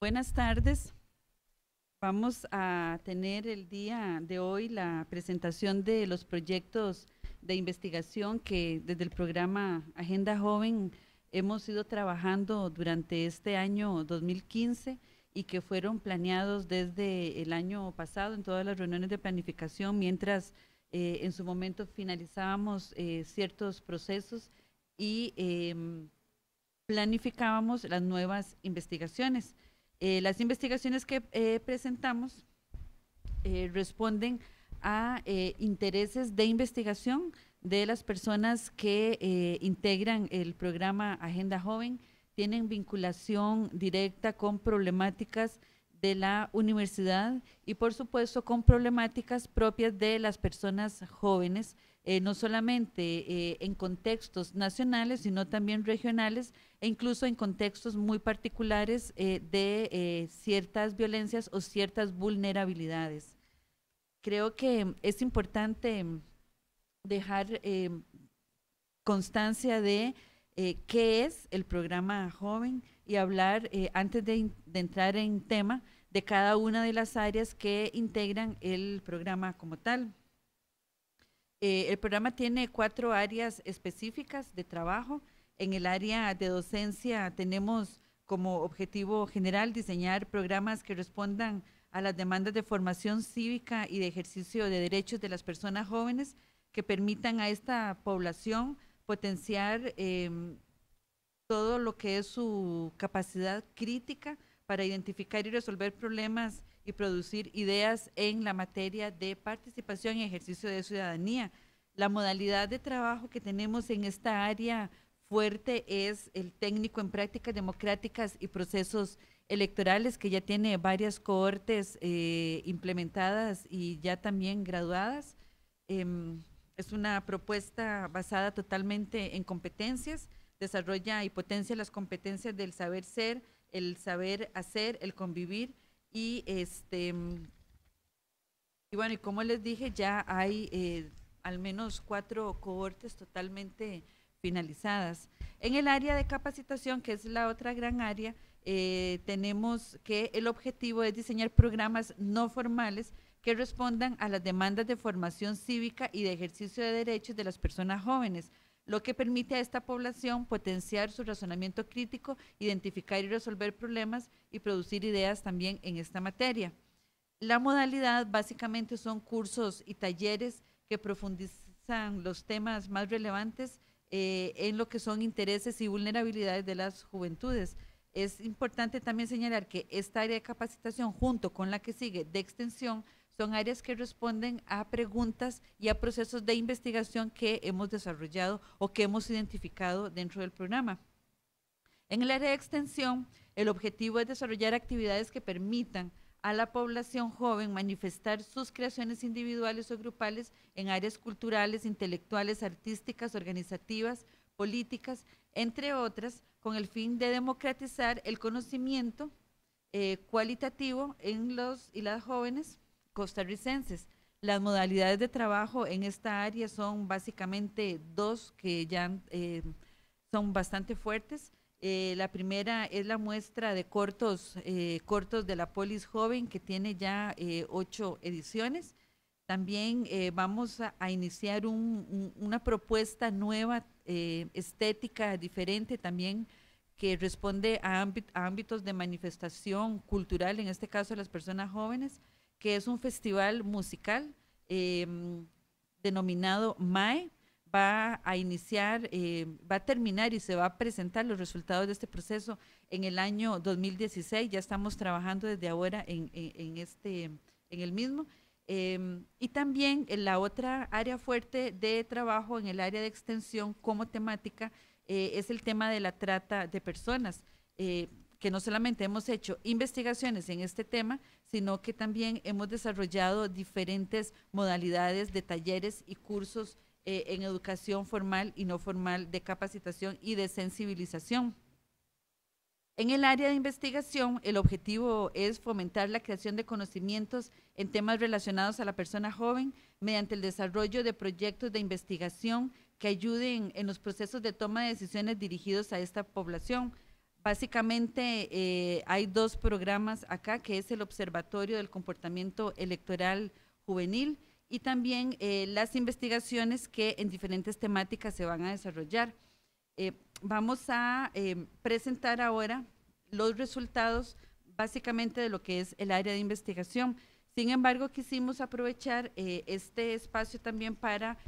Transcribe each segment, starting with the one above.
Buenas tardes. Vamos a tener el día de hoy la presentación de los proyectos de investigación que desde el programa Agenda Joven hemos ido trabajando durante este año 2015 y que fueron planeados desde el año pasado en todas las reuniones de planificación, mientras eh, en su momento finalizábamos eh, ciertos procesos y em, planificábamos las nuevas investigaciones. Eh, las investigaciones que eh, presentamos eh, responden a intereses de investigación de las personas que integran el programa Agenda Joven, tienen vinculación directa con problemáticas de la universidad y por supuesto con problemáticas propias de las personas jóvenes eh, no solamente eh, en contextos nacionales, sino también regionales e incluso en contextos muy particulares eh, de ciertas violencias o ciertas vulnerabilidades. Creo que es importante dejar constancia de qué es el programa joven y hablar, antes de entrar en tema, de cada una de las áreas que integran el programa como tal. Eh, el programa tiene cuatro áreas específicas de trabajo. En el área de docencia tenemos como objetivo general diseñar programas que respondan a las demandas de formación cívica y de ejercicio de derechos de las personas jóvenes que permitan a esta población potenciar em, todo lo que es su capacidad crítica para identificar y resolver problemas y producir ideas en la materia de participación y ejercicio de ciudadanía. La modalidad de trabajo que tenemos en esta área fuerte es el técnico en prácticas democráticas y procesos electorales, que ya tiene varias cohortes eh, implementadas y ya también graduadas. Em, es una propuesta basada totalmente en competencias, desarrolla y potencia las competencias del saber ser, el saber hacer, el convivir y este y bueno, y como les dije, ya hay eh, al menos cuatro cohortes totalmente finalizadas. En el área de capacitación, que es la otra gran área, eh, tenemos que el objetivo es diseñar programas no formales que respondan a las demandas de formación cívica y de ejercicio de derechos de las personas jóvenes lo que permite a esta población potenciar su razonamiento crítico, identificar y resolver problemas y producir ideas también en esta materia. La modalidad básicamente son cursos y talleres que profundizan los temas más relevantes eh, en lo que son intereses y vulnerabilidades de las juventudes. Es importante también señalar que esta área de capacitación, junto con la que sigue de extensión, son áreas que responden a preguntas y a procesos de investigación que hemos desarrollado o que hemos identificado dentro del programa. En el área de extensión, el objetivo es desarrollar actividades que permitan a la población joven manifestar sus creaciones individuales o grupales en áreas culturales, intelectuales, artísticas, organizativas, políticas, entre otras, con el fin de democratizar el conocimiento eh, cualitativo en los y las jóvenes costarricenses. Las modalidades de trabajo en esta área son básicamente dos que ya eh, son bastante fuertes. Eh, la primera es la muestra de cortos, eh, cortos de la Polis Joven, que tiene ya ocho ediciones. También vamos a, iniciar una propuesta nueva, estética, diferente también, que responde a, a, ámbitos de manifestación cultural, en este caso las personas jóvenes que es un festival musical em, denominado MAE. Va a iniciar, em, va a terminar y se va a presentar los resultados de este proceso en el año 2016. Ya estamos trabajando desde ahora en, este, en el mismo. Em, y también en eh, la otra área fuerte de trabajo en el área de extensión como temática eh, es el tema de la trata de personas. Eh, que no solamente hemos hecho investigaciones en este tema, sino que también hemos desarrollado diferentes modalidades de talleres y cursos eh, en educación formal y no formal de capacitación y de sensibilización. En el área de investigación, el objetivo es fomentar la creación de conocimientos en temas relacionados a la persona joven mediante el desarrollo de proyectos de investigación que ayuden en los procesos de toma de decisiones dirigidos a esta población, Básicamente eh, hay dos programas acá, que es el Observatorio del Comportamiento Electoral Juvenil y también eh, las investigaciones que en diferentes temáticas se van a desarrollar. Eh, vamos a presentar ahora los resultados básicamente de lo que es el área de investigación. Sin embargo, quisimos aprovechar este espacio también para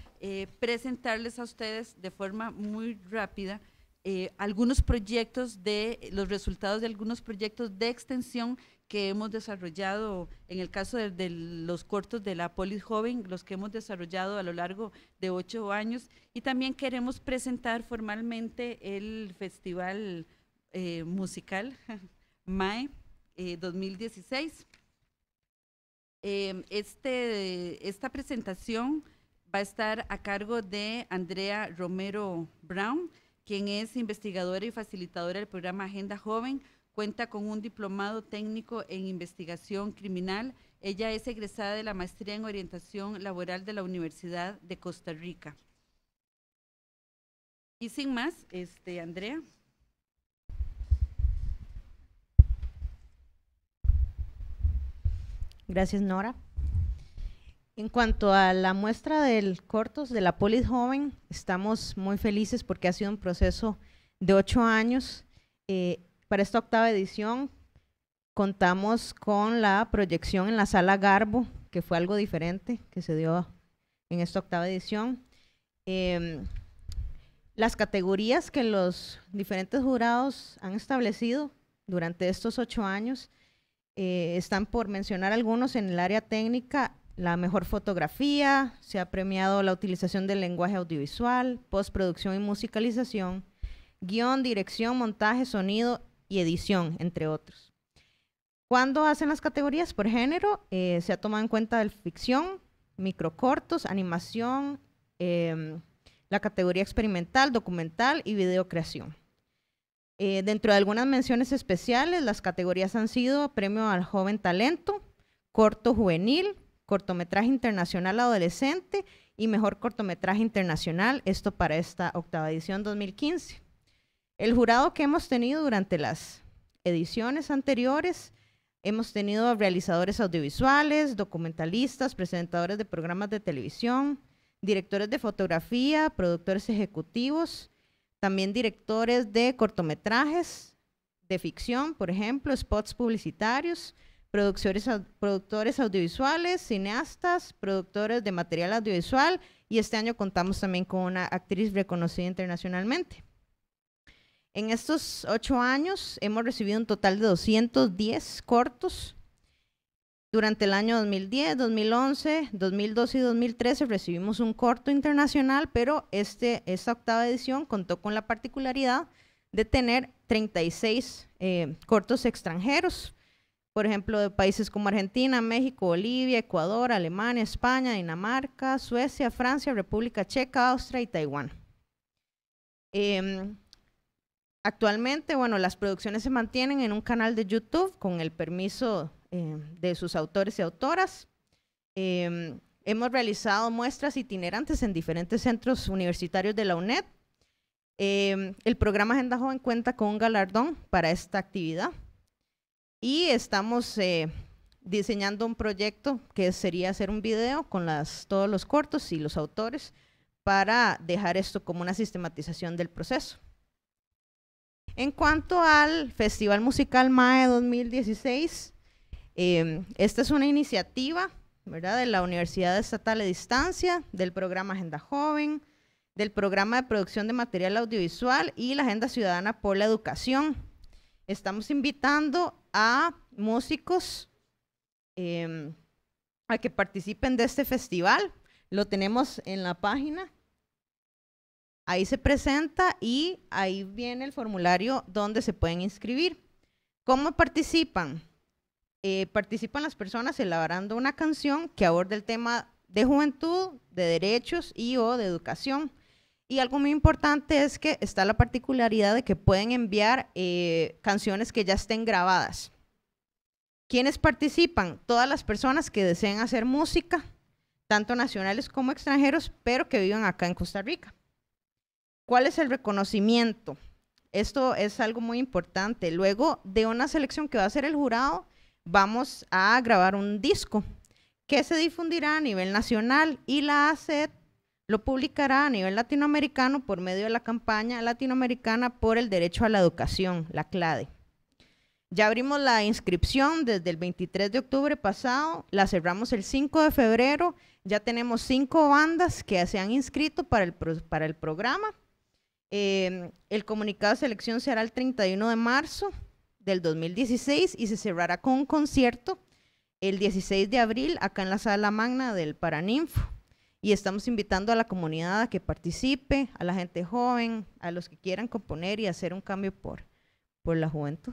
presentarles a ustedes de forma muy rápida eh, algunos proyectos de los resultados de algunos proyectos de extensión que hemos desarrollado, en el caso de, los cortos de la Polis Joven, los que hemos desarrollado a lo largo de ocho años, y también queremos presentar formalmente el Festival eh, Musical May 2016. Eh, em, este, esta presentación va a estar a cargo de Andrea Romero Brown, quien es investigadora y facilitadora del programa Agenda Joven, cuenta con un diplomado técnico en investigación criminal. Ella es egresada de la maestría en orientación laboral de la Universidad de Costa Rica. Y sin más, este Andrea. Gracias, Nora. En cuanto a la muestra del cortos de la Polis Joven, estamos muy felices porque ha sido un proceso de ocho años. Eh, para esta octava edición contamos con la proyección en la sala Garbo, que fue algo diferente que se dio en esta octava edición. Em, las categorías que los diferentes jurados han establecido durante estos ocho años eh, están por mencionar algunos en el área técnica la mejor fotografía, se ha premiado la utilización del lenguaje audiovisual, postproducción y musicalización, guión, dirección, montaje, sonido y edición, entre otros. Cuando hacen las categorías por género, eh, se ha tomado en cuenta el ficción, microcortos, animación, em, la categoría experimental, documental y videocreación. Eh, dentro de algunas menciones especiales, las categorías han sido premio al joven talento, corto juvenil, cortometraje internacional adolescente y mejor cortometraje internacional, esto para esta octava edición 2015. El jurado que hemos tenido durante las ediciones anteriores, hemos tenido realizadores audiovisuales, documentalistas, presentadores de programas de televisión, directores de fotografía, productores ejecutivos, también directores de cortometrajes de ficción, por ejemplo, spots publicitarios, productores, productores audiovisuales, cineastas, productores de material audiovisual y este año contamos también con una actriz reconocida internacionalmente. En estos ocho años hemos recibido un total de 210 cortos. Durante el año 2010, 2011, 2012 y 2013 recibimos un corto internacional, pero este, esta octava edición contó con la particularidad de tener 36 eh, cortos extranjeros, por ejemplo, de países como Argentina, México, Bolivia, Ecuador, Alemania, España, Dinamarca, Suecia, Francia, República Checa, Austria y Taiwán. Em, actualmente, bueno, las producciones se mantienen en un canal de YouTube con el permiso em, de sus autores y autoras. Em, hemos realizado muestras itinerantes en diferentes centros universitarios de la UNED. el programa Agenda Joven cuenta con un galardón para esta actividad. Y estamos eh, diseñando un proyecto que sería hacer un video con todos los cortos y los autores para dejar esto como una sistematización del proceso. En cuanto al Festival Musical MAE 2016, em, esta es una iniciativa ¿verdad? de la Universidad Estatal de Distancia, del programa Agenda Joven, del programa de producción de material audiovisual y la Agenda Ciudadana por la Educación. Estamos invitando a músicos em, a que participen de este festival. Lo tenemos en la página. Ahí se presenta y ahí viene el formulario donde se pueden inscribir. ¿Cómo participan? Eh, participan las personas elaborando una canción que aborde el tema de juventud, de derechos y o de educación y algo muy importante es que está la particularidad de que pueden enviar eh, canciones que ya estén grabadas. ¿Quiénes participan? Todas las personas que deseen hacer música, tanto nacionales como extranjeros, pero que vivan acá en Costa Rica. ¿Cuál es el reconocimiento? Esto es algo muy importante. Luego de una selección que va a hacer el jurado, vamos a grabar un disco que se difundirá a nivel nacional y la ACET lo publicará a nivel latinoamericano por medio de la campaña latinoamericana por el derecho a la educación, la CLADE. Ya abrimos la inscripción desde el 23 de octubre pasado, la cerramos el 5 de febrero, ya tenemos cinco bandas que se han inscrito para el, para el programa. Em, el comunicado de selección se hará el 31 de marzo del 2016 y se cerrará con un concierto el 16 de abril acá en la sala magna del Paraninfo y estamos invitando a la comunidad a que participe, a la gente joven, a los que quieran componer y hacer un cambio por, por la juventud.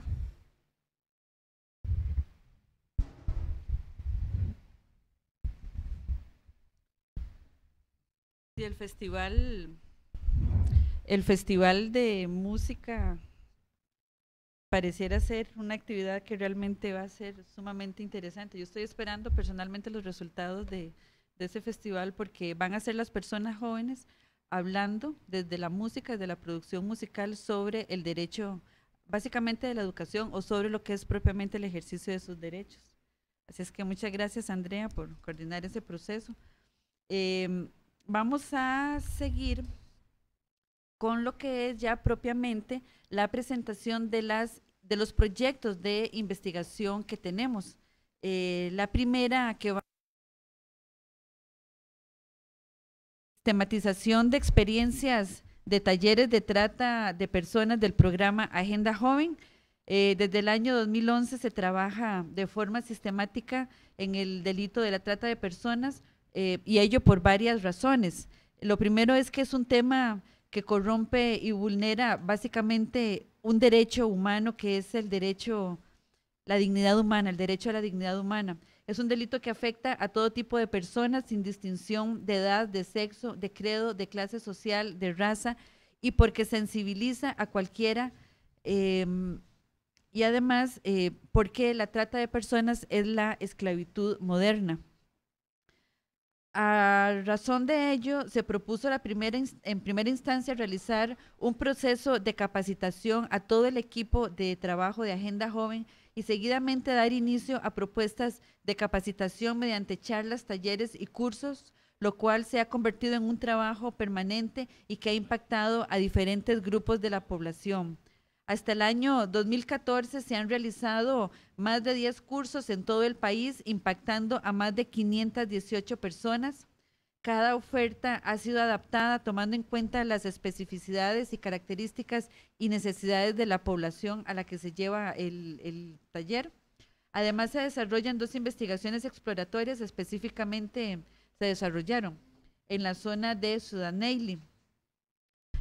Y el festival, el festival de música pareciera ser una actividad que realmente va a ser sumamente interesante. Yo estoy esperando personalmente los resultados de, de ese festival porque van a ser las personas jóvenes hablando desde la música, desde la producción musical sobre el derecho, básicamente de la educación o sobre lo que es propiamente el ejercicio de sus derechos. Así es que muchas gracias Andrea por coordinar ese proceso. Em, vamos a seguir con lo que es ya propiamente la presentación de, las, de los proyectos de investigación que tenemos. Eh, la primera que va a… tematización de experiencias de talleres de trata de personas del programa Agenda Joven. Eh, desde el año 2011 se trabaja de forma sistemática en el delito de la trata de personas eh, y ello por varias razones. Lo primero es que es un tema que corrompe y vulnera básicamente un derecho humano que es el derecho, la dignidad humana, el derecho a la dignidad humana. Es un delito que afecta a todo tipo de personas sin distinción de edad, de sexo, de credo, de clase social, de raza y porque sensibiliza a cualquiera. Em, y además, eh, porque la trata de personas es la esclavitud moderna. A razón de ello, se propuso en primera instancia realizar un proceso de capacitación a todo el equipo de trabajo de Agenda Joven y seguidamente dar inicio a propuestas de capacitación mediante charlas, talleres y cursos lo cual se ha convertido en un trabajo permanente y que ha impactado a diferentes grupos de la población. Hasta el año 2014 se han realizado más de 10 cursos en todo el país, impactando a más de 518 personas. Cada oferta ha sido adaptada tomando en cuenta las especificidades y características y necesidades de la población a la que se lleva el, taller. Además, se desarrollan dos investigaciones exploratorias, específicamente se desarrollaron en la zona de Sudaneili.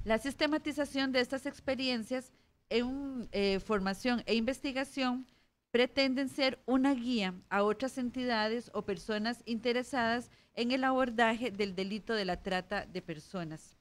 La sistematización de estas experiencias en eh, formación e investigación pretenden ser una guía a otras entidades o personas interesadas en el abordaje del delito de la trata de personas.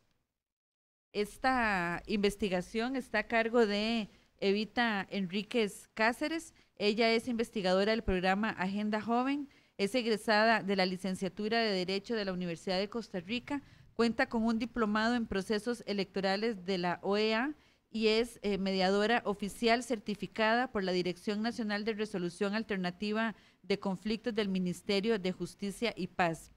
Esta investigación está a cargo de Evita Enríquez Cáceres. Ella es investigadora del programa Agenda Joven, es egresada de la licenciatura de Derecho de la Universidad de Costa Rica, cuenta con un diplomado en procesos electorales de la OEA y es eh, mediadora oficial certificada por la Dirección Nacional de Resolución Alternativa de Conflictos del Ministerio de Justicia y Paz.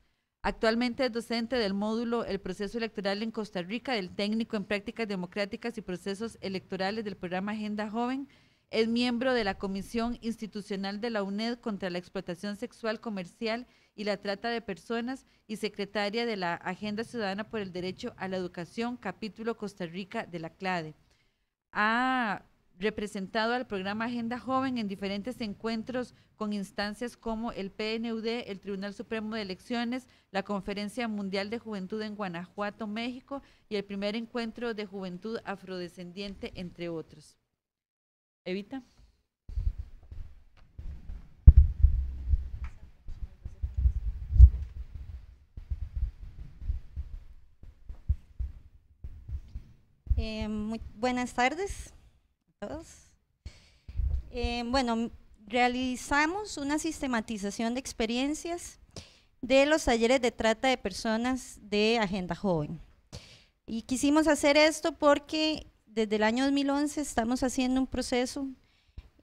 Actualmente es docente del módulo El proceso electoral en Costa Rica, del técnico en prácticas democráticas y procesos electorales del programa Agenda Joven. Es miembro de la Comisión Institucional de la UNED contra la explotación sexual comercial y la trata de personas y secretaria de la Agenda Ciudadana por el Derecho a la Educación, capítulo Costa Rica de la CLADE. Ah, representado al programa Agenda Joven en diferentes encuentros con instancias como el PNUD, el Tribunal Supremo de Elecciones, la Conferencia Mundial de Juventud en Guanajuato, México, y el primer encuentro de juventud afrodescendiente, entre otros. Evita. Eh, buenas tardes, eh, bueno, realizamos una sistematización de experiencias de los talleres de trata de personas de Agenda Joven. Y quisimos hacer esto porque desde el año 2011 estamos haciendo un proceso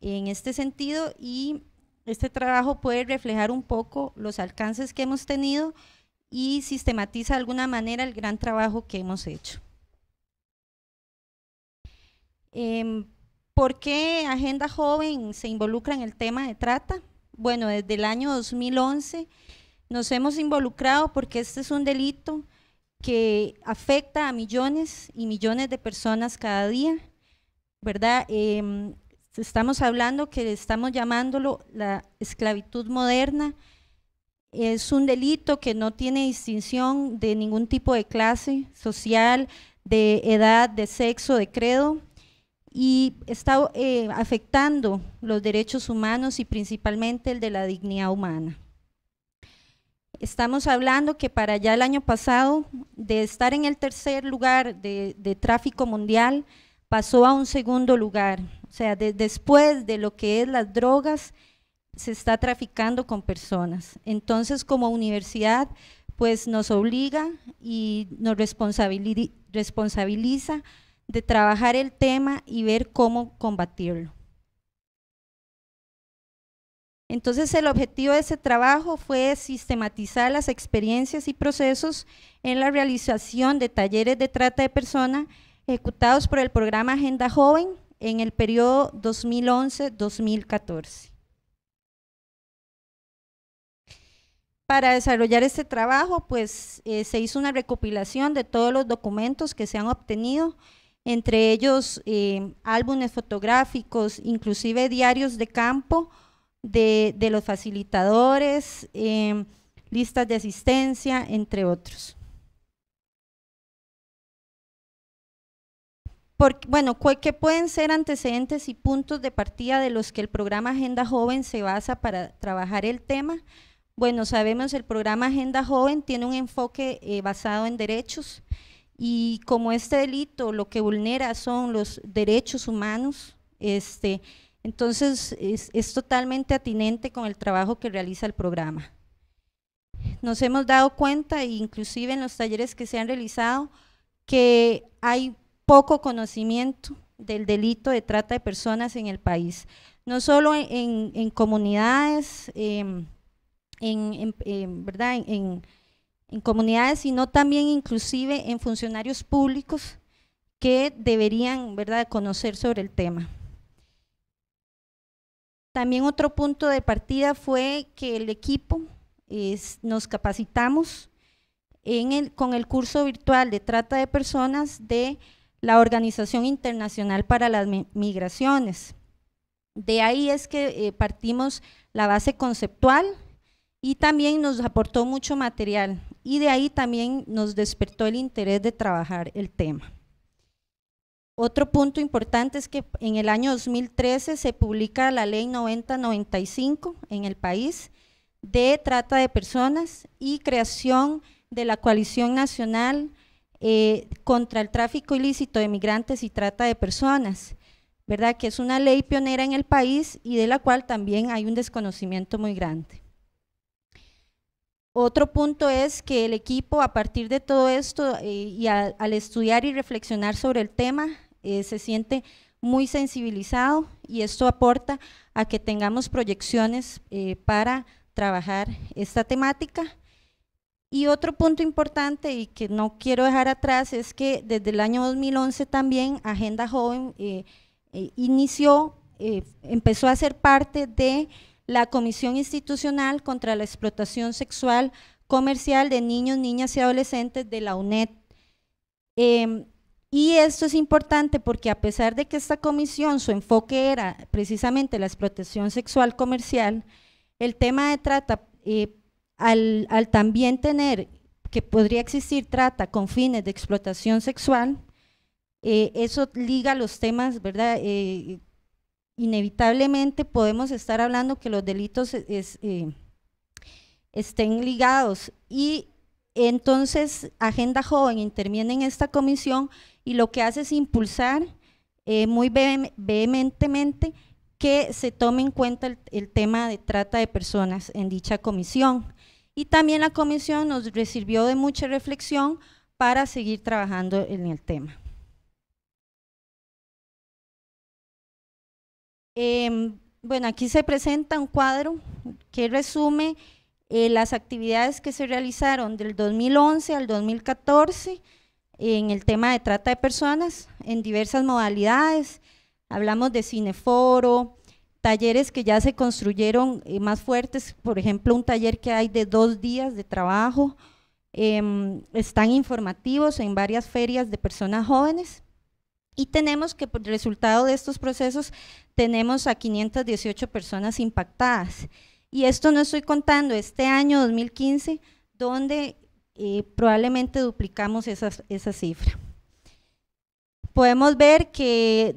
en este sentido y este trabajo puede reflejar un poco los alcances que hemos tenido y sistematiza de alguna manera el gran trabajo que hemos hecho. Eh, ¿Por qué Agenda Joven se involucra en el tema de trata? Bueno, desde el año 2011 nos hemos involucrado porque este es un delito que afecta a millones y millones de personas cada día, ¿verdad? Em, estamos hablando que estamos llamándolo la esclavitud moderna. Es un delito que no tiene distinción de ningún tipo de clase social, de edad, de sexo, de credo y está eh, afectando los derechos humanos y principalmente el de la dignidad humana. Estamos hablando que para ya el año pasado, de estar en el tercer lugar de, tráfico mundial, pasó a un segundo lugar. O sea, después de lo que es las drogas, se está traficando con personas. Entonces, como universidad, pues nos obliga y nos responsabiliza de trabajar el tema y ver cómo combatirlo. Entonces el objetivo de ese trabajo fue sistematizar las experiencias y procesos en la realización de talleres de trata de personas ejecutados por el programa Agenda Joven en el periodo 2011-2014. Para desarrollar este trabajo, pues eh, se hizo una recopilación de todos los documentos que se han obtenido entre ellos em, álbumes fotográficos, inclusive diarios de campo de, los facilitadores, em, listas de asistencia, entre otros. Porque, bueno, que pueden ser antecedentes y puntos de partida de los que el programa Agenda Joven se basa para trabajar el tema. Bueno, sabemos el programa Agenda Joven tiene un enfoque eh, basado en derechos y como este delito lo que vulnera son los derechos humanos, este, entonces es, totalmente atinente con el trabajo que realiza el programa. Nos hemos dado cuenta, e inclusive en los talleres que se han realizado, que hay poco conocimiento del delito de trata de personas en el país, no solo en, comunidades, em, en, em, ¿verdad? en en comunidades, sino también inclusive en funcionarios públicos que deberían ¿verdad? conocer sobre el tema. También otro punto de partida fue que el equipo nos capacitamos con el curso virtual de trata de personas de la Organización Internacional para las Migraciones. De ahí es que eh, partimos la base conceptual y también nos aportó mucho material y de ahí también nos despertó el interés de trabajar el tema. Otro punto importante es que en el año 2013 se publica la ley 9095 en el país de trata de personas y creación de la coalición nacional eh, contra el tráfico ilícito de migrantes y trata de personas, ¿verdad? Que es una ley pionera en el país y de la cual también hay un desconocimiento muy grande. Otro punto es que el equipo, a partir de todo esto eh, y al estudiar y reflexionar sobre el tema, eh, se siente muy sensibilizado y esto aporta a que tengamos proyecciones eh, para trabajar esta temática. Y otro punto importante y que no quiero dejar atrás es que desde el año 2011 también Agenda Joven inició, empezó a ser parte de la Comisión Institucional contra la Explotación Sexual Comercial de Niños, Niñas y Adolescentes de la UNED. Em, y esto es importante porque a pesar de que esta comisión, su enfoque era precisamente la explotación sexual comercial, el tema de trata, eh, al, también tener que podría existir trata con fines de explotación sexual, eh, eso liga los temas, ¿verdad? Eh, inevitablemente podemos estar hablando que los delitos eh, estén ligados. Y entonces Agenda Joven interviene en esta comisión y lo que hace es impulsar eh, muy vehementemente que se tome en cuenta el, tema de trata de personas en dicha comisión. Y también la comisión nos recibió de mucha reflexión para seguir trabajando en el tema. Em, bueno, aquí se presenta un cuadro que resume eh, las actividades que se realizaron del 2011 al 2014 en el tema de trata de personas en diversas modalidades. Hablamos de cineforo, talleres que ya se construyeron eh, más fuertes, por ejemplo, un taller que hay de dos días de trabajo, em, están informativos en varias ferias de personas jóvenes. Y tenemos que, por resultado de estos procesos, tenemos a 518 personas impactadas. Y esto no estoy contando este año 2015, donde eh, probablemente duplicamos esa cifra. Podemos ver que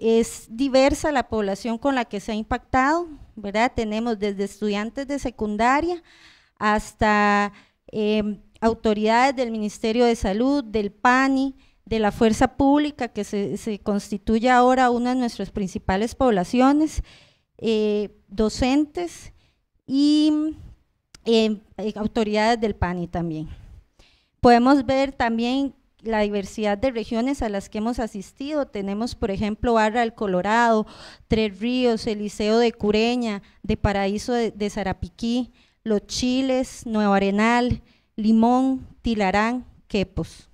es diversa la población con la que se ha impactado, ¿verdad? Tenemos desde estudiantes de secundaria hasta em, autoridades del Ministerio de Salud, del PANI, de la fuerza pública que se, constituye ahora una de nuestras principales poblaciones, eh, docentes y em, eh, autoridades del PANI también. Podemos ver también la diversidad de regiones a las que hemos asistido. Tenemos, por ejemplo, Barra del Colorado, Tres Ríos, Eliseo de Cureña, de Paraíso de, Sarapiquí Los Chiles, Nuevo Arenal, Limón, Tilarán, Quepos.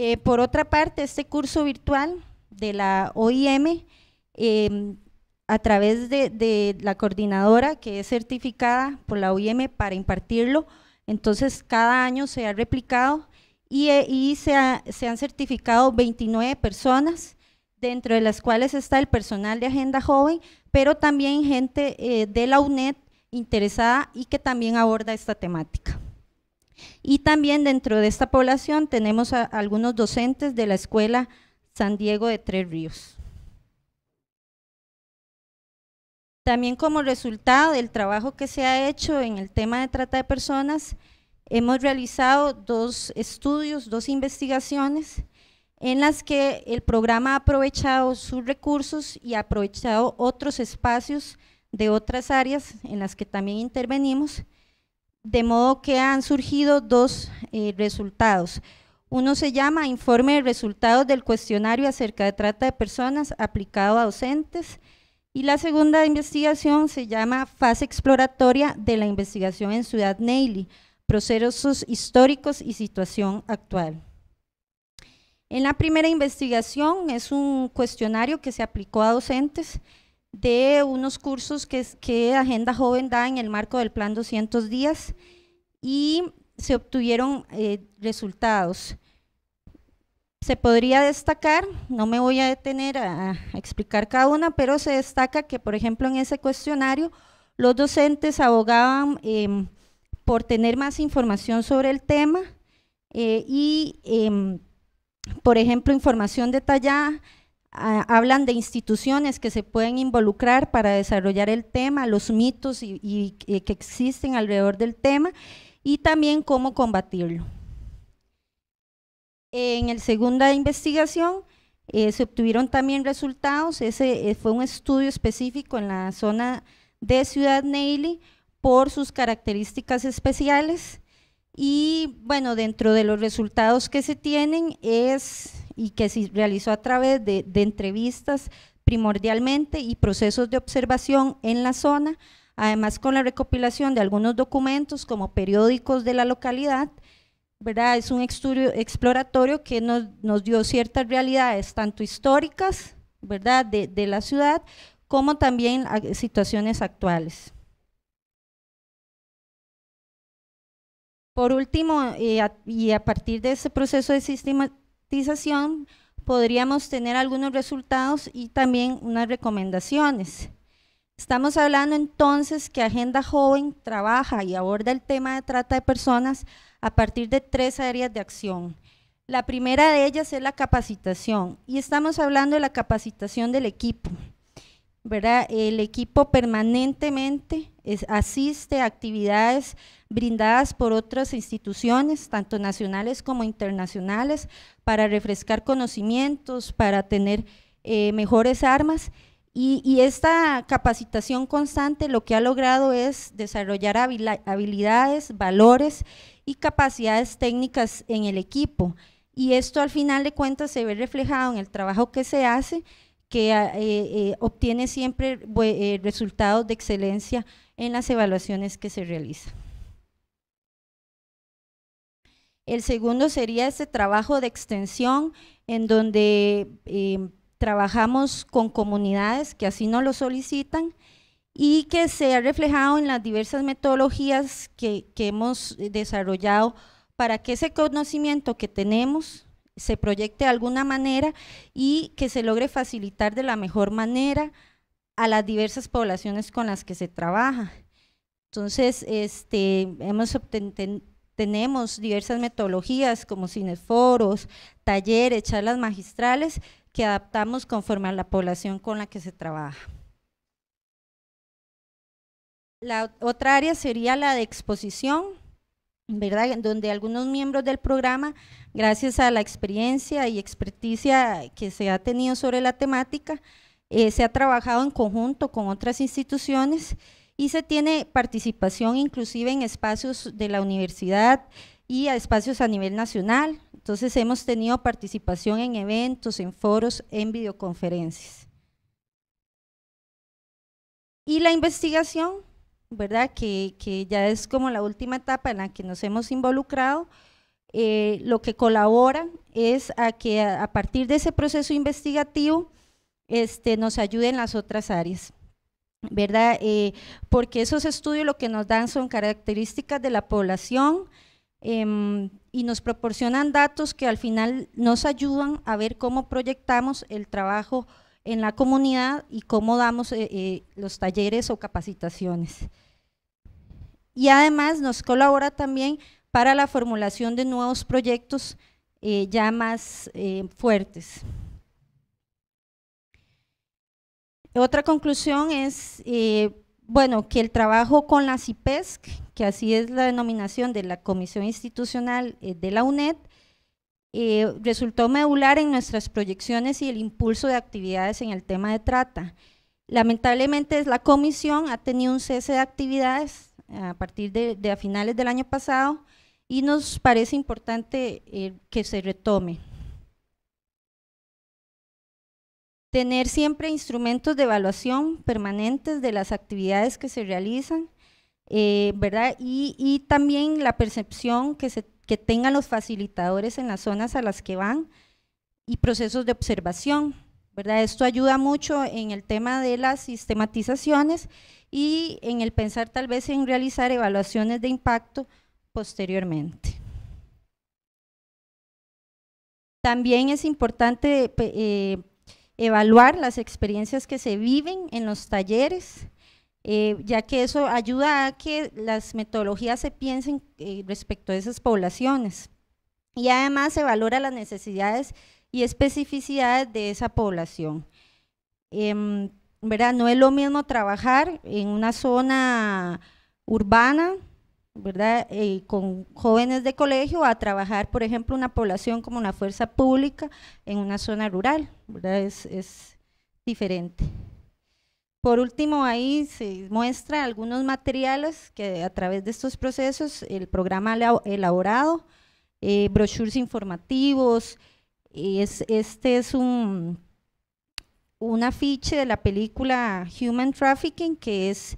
Eh, por otra parte, este curso virtual de la OIM, em, a través de, la coordinadora que es certificada por la OIM para impartirlo, entonces cada año se ha replicado y, eh, se, han certificado 29 personas dentro de las cuales está el personal de Agenda Joven, pero también gente eh, de la UNED interesada y que también aborda esta temática. Y también dentro de esta población tenemos a algunos docentes de la Escuela San Diego de Tres Ríos. También como resultado del trabajo que se ha hecho en el tema de trata de personas, hemos realizado dos estudios, dos investigaciones, en las que el programa ha aprovechado sus recursos y ha aprovechado otros espacios de otras áreas en las que también intervenimos, de modo que han surgido dos eh, resultados. Uno se llama Informe de Resultados del Cuestionario acerca de Trata de Personas aplicado a docentes y la segunda investigación se llama Fase Exploratoria de la Investigación en Ciudad Neily, Procesos Históricos y Situación Actual. En la primera investigación es un cuestionario que se aplicó a docentes de unos cursos que, que Agenda Joven da en el marco del Plan 200 Días y se obtuvieron eh, resultados. Se podría destacar, no me voy a detener a, explicar cada una, pero se destaca que, por ejemplo, en ese cuestionario los docentes abogaban em, por tener más información sobre el tema eh, y, em, por ejemplo, información detallada Ah, hablan de instituciones que se pueden involucrar para desarrollar el tema, los mitos y, eh, que existen alrededor del tema y también cómo combatirlo. En la segunda investigación eh, se obtuvieron también resultados, ese eh, fue un estudio específico en la zona de Ciudad Neily por sus características especiales y bueno, dentro de los resultados que se tienen es y que se realizó a través de, entrevistas primordialmente y procesos de observación en la zona, además con la recopilación de algunos documentos como periódicos de la localidad, ¿verdad? Es un estudio exploratorio que nos, nos dio ciertas realidades, tanto históricas, ¿verdad?, de, de, la ciudad, como también situaciones actuales. Por último, eh, y a partir de ese proceso de sistema, podríamos tener algunos resultados y también unas recomendaciones. Estamos hablando entonces que Agenda Joven trabaja y aborda el tema de trata de personas a partir de tres áreas de acción. La primera de ellas es la capacitación y estamos hablando de la capacitación del equipo. ¿verdad? El equipo permanentemente asiste a actividades brindadas por otras instituciones, tanto nacionales como internacionales, para refrescar conocimientos, para tener eh, mejores armas. Y, esta capacitación constante lo que ha logrado es desarrollar habilidades, valores y capacidades técnicas en el equipo. Y esto al final de cuentas se ve reflejado en el trabajo que se hace, que eh, eh, obtiene siempre resultados de excelencia en las evaluaciones que se realizan. El segundo sería ese trabajo de extensión en donde eh, trabajamos con comunidades que así nos lo solicitan y que se ha reflejado en las diversas metodologías que, hemos eh, desarrollado para que ese conocimiento que tenemos se proyecte de alguna manera y que se logre facilitar de la mejor manera a las diversas poblaciones con las que se trabaja. Entonces, este, hemos obtenido tenemos diversas metodologías como cineforos, talleres, charlas magistrales que adaptamos conforme a la población con la que se trabaja. La otra área sería la de exposición, ¿verdad? Donde algunos miembros del programa, gracias a la experiencia y experticia que se ha tenido sobre la temática, eh, se ha trabajado en conjunto con otras instituciones y se tiene participación inclusive en espacios de la universidad y a espacios a nivel nacional. Entonces hemos tenido participación en eventos, en foros, en videoconferencias. Y la investigación, ¿verdad? Que, ya es como la última etapa en la que nos hemos involucrado, eh, lo que colabora es a que a, partir de ese proceso investigativo este, nos ayuden las otras áreas. ¿verdad? Eh, porque esos estudios lo que nos dan son características de la población em, y nos proporcionan datos que al final nos ayudan a ver cómo proyectamos el trabajo en la comunidad y cómo damos eh, eh, los talleres o capacitaciones. Y además nos colabora también para la formulación de nuevos proyectos ya más fuertes. Otra conclusión es, eh, bueno, que el trabajo con la CIPESC, que así es la denominación de la Comisión Institucional eh, de la UNED, eh, resultó medular en nuestras proyecciones y el impulso de actividades en el tema de trata. Lamentablemente la comisión ha tenido un cese de actividades a partir de, finales del año pasado y nos parece importante que se retome. tener siempre instrumentos de evaluación permanentes de las actividades que se realizan, eh, ¿verdad? Y, también la percepción que, se, tengan los facilitadores en las zonas a las que van y procesos de observación, ¿verdad? Esto ayuda mucho en el tema de las sistematizaciones y en el pensar tal vez en realizar evaluaciones de impacto posteriormente. También es importante eh, evaluar las experiencias que se viven en los talleres, eh, ya que eso ayuda a que las metodologías se piensen eh, respecto a esas poblaciones. Y además se valora las necesidades y especificidades de esa población. Em, no es lo mismo trabajar en una zona urbana ¿verdad? Eh, con jóvenes de colegio a trabajar, por ejemplo, una población como una fuerza pública en una zona rural, Es, es diferente. Por último, ahí se muestra algunos materiales que a través de estos procesos el programa ha elaborado, eh, brochures informativos, es, este es un, un afiche de la película Human Trafficking, que es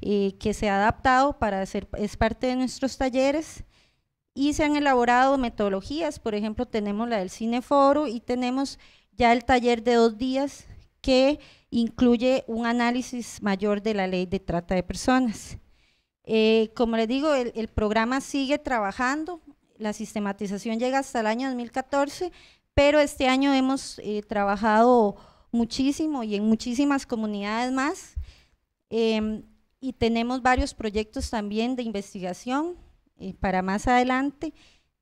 que se ha adaptado para hacer, es parte de nuestros talleres y se han elaborado metodologías, por ejemplo, tenemos la del cineforo y tenemos ya el taller de dos días que incluye un análisis mayor de la ley de trata de personas. Eh, como les digo, el, programa sigue trabajando, la sistematización llega hasta el año 2014, pero este año hemos eh, trabajado muchísimo y en muchísimas comunidades más. Eh, y tenemos varios proyectos también de investigación eh, para más adelante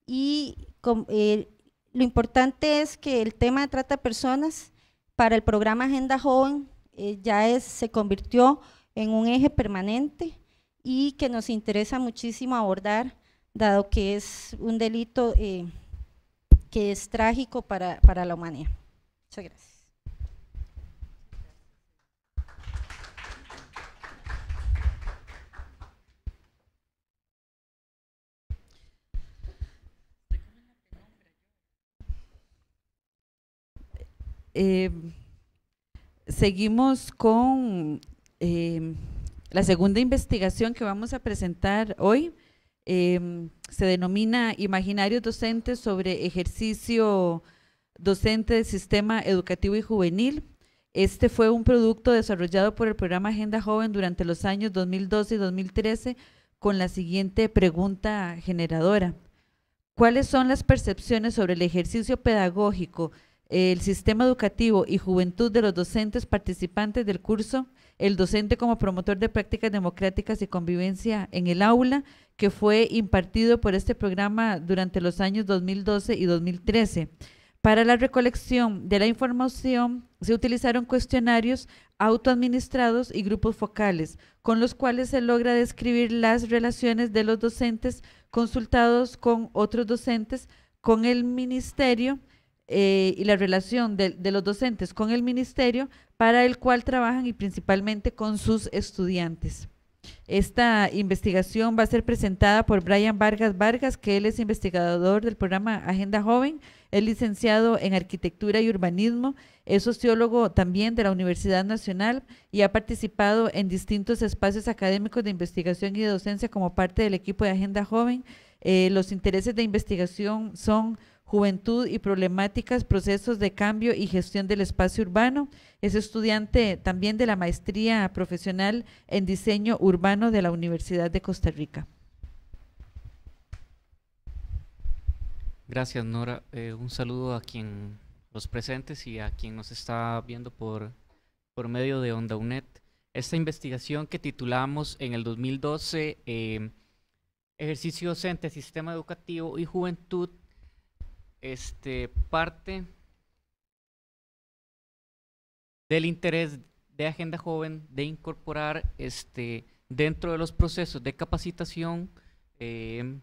y eh, lo importante es que el tema de trata de personas para el programa Agenda Joven eh, ya se convirtió en un eje permanente y que nos interesa muchísimo abordar, dado que es un delito que es trágico para la humanidad. Muchas gracias. Eh, seguimos con eh, la segunda investigación que vamos a presentar hoy. Em, se denomina Imaginarios Docentes sobre Ejercicio Docente del Sistema Educativo y Juvenil. Este fue un producto desarrollado por el programa Agenda Joven durante los años 2012 y 2013 con la siguiente pregunta generadora. ¿Cuáles son las percepciones sobre el ejercicio pedagógico el sistema educativo y juventud de los docentes participantes del curso, el docente como promotor de prácticas democráticas y convivencia en el aula, que fue impartido por este programa durante los años 2012 y 2013. Para la recolección de la información se utilizaron cuestionarios autoadministrados y grupos focales, con los cuales se logra describir las relaciones de los docentes consultados con otros docentes, con el ministerio eh, y la relación de, los docentes con el ministerio para el cual trabajan y principalmente con sus estudiantes. Esta investigación va a ser presentada por Brian Vargas Vargas, que él es investigador del programa Agenda Joven, es licenciado en arquitectura y urbanismo, es sociólogo también de la Universidad Nacional y ha participado en distintos espacios académicos de investigación y de docencia como parte del equipo de Agenda Joven. Eh, los intereses de investigación son Juventud y Problemáticas, Procesos de Cambio y Gestión del Espacio Urbano. Es estudiante también de la Maestría Profesional en Diseño Urbano de la Universidad de Costa Rica. Gracias, Nora. Eh, un saludo a quien los presentes y a quien nos está viendo por, por medio de Onda UNED. Esta investigación que titulamos en el 2012 eh, Ejercicio Docente, Sistema Educativo y Juventud este, parte del interés de Agenda Joven de incorporar este, dentro de los procesos de capacitación, eh,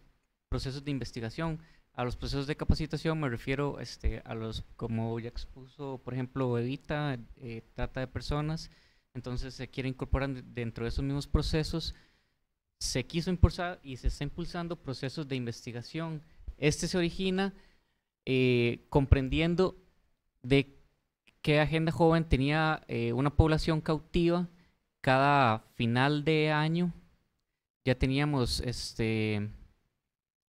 procesos de investigación. A los procesos de capacitación me refiero este, a los, como ya expuso, por ejemplo, Evita, eh, trata de personas, entonces se quiere incorporar dentro de esos mismos procesos. Se quiso impulsar y se está impulsando procesos de investigación. Este se origina eh, comprendiendo de qué agenda joven tenía eh, una población cautiva cada final de año. Ya teníamos este,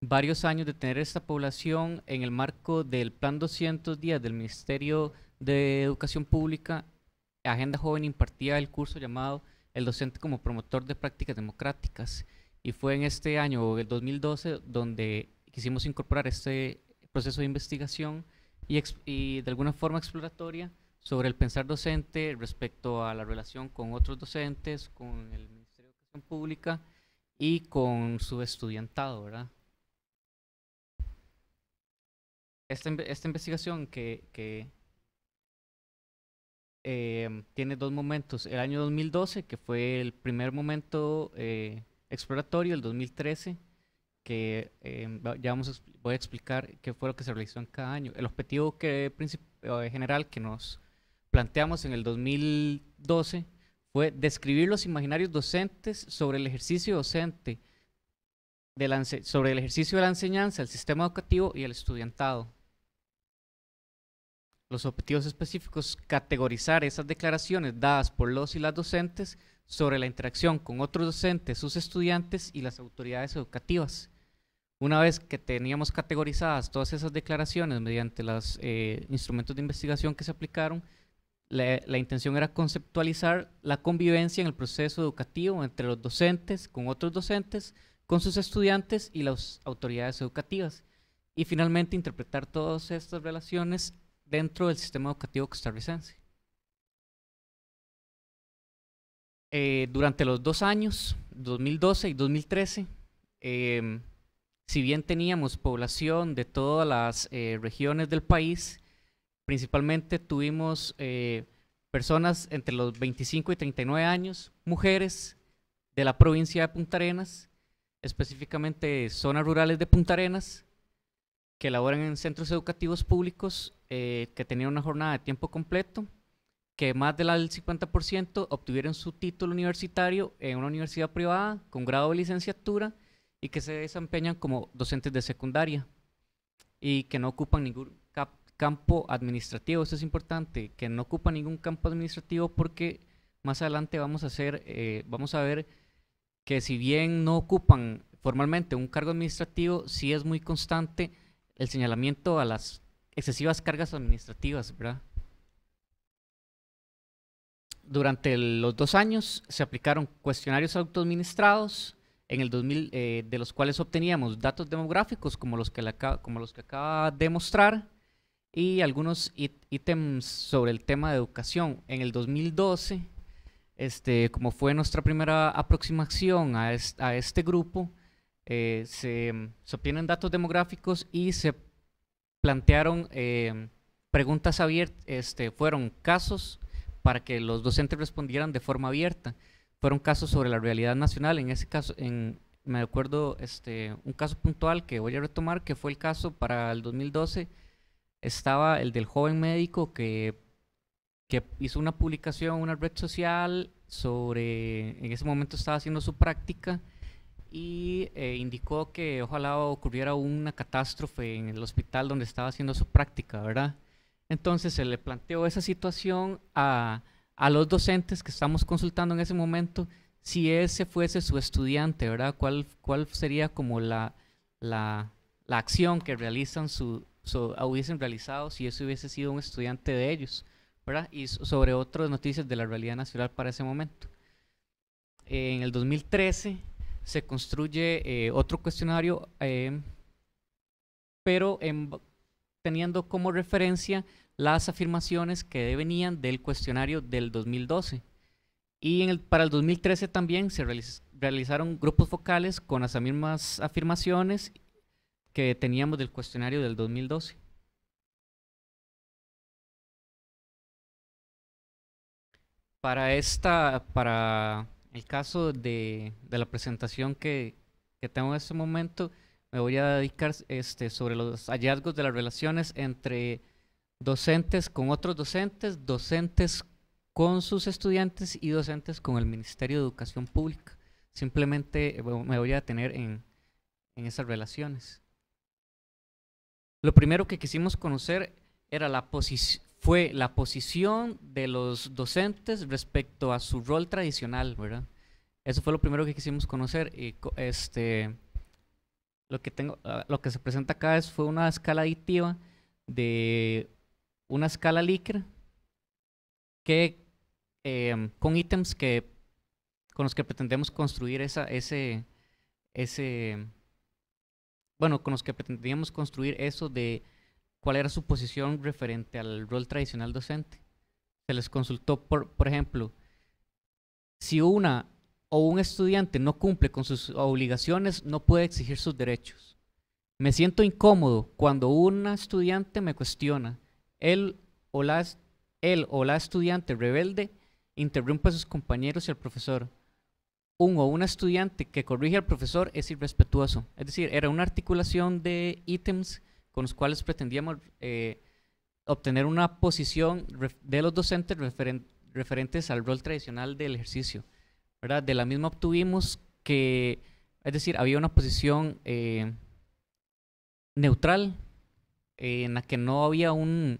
varios años de tener esta población en el marco del Plan 210 del Ministerio de Educación Pública. Agenda Joven impartía el curso llamado El docente como promotor de prácticas democráticas. Y fue en este año, el 2012, donde quisimos incorporar este proceso de investigación y, de alguna forma exploratoria sobre el pensar docente respecto a la relación con otros docentes, con el Ministerio de Educación Pública y con su estudiantado, ¿verdad? Esta, esta investigación que, eh, tiene dos momentos. El año 2012, que fue el primer momento eh, exploratorio, el 2013, que em, ya vamos voy a explicar qué fue lo que se realizó en cada año. El objetivo que, eh, general que nos planteamos en el 2012 fue describir los imaginarios docentes sobre el ejercicio docente, sobre el ejercicio de la enseñanza, el sistema educativo y el estudiantado. Los objetivos específicos, categorizar esas declaraciones dadas por los y las docentes sobre la interacción con otros docentes, sus estudiantes y las autoridades educativas una vez que teníamos categorizadas todas esas declaraciones mediante los eh, instrumentos de investigación que se aplicaron, la, intención era conceptualizar la convivencia en el proceso educativo entre los docentes, con otros docentes, con sus estudiantes y las autoridades educativas. Y finalmente interpretar todas estas relaciones dentro del sistema educativo costarricense. Eh, durante los dos años, 2012 y 2013, si bien teníamos población de todas las eh, regiones del país, principalmente tuvimos eh, personas entre los 25 y 39 años, mujeres de la provincia de Punta Arenas, específicamente zonas rurales de Punta Arenas, que laboran en centros educativos públicos, eh, que tenían una jornada de tiempo completo, que más del 50% obtuvieron su título universitario en una universidad privada con grado de licenciatura y que se desempeñan como docentes de secundaria y que no ocupan ningún campo administrativo. Esto es importante, que no ocupan ningún campo administrativo porque más adelante vamos a, hacer, eh, vamos a ver que si bien no ocupan formalmente un cargo administrativo, sí es muy constante el señalamiento a las excesivas cargas administrativas, ¿verdad? Durante los dos años se aplicaron cuestionarios autoadministrados, en el 2000, eh, de los cuales obteníamos datos demográficos como los que, como los que acaba de mostrar y algunos ítems sobre el tema de educación. En el 2012, este, como fue nuestra primera aproximación a, este grupo, eh, se, obtienen datos demográficos y se plantearon eh, preguntas abiertas, este, fueron casos para que los docentes respondieran de forma abierta fueron casos sobre la realidad nacional. En ese caso, en, me acuerdo este, un caso puntual que voy a retomar, que fue el caso para el 2012, estaba el del joven médico que, que hizo una publicación, una red social sobre, en ese momento estaba haciendo su práctica y eh, indicó que ojalá ocurriera una catástrofe en el hospital donde estaba haciendo su práctica, ¿verdad? Entonces se le planteó esa situación a a los docentes que estamos consultando en ese momento, si ese fuese su estudiante, ¿verdad? ¿Cuál, cuál sería como la, acción que realizan su, hubiesen realizado si eso hubiese sido un estudiante de ellos, ¿verdad? Y sobre otras noticias de la realidad nacional para ese momento. en el 2013 se construye eh, otro cuestionario, eh, pero teniendo como referencia las afirmaciones que venían del cuestionario del 2012. Y en el, para el 2013 también se realizaron grupos focales con las mismas afirmaciones que teníamos del cuestionario del 2012. Para esta, para el caso de, de la presentación que, que, tengo en este momento, me voy a dedicar este, sobre los hallazgos de las relaciones entre docentes con otros docentes, docentes con sus estudiantes y docentes con el Ministerio de Educación Pública. Simplemente eh, me voy a detener en, en esas relaciones. Lo primero que quisimos conocer era la fue la posición de los docentes respecto a su rol tradicional, ¿verdad? Eso fue lo primero que quisimos conocer. este, lo, que tengo, ah, lo que se presenta acá es, fue una escala aditiva de una escala Likert que, em, con ítems que, con los que pretendemos construir esa, ese, ese, bueno, con los que pretendíamos construir eso de cuál era su posición referente al rol tradicional docente. Se les consultó, por, por ejemplo, si una o un estudiante no cumple con sus obligaciones, no puede exigir sus derechos. Me siento incómodo cuando un estudiante me cuestiona él o, la, estudiante rebelde interrumpe a sus compañeros y al profesor. Un o una estudiante que corrige al profesor es irrespetuoso. Es decir, era una articulación de ítems con los cuales pretendíamos eh, obtener una posición de los docentes referentes al rol tradicional del ejercicio. ¿verdad? De la misma obtuvimos que, es decir, había una posición eh, neutral eh, en la que no había un,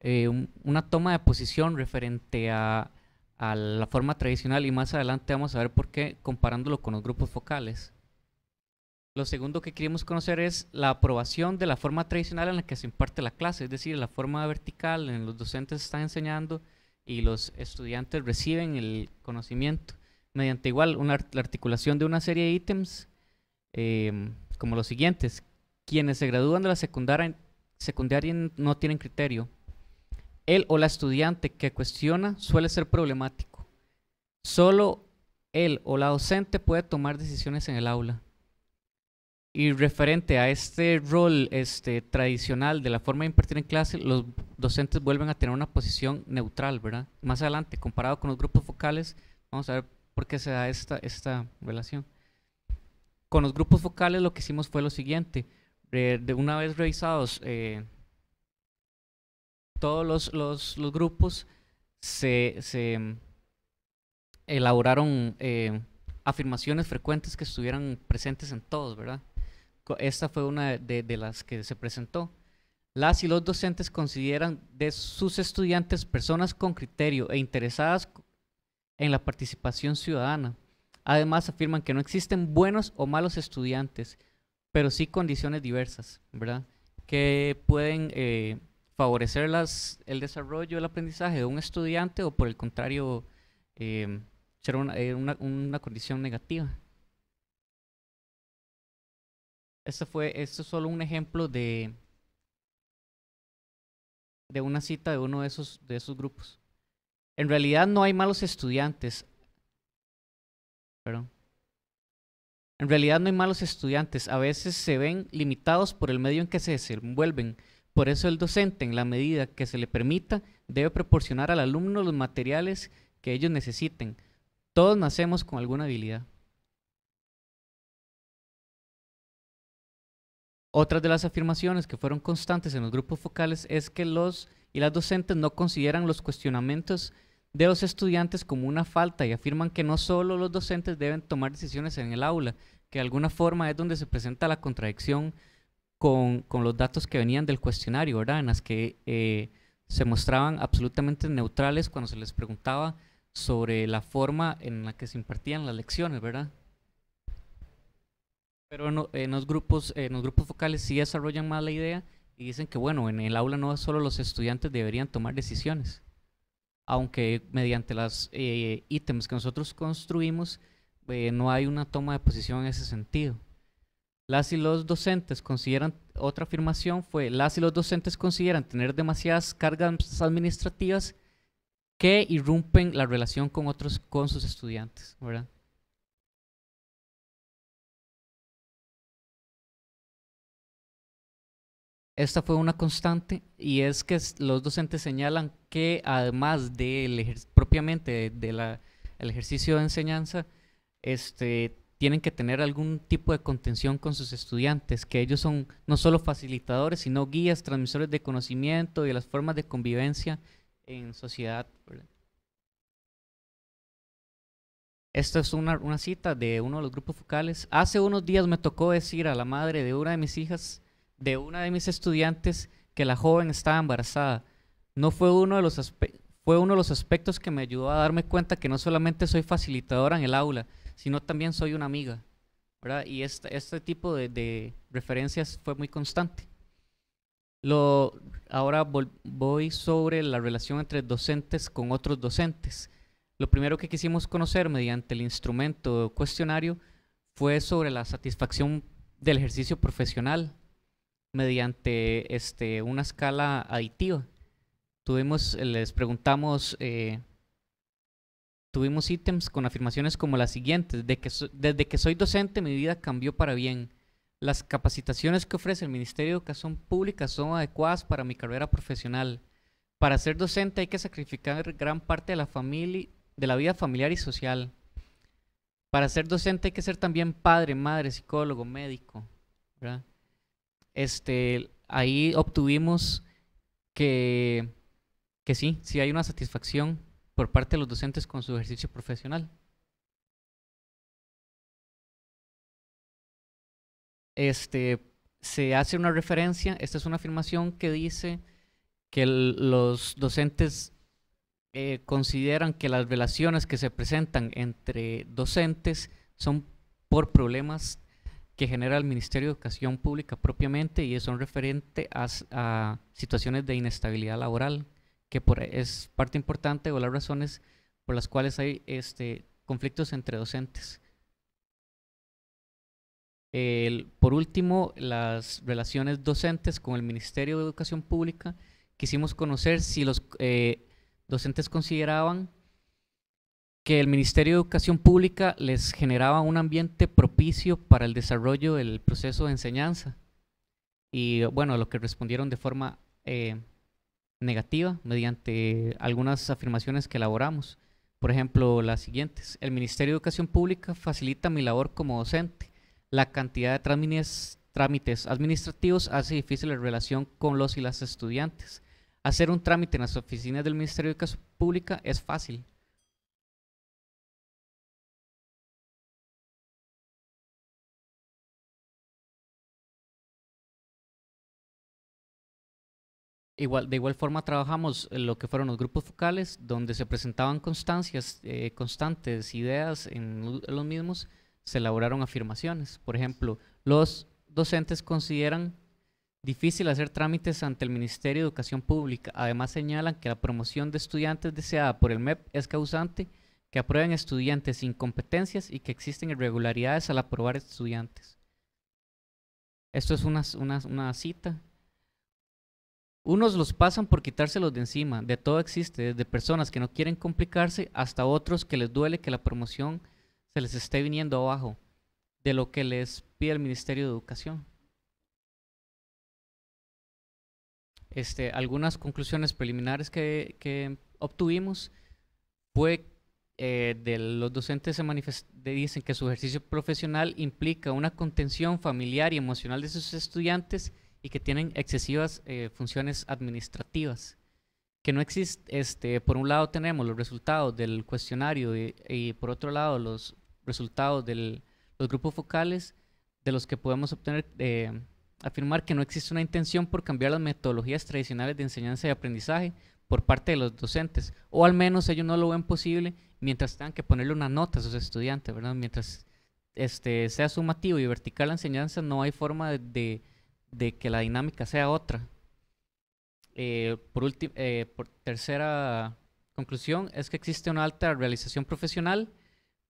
eh, una toma de posición referente a, la forma tradicional y más adelante vamos a ver por qué comparándolo con los grupos focales. Lo segundo que queremos conocer es la aprobación de la forma tradicional en la que se imparte la clase, es decir, la forma vertical en la que los docentes están enseñando y los estudiantes reciben el conocimiento mediante igual una, la articulación de una serie de ítems em, como los siguientes. Quienes se gradúan de la secundaria, secundaria no tienen criterio, el o la estudiante que cuestiona suele ser problemático. Solo él o la docente puede tomar decisiones en el aula. Y referente a este rol este, tradicional de la forma de impartir en clase, los docentes vuelven a tener una posición neutral, ¿verdad? Más adelante, comparado con los grupos focales, vamos a ver por qué se da esta, esta relación. Con los grupos focales lo que hicimos fue lo siguiente. Eh, de una vez revisados eh, todos los, grupos se, mm, elaboraron eh, afirmaciones frecuentes que estuvieran presentes en todos, ¿verdad? Esta fue una de, las que se presentó. Las y los docentes consideran de sus estudiantes personas con criterio e interesadas en la participación ciudadana. Además, afirman que no existen buenos o malos estudiantes, pero sí condiciones diversas, ¿verdad? Que pueden eh, favorecer el desarrollo, el aprendizaje de un estudiante o por el contrario em, ser eh, una, condición negativa. Este fue, esto es solo un ejemplo de, de una cita de uno de esos, de esos grupos. En realidad no hay malos estudiantes. Perdón. En realidad no hay malos estudiantes. A veces se ven limitados por el medio en que se desenvuelven por eso el docente, en la medida que se le permita, debe proporcionar al alumno los materiales que ellos necesiten. Todos nacemos con alguna habilidad. Otras de las afirmaciones que fueron constantes en los grupos focales es que los y las docentes no consideran los cuestionamientos de los estudiantes como una falta y afirman que no solo los docentes deben tomar decisiones en el aula, que de alguna forma es donde se presenta la contradicción con, los datos que venían del cuestionario, ¿verdad? En las que eh, se mostraban absolutamente neutrales cuando se les preguntaba sobre la forma en la que se impartían las lecciones, ¿verdad? Pero en, los grupos, en los grupos focales sí desarrollan más la idea y dicen que, bueno, en el aula no solo los estudiantes deberían tomar decisiones, aunque mediante los eh, ítems que nosotros construimos eh, no hay una toma de posición en ese sentido. Las y los docentes consideran, otra afirmación fue, las y los docentes consideran tener demasiadas cargas administrativas que irrumpen la relación con otros, con sus estudiantes, ¿verdad? Esta fue una constante y es que los docentes señalan que además del propiamente de, ejercicio de enseñanza, este, tienen que tener algún tipo de contención con sus estudiantes, que ellos son no solo facilitadores, sino guías, transmisores de conocimiento y de las formas de convivencia en sociedad. Esta es una, cita de uno de los grupos focales. Hace unos días me tocó decir a la madre de una de mis hijas, de una de mis estudiantes, que la joven estaba embarazada. No fue fue uno de los aspectos que me ayudó a darme cuenta que no solamente soy facilitadora en el aula, sino también soy una amiga. ¿verdad? Y este, tipo de, referencias fue muy constante. Lo, ahora voy sobre la relación entre docentes con otros docentes. Lo primero que quisimos conocer mediante el instrumento cuestionario fue sobre la satisfacción del ejercicio profesional mediante este, una escala aditiva. Tuvimos, les preguntamos eh, tuvimos ítems con afirmaciones como las siguientes. De que desde que soy docente, mi vida cambió para bien. Las capacitaciones que ofrece el Ministerio de Educación Pública son adecuadas para mi carrera profesional. Para ser docente hay que sacrificar gran parte de la, de la vida familiar y social. Para ser docente hay que ser también padre, madre, psicólogo, médico. Este, ahí obtuvimos que, que sí, sí hay una satisfacción por parte de los docentes con su ejercicio profesional. Este, se hace una referencia, esta es una afirmación que dice que los docentes eh, consideran que las relaciones que se presentan entre docentes son por problemas que genera el Ministerio de Educación Pública propiamente y son referentes a situaciones de inestabilidad laboral que e, es parte importante o las razones por las cuales hay este, conflictos entre docentes. por último, las relaciones docentes con el Ministerio de Educación Pública. Quisimos conocer si los eh, docentes consideraban que el Ministerio de Educación Pública les generaba un ambiente propicio para el desarrollo del proceso de enseñanza. Y bueno, lo que respondieron de forma eh, negativa mediante algunas afirmaciones que elaboramos. Por ejemplo, las siguientes. El Ministerio de Educación Pública facilita mi labor como docente. La cantidad de trámites, administrativos hace difícil la relación con los y las estudiantes. Hacer un trámite en las oficinas del Ministerio de Educación Pública es fácil. de igual forma trabajamos lo que fueron los grupos focales, donde se presentaban constancias, eh, constantes ideas en los mismos, se elaboraron afirmaciones. Por ejemplo, los docentes consideran difícil hacer trámites ante el Ministerio de Educación Pública. Además señalan que la promoción de estudiantes deseada por el MEP es causante que aprueben estudiantes sin competencias y que existen irregularidades al aprobar estudiantes. Esto es una cita unos los pasan por quitárselos de encima, de todo existe, de personas que no quieren complicarse hasta otros que les duele que la promoción se les esté viniendo abajo de lo que les pide el Ministerio de Educación. Este, algunas conclusiones preliminares que, obtuvimos fue eh, los docentes se dicen que su ejercicio profesional implica una contención familiar y emocional de sus estudiantes y que tienen excesivas eh, funciones administrativas. Que no existe, este, por un lado tenemos los resultados del cuestionario y, por otro lado los resultados de los grupos focales de los que podemos obtener, eh, afirmar que no existe una intención por cambiar las metodologías tradicionales de enseñanza y aprendizaje por parte de los docentes, o al menos ellos no lo ven posible mientras tengan que ponerle una nota a sus estudiantes, ¿verdad? Mientras este, sea sumativo y vertical la enseñanza, no hay forma de de que la dinámica sea otra. Eh, por, eh, tercera conclusión es que existe una alta realización profesional,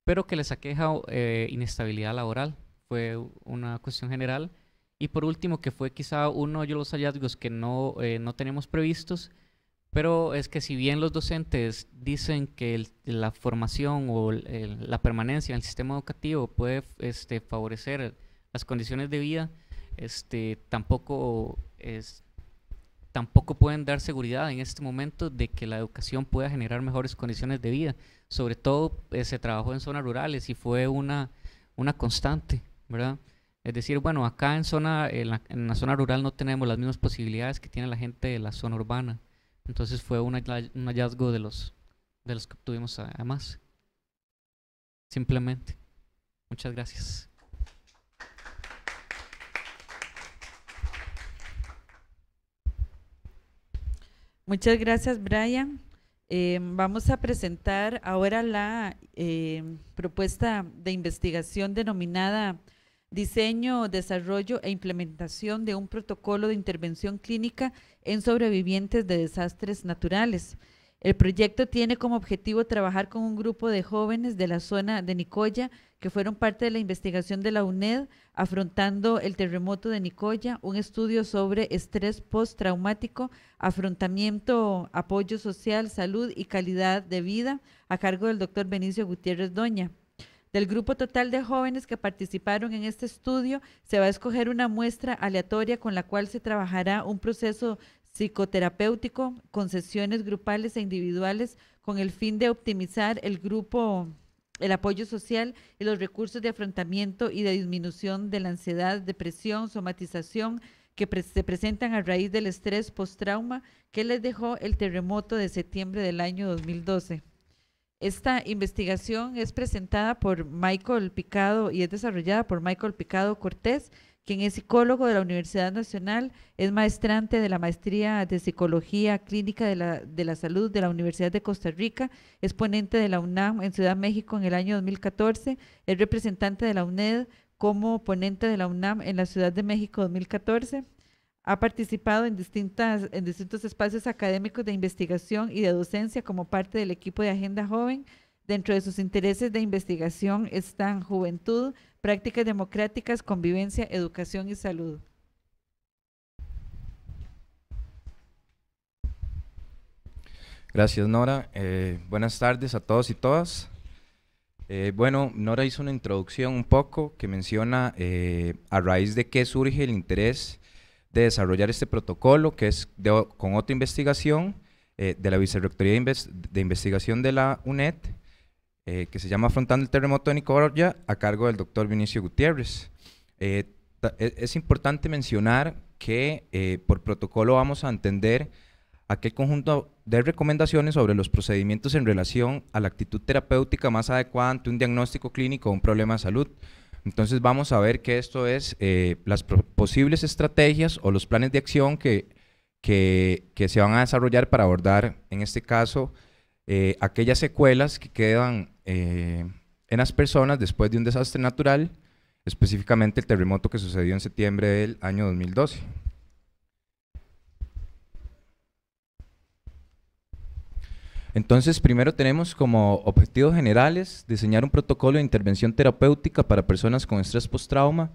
pero que les aqueja eh, inestabilidad laboral. Fue una cuestión general. Y por último, que fue quizá uno de los hallazgos que no, eh, tenemos previstos, pero es que si bien los docentes dicen que la formación o la permanencia en el sistema educativo puede este, favorecer las condiciones de vida, este, tampoco, tampoco pueden dar seguridad en este momento de que la educación pueda generar mejores condiciones de vida. Sobre todo ese se trabajó en zonas rurales y fue una, constante, ¿verdad? Es decir, bueno, acá en, zona, en la, zona rural no tenemos las mismas posibilidades que tiene la gente de la zona urbana. Entonces fue un, hallazgo de de los que obtuvimos además. Simplemente. Muchas gracias. Muchas gracias, Brian. Em, vamos a presentar ahora la em, propuesta de investigación denominada Diseño, Desarrollo e Implementación de un Protocolo de Intervención Clínica en Sobrevivientes de Desastres Naturales. El proyecto tiene como objetivo trabajar con un grupo de jóvenes de la zona de Nicoya que fueron parte de la investigación de la UNED afrontando el terremoto de Nicoya, un estudio sobre estrés postraumático, afrontamiento, apoyo social, salud y calidad de vida a cargo del doctor Benicio Gutiérrez Doña. Del grupo total de jóvenes que participaron en este estudio, se va a escoger una muestra aleatoria con la cual se trabajará un proceso psicoterapéutico concesiones grupales e individuales con el fin de optimizar el grupo, el apoyo social y los recursos de afrontamiento y de disminución de la ansiedad, depresión, somatización que se presentan a raíz del estrés post-trauma que les dejó el terremoto de septiembre del año 2012. Esta investigación es presentada por Michael Picado y es desarrollada por Michael Picado Cortés quien es psicólogo de la Universidad Nacional, es maestrante de la Maestría de Psicología Clínica de la, Salud de la Universidad de Costa Rica, es ponente de la UNAM en Ciudad México en el año 2014, es representante de la UNED como ponente de la UNAM en la Ciudad de México 2014. Ha participado en, distintas, en distintos espacios académicos de investigación y de docencia como parte del equipo de Agenda Joven. Dentro de sus intereses de investigación están juventud, prácticas democráticas, convivencia, educación y salud. Gracias, Nora. Eh, buenas tardes a todos y todas. Eh, bueno, Nora hizo una introducción un poco que menciona eh, a raíz de qué surge el interés de desarrollar este protocolo, que es con otra investigación de la Vicerrectoría de, de Investigación de la UNED eh, que se llama Afrontando el Terremoto de a cargo del doctor Vinicio Gutiérrez. Eh, e, es importante mencionar que eh, por protocolo vamos a entender aquel conjunto de recomendaciones sobre los procedimientos en relación a la actitud terapéutica más adecuada ante un diagnóstico clínico o un problema de salud. Entonces vamos a ver que esto es las posibles estrategias o los planes de acción que, que, que se van a desarrollar para abordar, en este caso, eh, aquellas secuelas que quedan eh, en las personas después de un desastre natural, específicamente el terremoto que sucedió en septiembre del año 2012. Entonces, primero tenemos como objetivos generales diseñar un protocolo de intervención terapéutica para personas con estrés post-trauma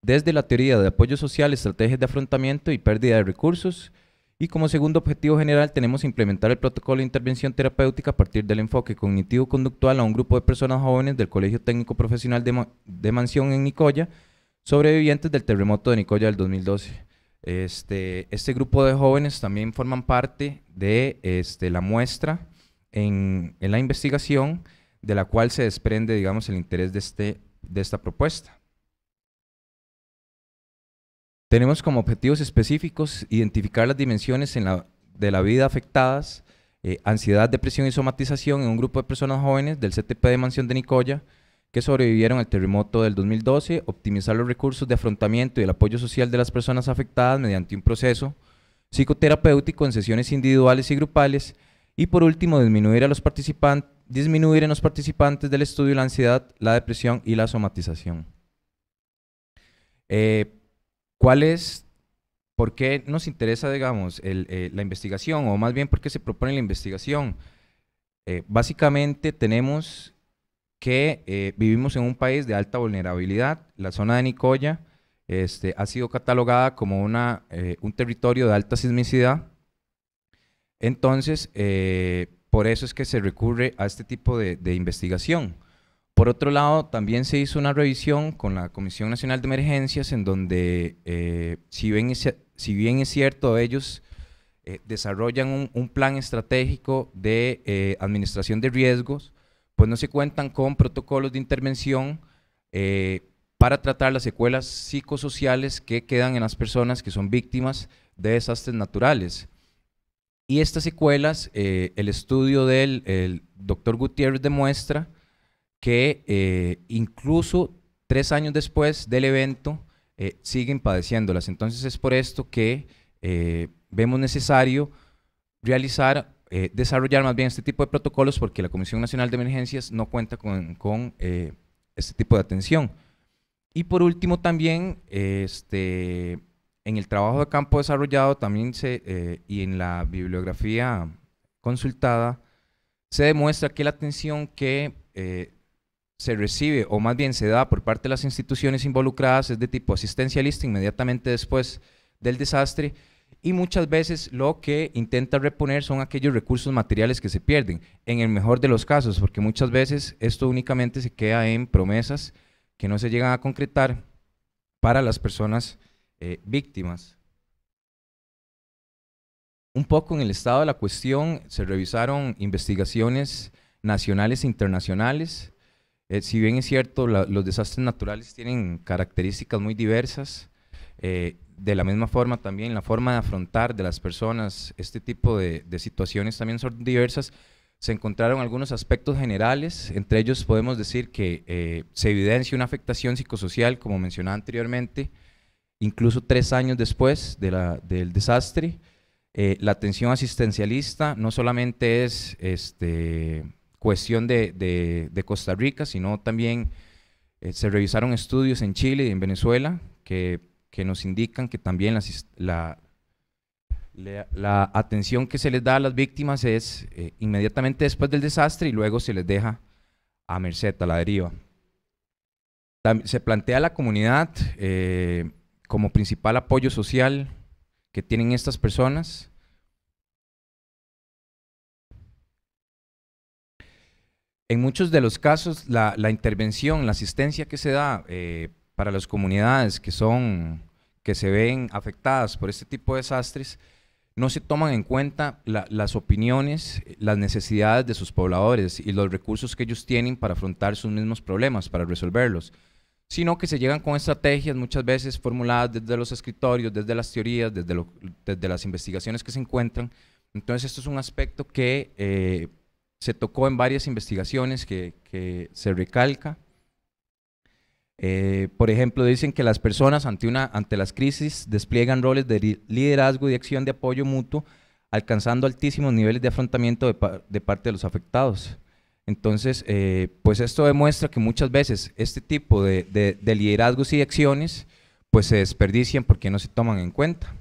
desde la teoría de apoyo social, estrategias de afrontamiento y pérdida de recursos, y como segundo objetivo general tenemos implementar el protocolo de intervención terapéutica a partir del enfoque cognitivo-conductual a un grupo de personas jóvenes del Colegio Técnico Profesional de, Mansión en Nicoya, sobrevivientes del terremoto de Nicoya del 2012. Este, este grupo de jóvenes también forman parte de este, la muestra en, la investigación de la cual se desprende, digamos, el interés de, este, de esta propuesta. Tenemos como objetivos específicos identificar las dimensiones la, de la vida afectadas, eh, ansiedad, depresión y somatización en un grupo de personas jóvenes del CTP de Mansión de Nicoya que sobrevivieron al terremoto del 2012, optimizar los recursos de afrontamiento y el apoyo social de las personas afectadas mediante un proceso psicoterapéutico en sesiones individuales y grupales, y por último, disminuir, a los participantes, disminuir en los participantes del estudio la ansiedad, la depresión y la somatización. Eh, ¿Cuál es, por qué nos interesa, digamos, eh, la investigación, o más bien por qué se propone la investigación? Eh, básicamente tenemos que eh, vivimos en un país de alta vulnerabilidad. La zona de Nicoya este, ha sido catalogada como una, un territorio de alta sismicidad. Entonces, por eso es que se recurre a este tipo de investigación. Por otro lado, también se hizo una revisión con la Comisión Nacional de Emergencias, en donde, eh, si, bien es, si bien es cierto, ellos eh, desarrollan un, plan estratégico de eh, administración de riesgos, pues no se cuentan con protocolos de intervención para tratar las secuelas psicosociales que quedan en las personas que son víctimas de desastres naturales. Y estas secuelas, el estudio del doctor Gutiérrez demuestra que eh, incluso tres años después del evento eh, siguen padeciéndolas. Entonces es por esto que eh, vemos necesario realizar, desarrollar más bien este tipo de protocolos porque la Comisión Nacional de Emergencias no cuenta con, este tipo de atención. Y por último también, este, en el trabajo de campo desarrollado también se, y en la bibliografía consultada, se demuestra que la atención que se recibe o más bien se da por parte de las instituciones involucradas es de tipo asistencialista inmediatamente después del desastre y muchas veces lo que intenta reponer son aquellos recursos materiales que se pierden, en el mejor de los casos, porque muchas veces esto únicamente se queda en promesas que no se llegan a concretar para las personas eh, víctimas. Un poco en el estado de la cuestión se revisaron investigaciones nacionales e internacionales, eh, si bien es cierto, los desastres naturales tienen características muy diversas, eh, de la misma forma también la forma de afrontar de las personas este tipo de, situaciones también son diversas. Se encontraron algunos aspectos generales, entre ellos podemos decir que eh, se evidencia una afectación psicosocial, como mencionaba anteriormente, incluso tres años después de la, del desastre. la atención asistencialista no solamente es este, cuestión de, Costa Rica, sino también eh, se revisaron estudios en Chile y en Venezuela que, nos indican que también la, atención que se les da a las víctimas es eh, inmediatamente después del desastre y luego se les deja a merced, a la deriva. se plantea la comunidad eh, como principal apoyo social que tienen estas personas En muchos de los casos, la, intervención, la asistencia que se da eh, para las comunidades que son que se ven afectadas por este tipo de desastres, no se toman en cuenta las opiniones, las necesidades de sus pobladores y los recursos que ellos tienen para afrontar sus mismos problemas, para resolverlos, sino que se llegan con estrategias muchas veces formuladas desde los escritorios, desde las teorías, desde, desde las investigaciones que se encuentran. Entonces, esto es un aspecto que eh, se tocó en varias investigaciones que, se recalca. Eh, por ejemplo, dicen que las personas ante, una, ante las crisis despliegan roles de liderazgo y acción de apoyo mutuo, alcanzando altísimos niveles de afrontamiento de, parte de los afectados. Entonces, eh, pues esto demuestra que muchas veces este tipo de, de liderazgos y acciones pues se desperdician porque no se toman en cuenta.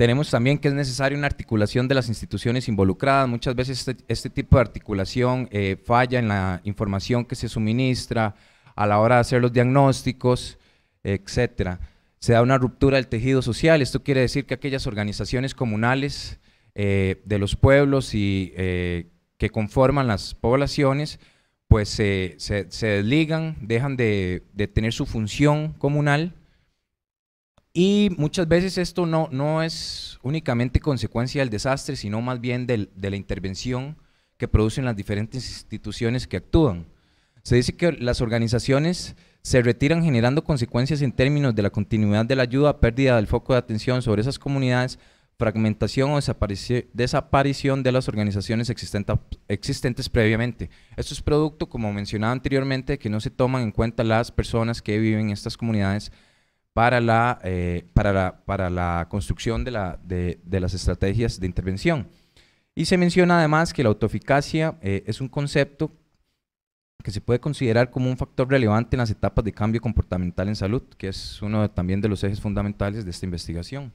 Tenemos también que es necesaria una articulación de las instituciones involucradas. Muchas veces este, este tipo de articulación eh, falla en la información que se suministra a la hora de hacer los diagnósticos, etcétera. Se da una ruptura del tejido social. Esto quiere decir que aquellas organizaciones comunales eh, de los pueblos y eh, que conforman las poblaciones, pues se, desligan, dejan de tener su función comunal y muchas veces esto no, no es únicamente consecuencia del desastre, sino más bien de la intervención que producen las diferentes instituciones que actúan. Se dice que las organizaciones se retiran generando consecuencias en términos de la continuidad de la ayuda, pérdida del foco de atención sobre esas comunidades, fragmentación o desaparición de las organizaciones existentes previamente. Esto es producto, como mencionaba anteriormente, que no se toman en cuenta las personas que viven en estas comunidades para la, eh, para la, para la construcción de, la, de, de, las estrategias de intervención. Y se menciona además que la autoeficacia eh, es un concepto que se puede considerar como un factor relevante en las etapas de cambio comportamental en salud, que es uno también de los ejes fundamentales de esta investigación.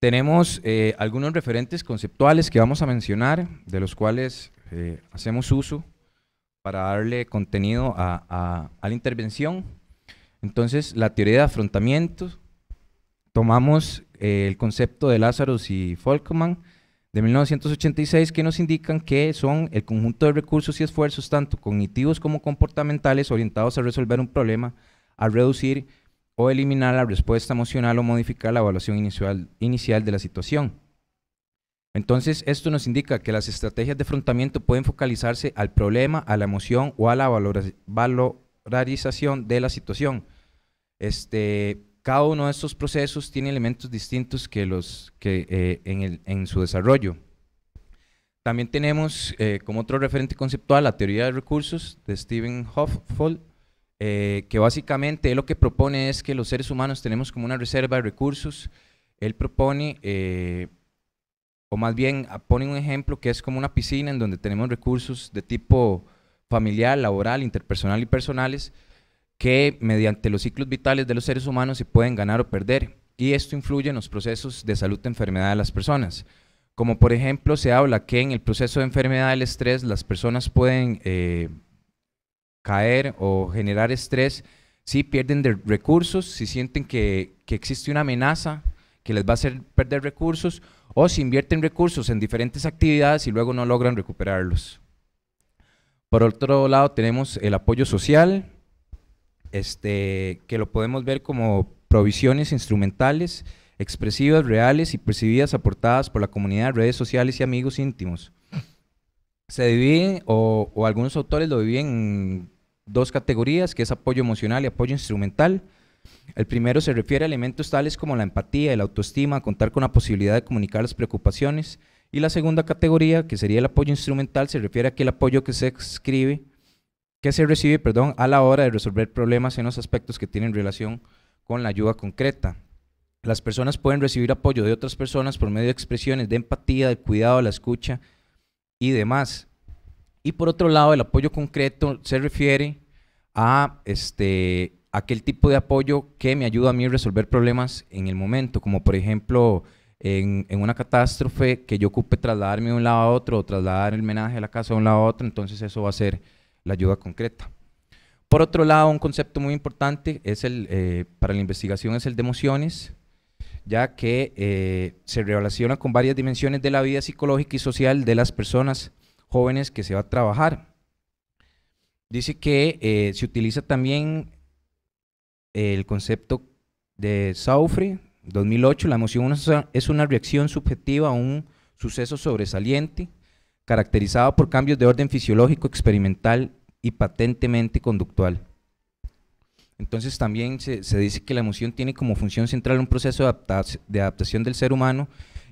Tenemos eh, algunos referentes conceptuales que vamos a mencionar, de los cuales hacemos uso para darle contenido a, a, a la intervención. Entonces, la teoría de afrontamientos, tomamos eh, el concepto de Lazarus y Folkman de 1986 que nos indican que son el conjunto de recursos y esfuerzos tanto cognitivos como comportamentales orientados a resolver un problema, a reducir o eliminar la respuesta emocional o modificar la evaluación inicial, inicial de la situación. Entonces, esto nos indica que las estrategias de afrontamiento pueden focalizarse al problema, a la emoción o a la valor, de la situación. Este, cada uno de estos procesos tiene elementos distintos que los que eh, en, su desarrollo. También tenemos eh, como otro referente conceptual la teoría de recursos de Stephen Hoffold, eh, que básicamente lo que propone es que los seres humanos tenemos como una reserva de recursos. Él propone, o más bien pone un ejemplo que es como una piscina en donde tenemos recursos de tipo familiar, laboral, interpersonal y personales que mediante los ciclos vitales de los seres humanos se pueden ganar o perder. Y esto influye en los procesos de salud de enfermedad de las personas. Como por ejemplo se habla que en el proceso de enfermedad del estrés las personas pueden eh, caer o generar estrés si pierden de recursos, si sienten que, que existe una amenaza que les va a hacer perder recursos o si invierten recursos en diferentes actividades y luego no logran recuperarlos. Por otro lado, tenemos el apoyo social, este, que lo podemos ver como provisiones instrumentales, expresivas, reales y percibidas aportadas por la comunidad, redes sociales y amigos íntimos. Se divide, o, o algunos autores lo dividen en dos categorías, que es apoyo emocional y apoyo instrumental. El primero se refiere a elementos tales como la empatía, la autoestima, contar con la posibilidad de comunicar las preocupaciones, y la segunda categoría, que sería el apoyo instrumental, se refiere a aquel apoyo que se escribe, que se recibe, perdón, a la hora de resolver problemas en los aspectos que tienen relación con la ayuda concreta. Las personas pueden recibir apoyo de otras personas por medio de expresiones de empatía, de cuidado, la escucha y demás. Y por otro lado, el apoyo concreto se refiere a este aquel tipo de apoyo que me ayuda a mí a resolver problemas en el momento, como por ejemplo en, una catástrofe que yo ocupe trasladarme de un lado a otro o trasladar el menaje de la casa de un lado a otro, entonces eso va a ser la ayuda concreta. Por otro lado, un concepto muy importante es el, eh, para la investigación es el de emociones, ya que eh, se relaciona con varias dimensiones de la vida psicológica y social de las personas jóvenes que se va a trabajar. Dice que eh, se utiliza también el concepto de Saufre, 2008, la emoción es una reacción subjetiva a un suceso sobresaliente, caracterizado por cambios de orden fisiológico, experimental y patentemente conductual. Entonces también se, dice que la emoción tiene como función central un proceso de, adaptación, del ser humano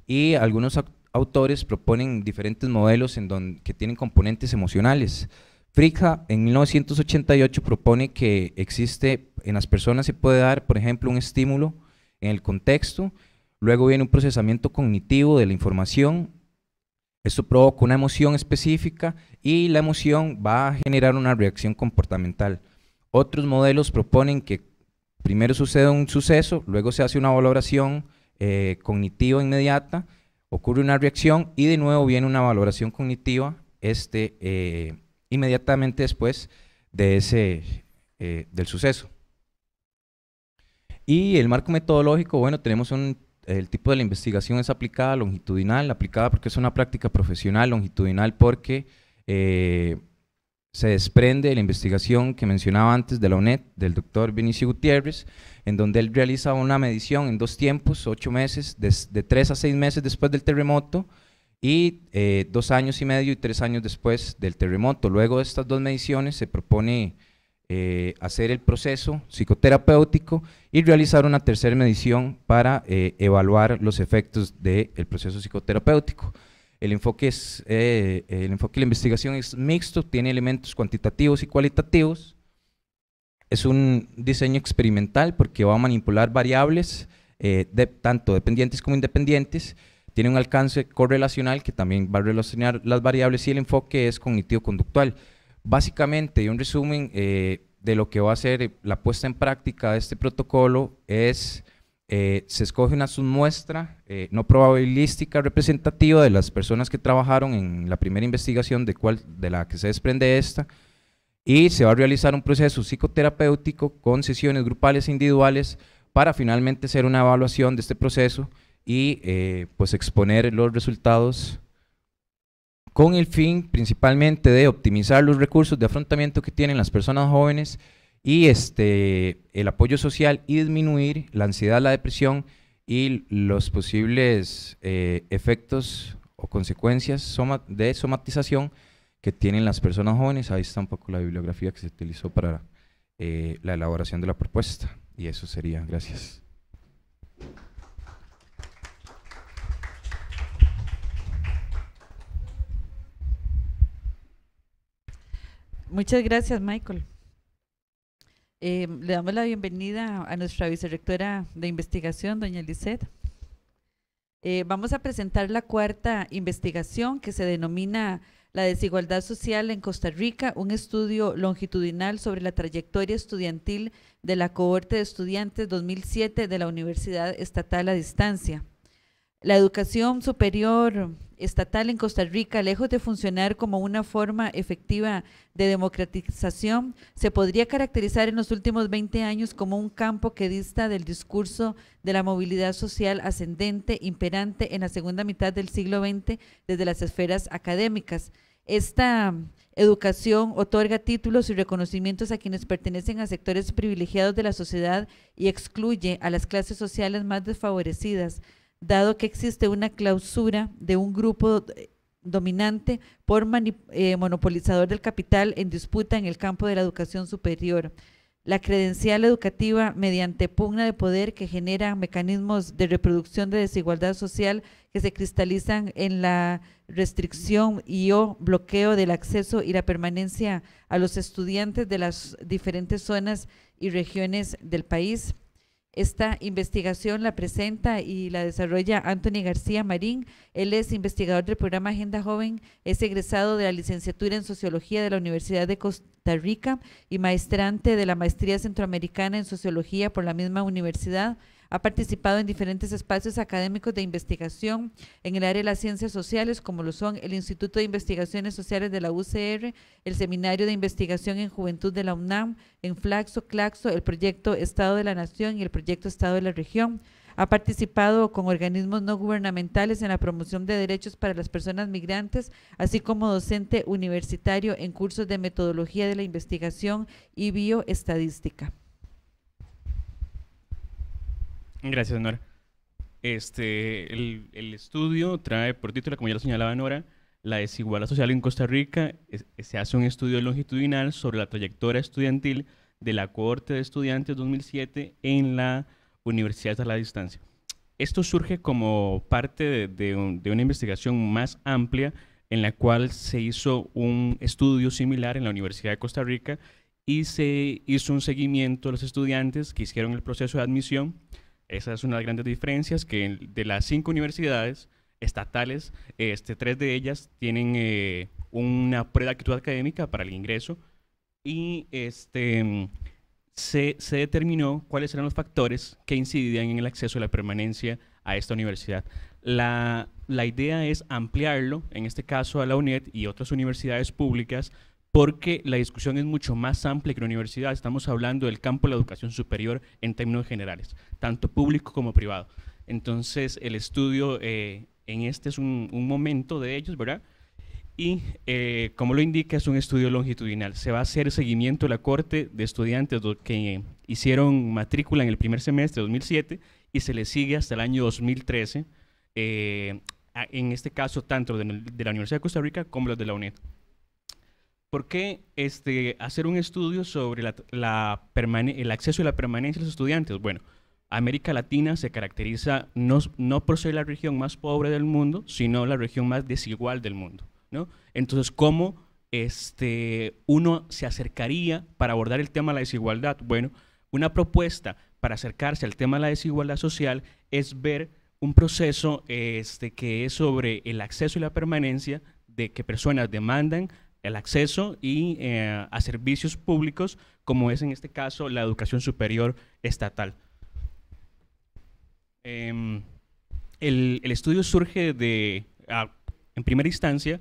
y algunos autores proponen diferentes modelos en donde, que tienen componentes emocionales. Fricka en 1988 propone que existe en las personas se puede dar, por ejemplo, un estímulo en el contexto. Luego viene un procesamiento cognitivo de la información. Esto provoca una emoción específica y la emoción va a generar una reacción comportamental. Otros modelos proponen que primero sucede un suceso, luego se hace una valoración eh, cognitiva inmediata, ocurre una reacción y de nuevo viene una valoración cognitiva este, eh, inmediatamente después de ese, eh, del suceso. Y el marco metodológico, bueno, tenemos un, el tipo de la investigación es aplicada, longitudinal, aplicada porque es una práctica profesional, longitudinal porque eh, se desprende de la investigación que mencionaba antes de la UNED, del doctor Vinicio Gutiérrez, en donde él realiza una medición en dos tiempos, ocho meses, de, tres a seis meses después del terremoto, y eh, dos años y medio y tres años después del terremoto. Luego de estas dos mediciones se propone eh, hacer el proceso psicoterapéutico y realizar una tercera medición para eh, evaluar los efectos del proceso psicoterapéutico. El enfoque, es, eh, el enfoque de la investigación es mixto, tiene elementos cuantitativos y cualitativos. Es un diseño experimental porque va a manipular variables, tanto dependientes como independientes. Tiene un alcance correlacional que también va a relacionar las variables y el enfoque es cognitivo-conductual. Básicamente, y un resumen eh, de lo que va a ser la puesta en práctica de este protocolo es, eh, se escoge una submuestra eh, no probabilística representativa de las personas que trabajaron en la primera investigación de, cual, de la que se desprende esta, y se va a realizar un proceso psicoterapéutico con sesiones grupales e individuales para finalmente hacer una evaluación de este proceso y pues exponer los resultados con el fin principalmente de optimizar los recursos de afrontamiento que tienen las personas jóvenes y este, el apoyo social y disminuir la ansiedad, la depresión y los posibles eh, efectos o consecuencias de somatización que tienen las personas jóvenes. Ahí está un poco la bibliografía que se utilizó para eh, la elaboración de la propuesta. Y eso sería. Gracias. Muchas gracias, Michael. Eh, le damos la bienvenida a nuestra vicerectora de investigación, doña Lisset. Eh, vamos a presentar la cuarta investigación que se denomina La desigualdad social en Costa Rica, un estudio longitudinal sobre la trayectoria estudiantil de la cohorte de estudiantes 2007 de la Universidad Estatal a Distancia. La educación superior estatal en Costa Rica, lejos de funcionar como una forma efectiva de democratización, se podría caracterizar en los últimos 20 años como un campo que dista del discurso de la movilidad social ascendente imperante en la segunda mitad del siglo XX desde las esferas académicas. Esta educación otorga títulos y reconocimientos a quienes pertenecen a sectores privilegiados de la sociedad y excluye a las clases sociales más desfavorecidas dado que existe una clausura de un grupo eh, dominante por eh, monopolizador del capital en disputa en el campo de la educación superior. La credencial educativa mediante pugna de poder que genera mecanismos de reproducción de desigualdad social que se cristalizan en la restricción y o bloqueo del acceso y la permanencia a los estudiantes de las diferentes zonas y regiones del país esta investigación la presenta y la desarrolla Anthony García Marín. Él es investigador del programa Agenda Joven, es egresado de la licenciatura en Sociología de la Universidad de Costa Rica y maestrante de la Maestría Centroamericana en Sociología por la misma universidad. Ha participado en diferentes espacios académicos de investigación en el área de las ciencias sociales, como lo son el Instituto de Investigaciones Sociales de la UCR, el Seminario de Investigación en Juventud de la UNAM, en Flaxo, Claxo, el Proyecto Estado de la Nación y el Proyecto Estado de la Región. Ha participado con organismos no gubernamentales en la promoción de derechos para las personas migrantes, así como docente universitario en cursos de metodología de la investigación y bioestadística. Gracias, Nora. Este, el, estudio trae por título, como ya lo señalaba Nora, La desigualdad social en Costa Rica. se hace un estudio longitudinal sobre la trayectoria estudiantil de la cohorte de estudiantes 2007 en la Universidad a la Distancia. Esto surge como parte de, de, una investigación más amplia en la cual se hizo un estudio similar en la Universidad de Costa Rica y se hizo un seguimiento a los estudiantes que hicieron el proceso de admisión esa es una de las grandes diferencias que de las cinco universidades estatales, este, tres de ellas tienen eh, una prueba de actitud académica para el ingreso y este, se, determinó cuáles eran los factores que incidían en el acceso y la permanencia a esta universidad. La, la idea es ampliarlo, en este caso a la UNED y otras universidades públicas, porque la discusión es mucho más amplia que la universidad. Estamos hablando del campo de la educación superior en términos generales, tanto público como privado. Entonces, el estudio eh, en este es un, momento de ellos, ¿verdad? Y eh, como lo indica, es un estudio longitudinal. Se va a hacer seguimiento de la corte de estudiantes que hicieron matrícula en el primer semestre de 2007 y se les sigue hasta el año 2013, eh, en este caso tanto de, la Universidad de Costa Rica como los de la UNED. ¿Por qué este, hacer un estudio sobre el acceso y la permanencia de los estudiantes? Bueno, América Latina se caracteriza no, por ser la región más pobre del mundo, sino la región más desigual del mundo. ¿no? Entonces, ¿cómo este, uno se acercaría para abordar el tema de la desigualdad? Bueno, una propuesta para acercarse al tema de la desigualdad social es ver un proceso este, que es sobre el acceso y la permanencia de que personas demandan el acceso y, eh, a servicios públicos, como es en este caso la educación superior estatal. Em, el, estudio surge de, en primera instancia,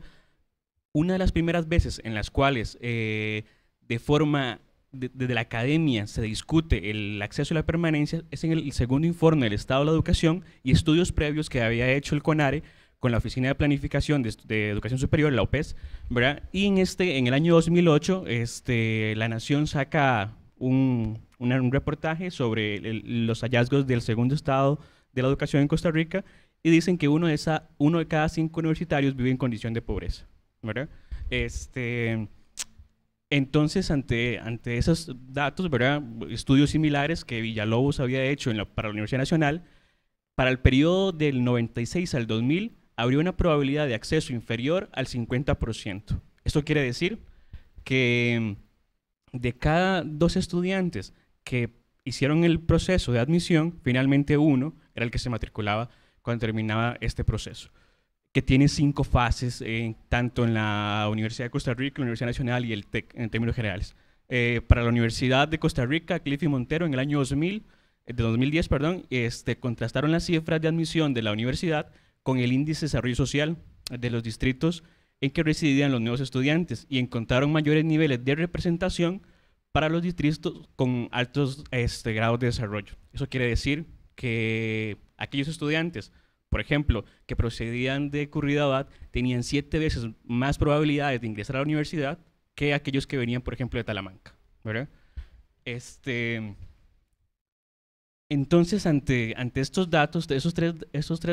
una de las primeras veces en las cuales eh, de forma desde la academia se discute el acceso y la permanencia es en el segundo informe del Estado de la Educación y estudios previos que había hecho el CONARE con la Oficina de Planificación de, Educación Superior, la OPES, ¿verdad? Y en, este, en el año 2008, este, la Nación saca un, reportaje sobre los hallazgos del segundo estado de la educación en Costa Rica y dicen que uno de, esa, uno de cada cinco universitarios vive en condición de pobreza, ¿verdad? Este, entonces, ante, ante esos datos, ¿verdad? estudios similares que Villalobos había hecho para la Universidad Nacional, para el periodo del 96 al 2000, habría una probabilidad de acceso inferior al 50%. Esto quiere decir que mm, de cada dos estudiantes que hicieron el proceso de admisión, finalmente uno era el que se matriculaba cuando terminaba este proceso, que tiene cinco fases, eh, tanto en la Universidad de Costa Rica, la Universidad Nacional y el TEC, en términos generales. Eh, para la Universidad de Costa Rica, y Montero, en el año 2000, eh, de 2010, perdón, este, contrastaron las cifras de admisión de la universidad con el índice de desarrollo social de los distritos en que residían los nuevos estudiantes y encontraron mayores niveles de representación para los distritos con altos este, grados de desarrollo. Eso quiere decir que aquellos estudiantes, por ejemplo, que procedían de Abad, tenían siete veces más probabilidades de ingresar a la universidad que aquellos que venían, por ejemplo, de Talamanca. ¿verdad? Este, entonces, ante, ante estos datos, esos tres,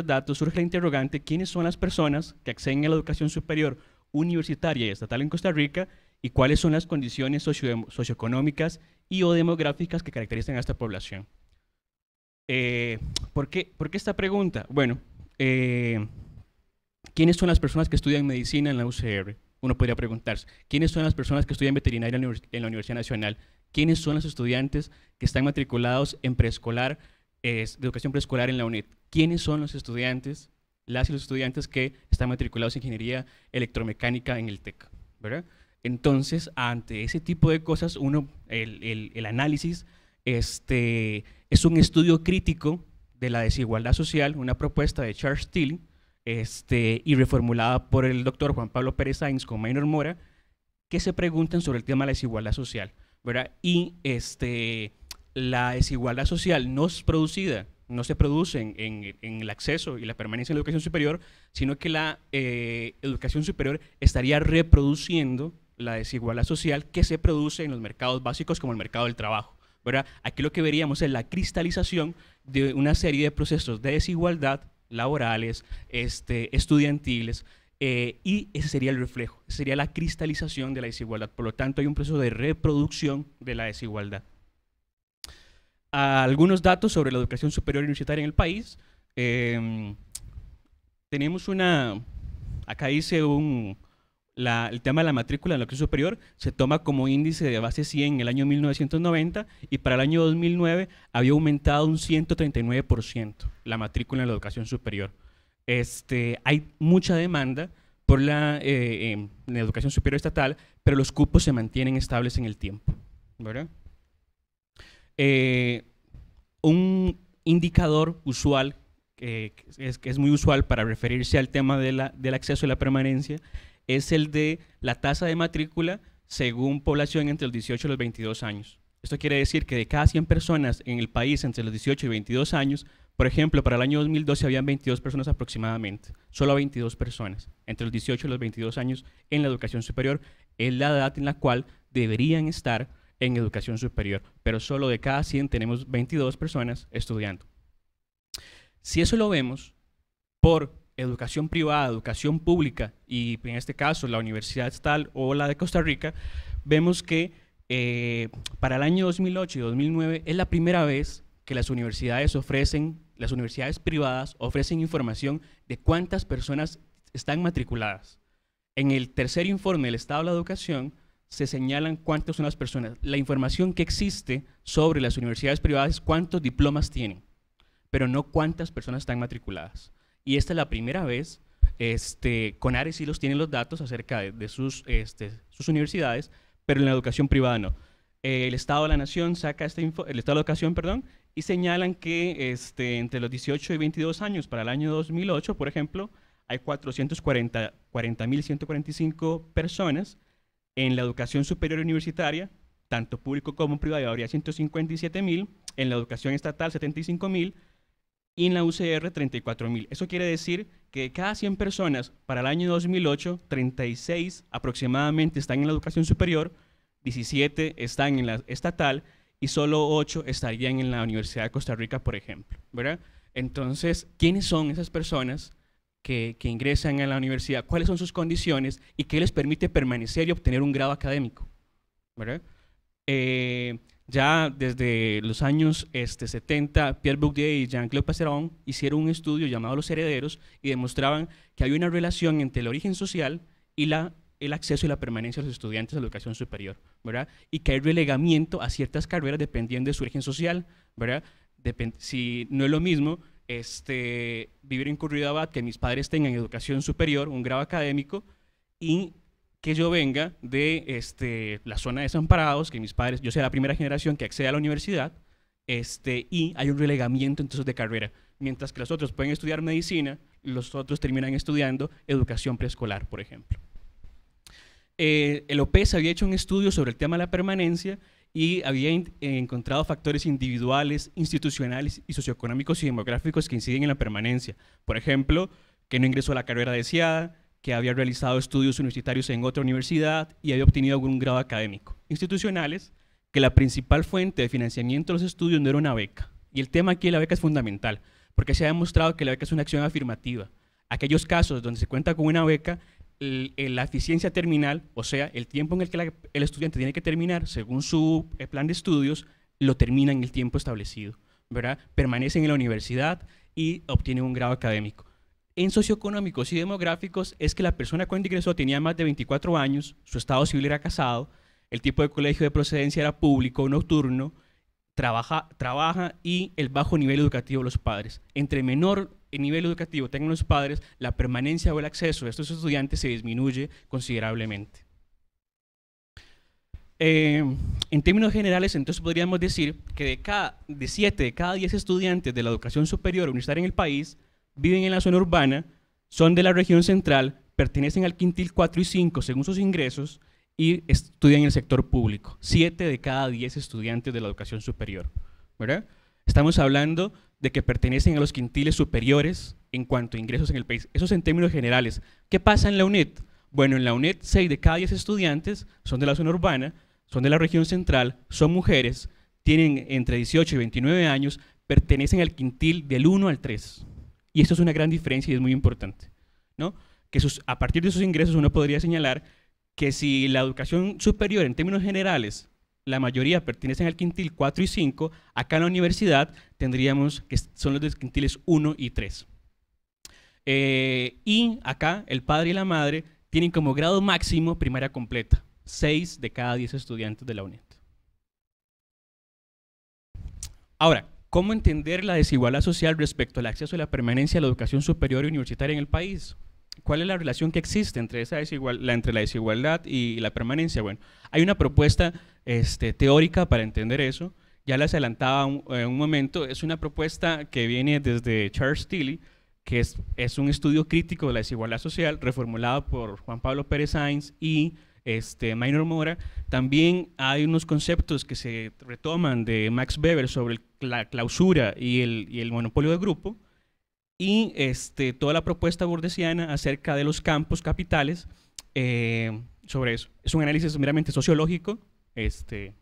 datos, surge la interrogante, ¿quiénes son las personas que acceden a la educación superior universitaria y estatal en Costa Rica y cuáles son las condiciones socioeconómicas y o demográficas que caracterizan a esta población? Eh, ¿por, qué, esta pregunta? Bueno, eh, ¿quiénes son las personas que estudian medicina en la UCR? Uno podría preguntarse, ¿quiénes son las personas que estudian veterinaria en la Universidad Nacional? quiénes son los estudiantes que están matriculados en preescolar, eh, de educación preescolar en la UNED. ¿Quiénes son los estudiantes, las y los estudiantes que están matriculados en ingeniería electromecánica en el TEC? ¿verdad? Entonces, ante ese tipo de cosas, uno, el, el, el análisis este, es un estudio crítico de la desigualdad social, una propuesta de Charles Steele este, y reformulada por el doctor Juan Pablo Pérez Sainz con Maynor Mora, que se preguntan sobre el tema de la desigualdad social. Y este, la desigualdad social no es producida, no se produce en, el acceso y la permanencia en la educación superior, sino que la eh, educación superior estaría reproduciendo la desigualdad social que se produce en los mercados básicos como el mercado del trabajo. Aquí lo que veríamos es la cristalización de una serie de procesos de desigualdad laborales, este, estudiantiles, eh, y ese sería el reflejo, sería la cristalización de la desigualdad. Por lo tanto, hay un proceso de reproducción de la desigualdad. Algunos datos sobre la educación superior universitaria en el país. Em, tenemos una, acá dice un, el tema de la matrícula en la educación superior se toma como índice de base 100 en el año 1990 y para el año 2009 había aumentado un 139% la matrícula en la educación superior. Este, hay mucha demanda por eh, em, la, educación superior estatal, pero los cupos se mantienen estables en el tiempo. Eh, un indicador usual, que es, muy usual para referirse al tema la, del acceso y la permanencia, es el de la tasa de matrícula según población entre los 18 y los 22 años. Esto quiere decir que de cada 100 personas en el país entre los 18 y 22 años, por ejemplo, para el año 2012 habían 22 personas aproximadamente, solo 22 personas, entre los 18 y los 22 años en la educación superior, es la edad en la cual deberían estar en educación superior, pero solo de cada 100 tenemos 22 personas estudiando. Si eso lo vemos por educación privada, educación pública, y en este caso la Universidad tal o la de Costa Rica, vemos que eh, para el año 2008 y 2009 es la primera vez que las universidades ofrecen las universidades privadas ofrecen información de cuántas personas están matriculadas. En el tercer informe del Estado de la Educación se señalan cuántas son las personas. La información que existe sobre las universidades privadas es cuántos diplomas tienen, pero no cuántas personas están matriculadas. Y esta es la primera vez, este, Conares sí los tiene los datos acerca de, sus, este, sus universidades, pero en la educación privada no. Eh, el Estado de la Nación saca este info, el Estado de Educación, perdón, y señalan que este, entre los 18 y 22 años, para el año 2008, por ejemplo, hay 440.145 personas en la educación superior universitaria, tanto público como privado, habría 157.000, en la educación estatal 75.000 y en la UCR 34.000. Eso quiere decir que cada 100 personas para el año 2008, 36 aproximadamente están en la educación superior, 17 están en la estatal y solo 8 estarían en la Universidad de Costa Rica, por ejemplo, ¿verdad? Entonces, ¿quiénes son esas personas que, ingresan a la universidad? ¿Cuáles son sus condiciones y qué les permite permanecer y obtener un grado académico? Eh, ya desde los años este, 70, Pierre Bourdieu y Jean-Claude Passeron hicieron un estudio llamado Los Herederos y demostraban que hay una relación entre el origen social y la el acceso y la permanencia de los estudiantes a la educación superior, ¿verdad? Y que hay relegamiento a ciertas carreras dependiendo de su origen social, ¿verdad? si no es lo mismo este, vivir en Curridabat, que mis padres tengan educación superior, un grado académico, y que yo venga de este, la zona de desamparados, que mis padres, yo sea la primera generación que accede a la universidad, este, y hay un relegamiento entonces de carrera. Mientras que los otros pueden estudiar medicina, los otros terminan estudiando educación preescolar, por ejemplo eh, el OPES había hecho un estudio sobre el tema de la permanencia y había eh, encontrado factores individuales, institucionales y socioeconómicos y demográficos que inciden en la permanencia. Por ejemplo, que no ingresó a la carrera deseada, que había realizado estudios universitarios en otra universidad y había obtenido algún grado académico. Institucionales, que la principal fuente de financiamiento de los estudios no era una beca. Y el tema aquí de la beca es fundamental, porque se ha demostrado que la beca es una acción afirmativa. Aquellos casos donde se cuenta con una beca eh, la eficiencia terminal, o sea, el tiempo en el que el estudiante tiene que terminar según su eh, plan de estudios, lo termina en el tiempo establecido, ¿verdad? Permanece en la universidad y obtiene un grado académico. En socioeconómicos y demográficos es que la persona cuando ingresó tenía más de 24 años, su estado civil era casado, el tipo de colegio de procedencia era público, nocturno, trabaja, trabaja y el bajo nivel educativo de los padres. Entre menor en nivel educativo tengan los padres, la permanencia o el acceso de estos estudiantes se disminuye considerablemente. Eh, en términos generales, entonces podríamos decir que de, cada, de 7 de cada 10 estudiantes de la educación superior universitaria en el país viven en la zona urbana, son de la región central, pertenecen al quintil 4 y 5 según sus ingresos y estudian en el sector público. 7 de cada 10 estudiantes de la educación superior. ¿verdad? Estamos hablando de que pertenecen a los quintiles superiores en cuanto a ingresos en el país. Eso es en términos generales. ¿Qué pasa en la UNED? Bueno, en la UNED 6 de cada 10 estudiantes son de la zona urbana, son de la región central, son mujeres, tienen entre 18 y 29 años, pertenecen al quintil del 1 al 3. Y eso es una gran diferencia y es muy importante. ¿no? Que sus, a partir de sus ingresos uno podría señalar que si la educación superior en términos generales la mayoría pertenecen al quintil 4 y 5, acá en la universidad tendríamos que son los quintiles 1 y 3. Eh, y acá el padre y la madre tienen como grado máximo primera completa, 6 de cada 10 estudiantes de la UNED. Ahora, ¿cómo entender la desigualdad social respecto al acceso y la permanencia a la educación superior y universitaria en el país? ¿Cuál es la relación que existe entre, esa la, entre la desigualdad y la permanencia? Bueno, hay una propuesta este, teórica para entender eso. Ya la adelantaba un, eh, un momento, es una propuesta que viene desde Charles Tilly, que es, es, un estudio crítico de la desigualdad social, reformulado por Juan Pablo Pérez Sainz y este, Minor Mora. También hay unos conceptos que se retoman de Max Weber sobre la clausura y el, y el monopolio de grupo, y este, toda la propuesta bordesiana acerca de los campos capitales eh, sobre eso. Es un análisis meramente sociológico este,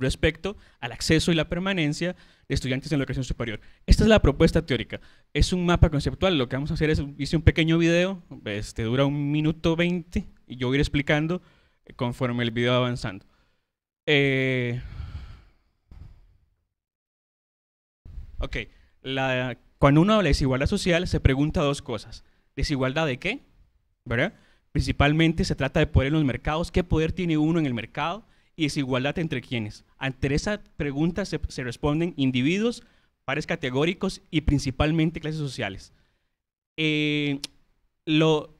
respecto al acceso y la permanencia de estudiantes en la educación superior. Esta es la propuesta teórica. Es un mapa conceptual. Lo que vamos a hacer es, hice un pequeño video, este, dura un minuto 20, y yo voy a ir explicando eh, conforme el video va avanzando. Eh, ok, cuando uno habla de desigualdad social, se pregunta dos cosas. ¿Desigualdad de qué? ¿Verdad? Principalmente se trata de poder en los mercados, qué poder tiene uno en el mercado y desigualdad entre quienes. Ante esa pregunta se, responden individuos, pares categóricos y principalmente clases sociales. Eh, lo,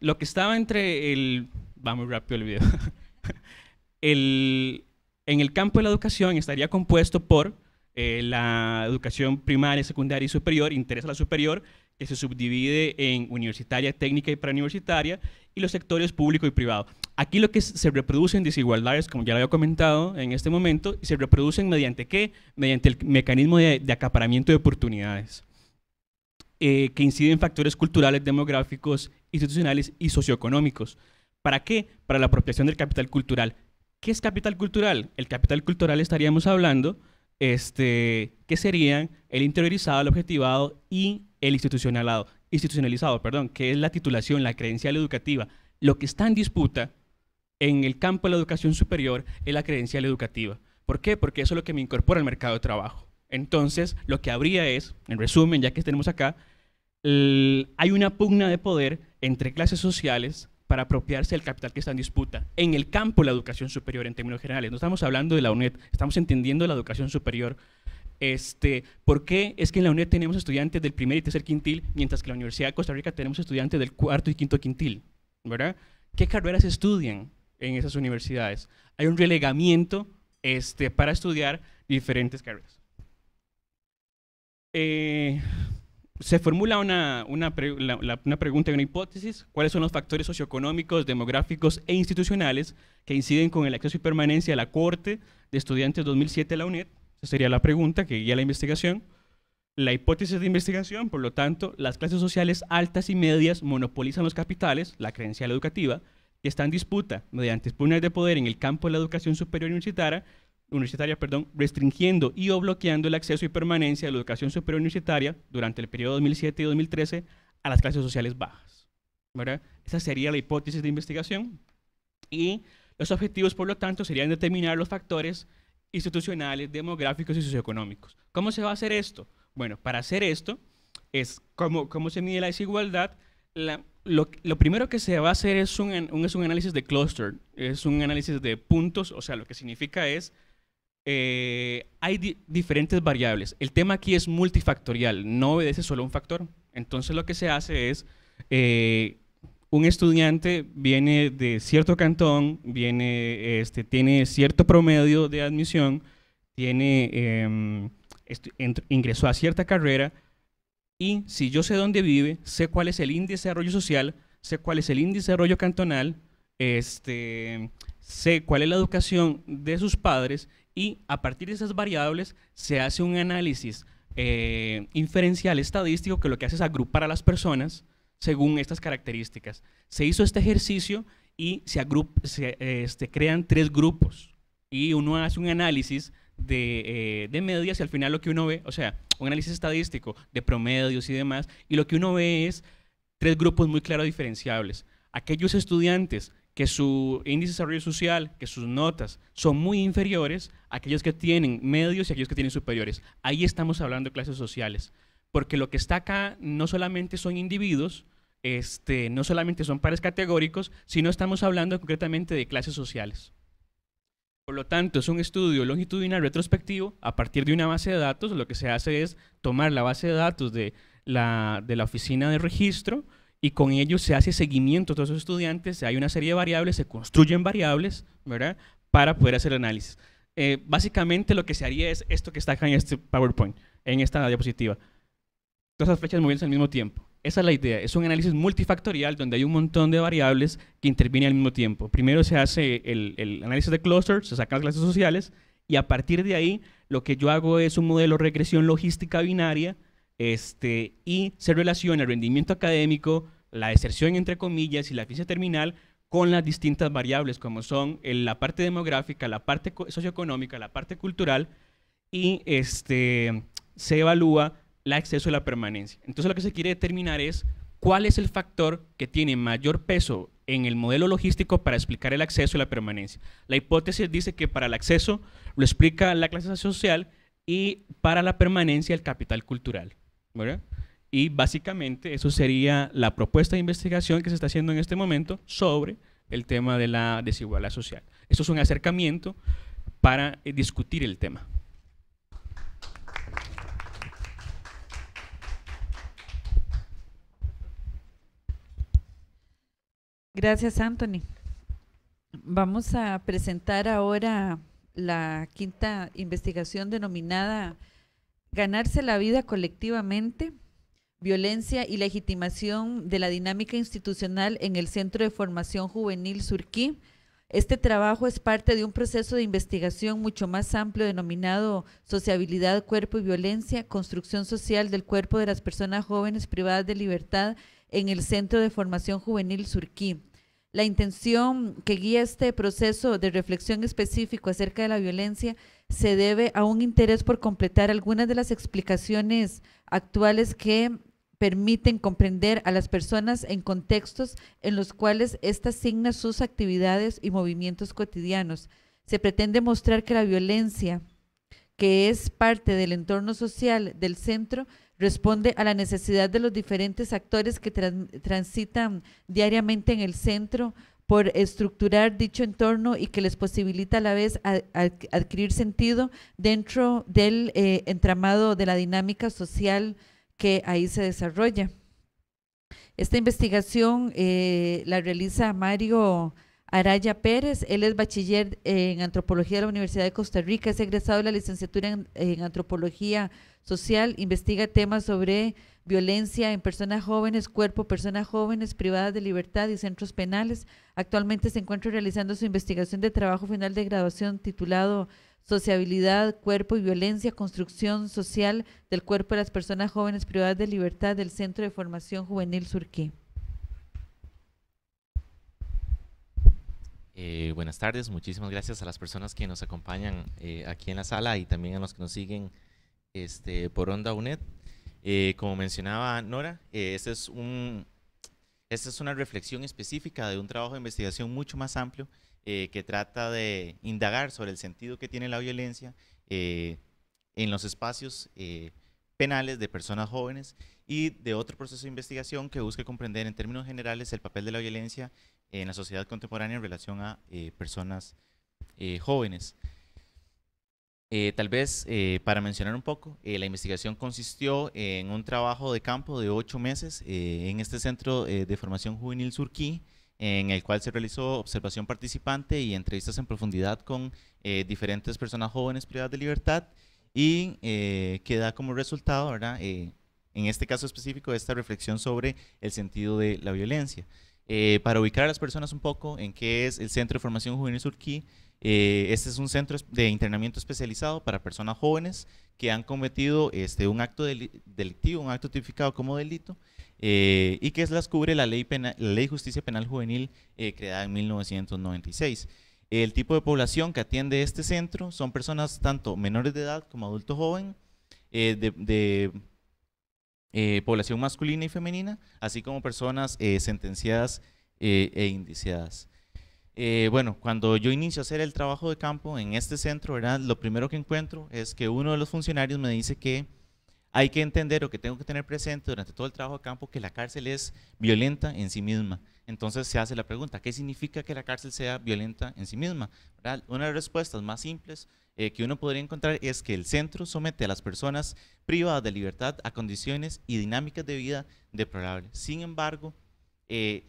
que estaba entre el... Va muy rápido el video. en el campo de la educación estaría compuesto por eh, la educación primaria, secundaria y superior, interés a la superior, que se subdivide en universitaria, técnica y preuniversitaria, y los sectores público y privado. Aquí lo que se reproducen desigualdades, como ya lo había comentado en este momento, y se reproducen mediante qué? Mediante el mecanismo de, acaparamiento de oportunidades, eh, que inciden en factores culturales, demográficos, institucionales y socioeconómicos. ¿Para qué? Para la apropiación del capital cultural. ¿Qué es capital cultural? El capital cultural estaríamos hablando este, que serían el interiorizado, el objetivado y el institucionalizado, institucionalizado, perdón, que es la titulación, la credencial educativa. Lo que está en disputa en el campo de la educación superior es la credencial educativa. ¿Por qué? Porque eso es lo que me incorpora al mercado de trabajo. Entonces, lo que habría es, en resumen, ya que tenemos acá, hay una pugna de poder entre clases sociales para apropiarse del capital que está en disputa en el campo de la educación superior en términos generales. No estamos hablando de la UNED, estamos entendiendo la educación superior. Este, ¿Por qué es que en la UNED tenemos estudiantes del primer y tercer quintil, mientras que en la Universidad de Costa Rica tenemos estudiantes del cuarto y quinto quintil? ¿verdad? ¿Qué carreras estudian en esas universidades? Hay un relegamiento este, para estudiar diferentes carreras. Eh, se formula una, pregunta y una hipótesis, cuáles son los factores socioeconómicos, demográficos e institucionales que inciden con el acceso y permanencia a la Corte de Estudiantes 2007 de la UNED. Esa sería la pregunta que guía la investigación. La hipótesis de investigación, por lo tanto, las clases sociales altas y medias monopolizan los capitales, la credencial educativa, que está en disputa mediante pugnas de poder en el campo de la educación superior universitaria universitarias, perdón, restringiendo y o bloqueando el acceso y permanencia de la educación superior universitaria durante el periodo 2007 y 2013 a las clases sociales bajas. ¿verdad? Esa sería la hipótesis de investigación. Y los objetivos, por lo tanto, serían determinar los factores institucionales, demográficos y socioeconómicos. ¿Cómo se va a hacer esto? Bueno, para hacer esto es cómo, cómo se mide la desigualdad. lo, primero que se va a hacer es un, un, es un análisis de cluster, es un análisis de puntos, o sea, lo que significa es eh, hay diferentes variables. El tema aquí es multifactorial, no obedece solo a un factor. Entonces lo que se hace es, eh, un estudiante viene de cierto cantón, viene, este, tiene cierto promedio de admisión, tiene, em, ingresó a cierta carrera y si yo sé dónde vive, sé cuál es el índice de desarrollo social, sé cuál es el índice de desarrollo cantonal, este, sé cuál es la educación de sus padres y a partir de esas variables se hace un análisis eh, inferencial estadístico que lo que hace es agrupar a las personas según estas características. Se hizo este ejercicio y se, este, crean tres grupos y uno hace un análisis de, eh, de, medias y al final lo que uno ve, o sea, un análisis estadístico de promedios y demás, y lo que uno ve es tres grupos muy claro diferenciables. Aquellos estudiantes que su índice de desarrollo social, que sus notas son muy inferiores a aquellos que tienen medios y aquellos que tienen superiores. Ahí estamos hablando de clases sociales, porque lo que está acá no solamente son individuos, este, no solamente son pares categóricos, sino estamos hablando concretamente de clases sociales. Por lo tanto, es un estudio longitudinal retrospectivo a partir de una base de datos. Lo que se hace es tomar la base de datos de la, de la oficina de registro, y con ellos se hace seguimiento a todos esos estudiantes, hay una serie de variables, se construyen variables, ¿verdad? Para poder hacer el análisis. Eh, básicamente lo que se haría es esto que está acá en este PowerPoint, en esta diapositiva. Todas las flechas moviéndose al mismo tiempo. Esa es la idea, es un análisis multifactorial donde hay un montón de variables que intervienen al mismo tiempo. Primero se hace el, el análisis de clusters, se sacan las clases sociales, y a partir de ahí lo que yo hago es un modelo de regresión logística binaria, este, y se relaciona el rendimiento académico, la deserción entre comillas y la física terminal con las distintas variables como son eh, la parte demográfica, la parte socioeconómica, la parte cultural y este, se evalúa el acceso a la permanencia. Entonces lo que se quiere determinar es cuál es el factor que tiene mayor peso en el modelo logístico para explicar el acceso y la permanencia. La hipótesis dice que para el acceso lo explica la clase social y para la permanencia el capital cultural. Y básicamente eso sería la propuesta de investigación que se está haciendo en este momento sobre el tema de la desigualdad social. Eso es un acercamiento para eh, discutir el tema. Gracias, Anthony. Vamos a presentar ahora la quinta investigación denominada ganarse la vida colectivamente, violencia y legitimación de la dinámica institucional en el Centro de Formación Juvenil Surquí. Este trabajo es parte de un proceso de investigación mucho más amplio denominado Sociabilidad, Cuerpo y Violencia, Construcción Social del Cuerpo de las Personas Jóvenes Privadas de Libertad en el Centro de Formación Juvenil Surquí, la intención que guía este proceso de reflexión específico acerca de la violencia se debe a un interés por completar algunas de las explicaciones actuales que permiten comprender a las personas en contextos en los cuales ésta asigna sus actividades y movimientos cotidianos. Se pretende mostrar que la violencia que es parte del entorno social del centro, responde a la necesidad de los diferentes actores que transitan diariamente en el centro por estructurar dicho entorno y que les posibilita a la vez adquirir sentido dentro del eh, entramado de la dinámica social que ahí se desarrolla. Esta investigación eh, la realiza Mario Araya Pérez, él es bachiller en antropología de la Universidad de Costa Rica, es egresado de la licenciatura en, antropología social, investiga temas sobre violencia en personas jóvenes, cuerpo, personas jóvenes privadas de libertad y centros penales. Actualmente se encuentra realizando su investigación de trabajo final de graduación titulado Sociabilidad, Cuerpo y Violencia, Construcción Social del Cuerpo de las Personas Jóvenes Privadas de Libertad del Centro de Formación Juvenil Surquí. Eh, buenas tardes, muchísimas gracias a las personas que nos acompañan eh, aquí en la sala y también a los que nos siguen este, por Onda UNED. Eh, como mencionaba Nora, este es esta es una reflexión específica de un trabajo de investigación mucho más amplio que trata de indagar sobre el sentido que tiene la violencia en los espacios penales de personas jóvenes y de otro proceso de investigación que busca comprender en términos generales el papel de la violencia en la sociedad contemporánea en relación a eh, personas eh, jóvenes. Eh, tal vez para mencionar un poco, la investigación consistió en un trabajo de campo de ocho meses en este Centro de Formación Juvenil Surquí, en el cual se realizó observación participante y entrevistas en profundidad con diferentes personas jóvenes privadas de libertad y que da como resultado, ¿verdad? en este caso específico, esta reflexión sobre el sentido de la violencia. Eh, para ubicar a las personas un poco en qué es el Centro de Formación Juvenil Surquí, eh, este es un centro de entrenamiento especializado para personas jóvenes que han cometido este, un acto delictivo, un acto tipificado como delito, eh, y que las cubre la ley, Justicia Penal Juvenil creada en 1996. El tipo de población que atiende este centro son personas tanto menores de edad como adultos jóvenes, de, de eh, población masculina y femenina, así como personas eh, sentenciadas eh, e indiciadas. bueno, cuando yo inicio a hacer el trabajo de campo en este centro, lo primero que encuentro es que uno de los funcionarios me dice que hay que entender o que tengo que tener presente durante todo el trabajo de campo que la cárcel es violenta en sí misma entonces se hace la pregunta, ¿qué significa que la cárcel sea violenta en sí misma? Una de las respuestas más simples eh, que uno podría encontrar es que el centro somete a las personas privadas de libertad a condiciones y dinámicas de vida deplorables. Sin embargo, eh,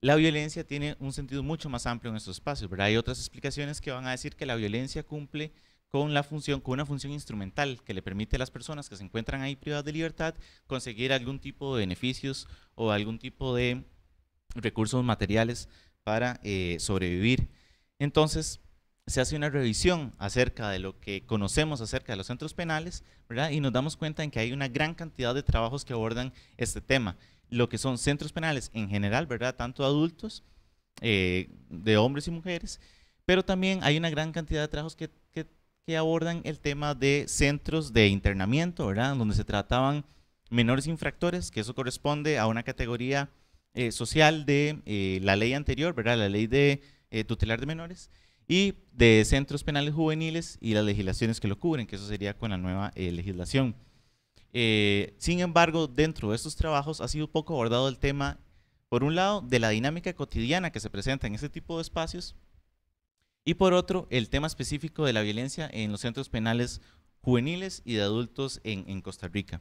la violencia tiene un sentido mucho más amplio en estos espacios. pero Hay otras explicaciones que van a decir que la violencia cumple con la función, con una función instrumental que le permite a las personas que se encuentran ahí privadas de libertad conseguir algún tipo de beneficios o algún tipo de recursos materiales para eh, sobrevivir. Entonces, se hace una revisión acerca de lo que conocemos acerca de los centros penales, ¿verdad? Y nos damos cuenta en que hay una gran cantidad de trabajos que abordan este tema. Lo que son centros penales en general, ¿verdad? Tanto adultos, eh, de hombres y mujeres, pero también hay una gran cantidad de trabajos que, que, que abordan el tema de centros de internamiento, ¿verdad? Donde se trataban menores infractores, que eso corresponde a una categoría eh, social de eh, la ley anterior, ¿verdad? La ley de eh, tutelar de menores y de centros penales juveniles y las legislaciones que lo cubren, que eso sería con la nueva legislación. sin embargo, dentro de estos trabajos ha sido un poco abordado el tema, por un lado, de la dinámica cotidiana que se presenta en este tipo de espacios y por otro, el tema específico de la violencia en los centros penales juveniles y de adultos en Costa Rica.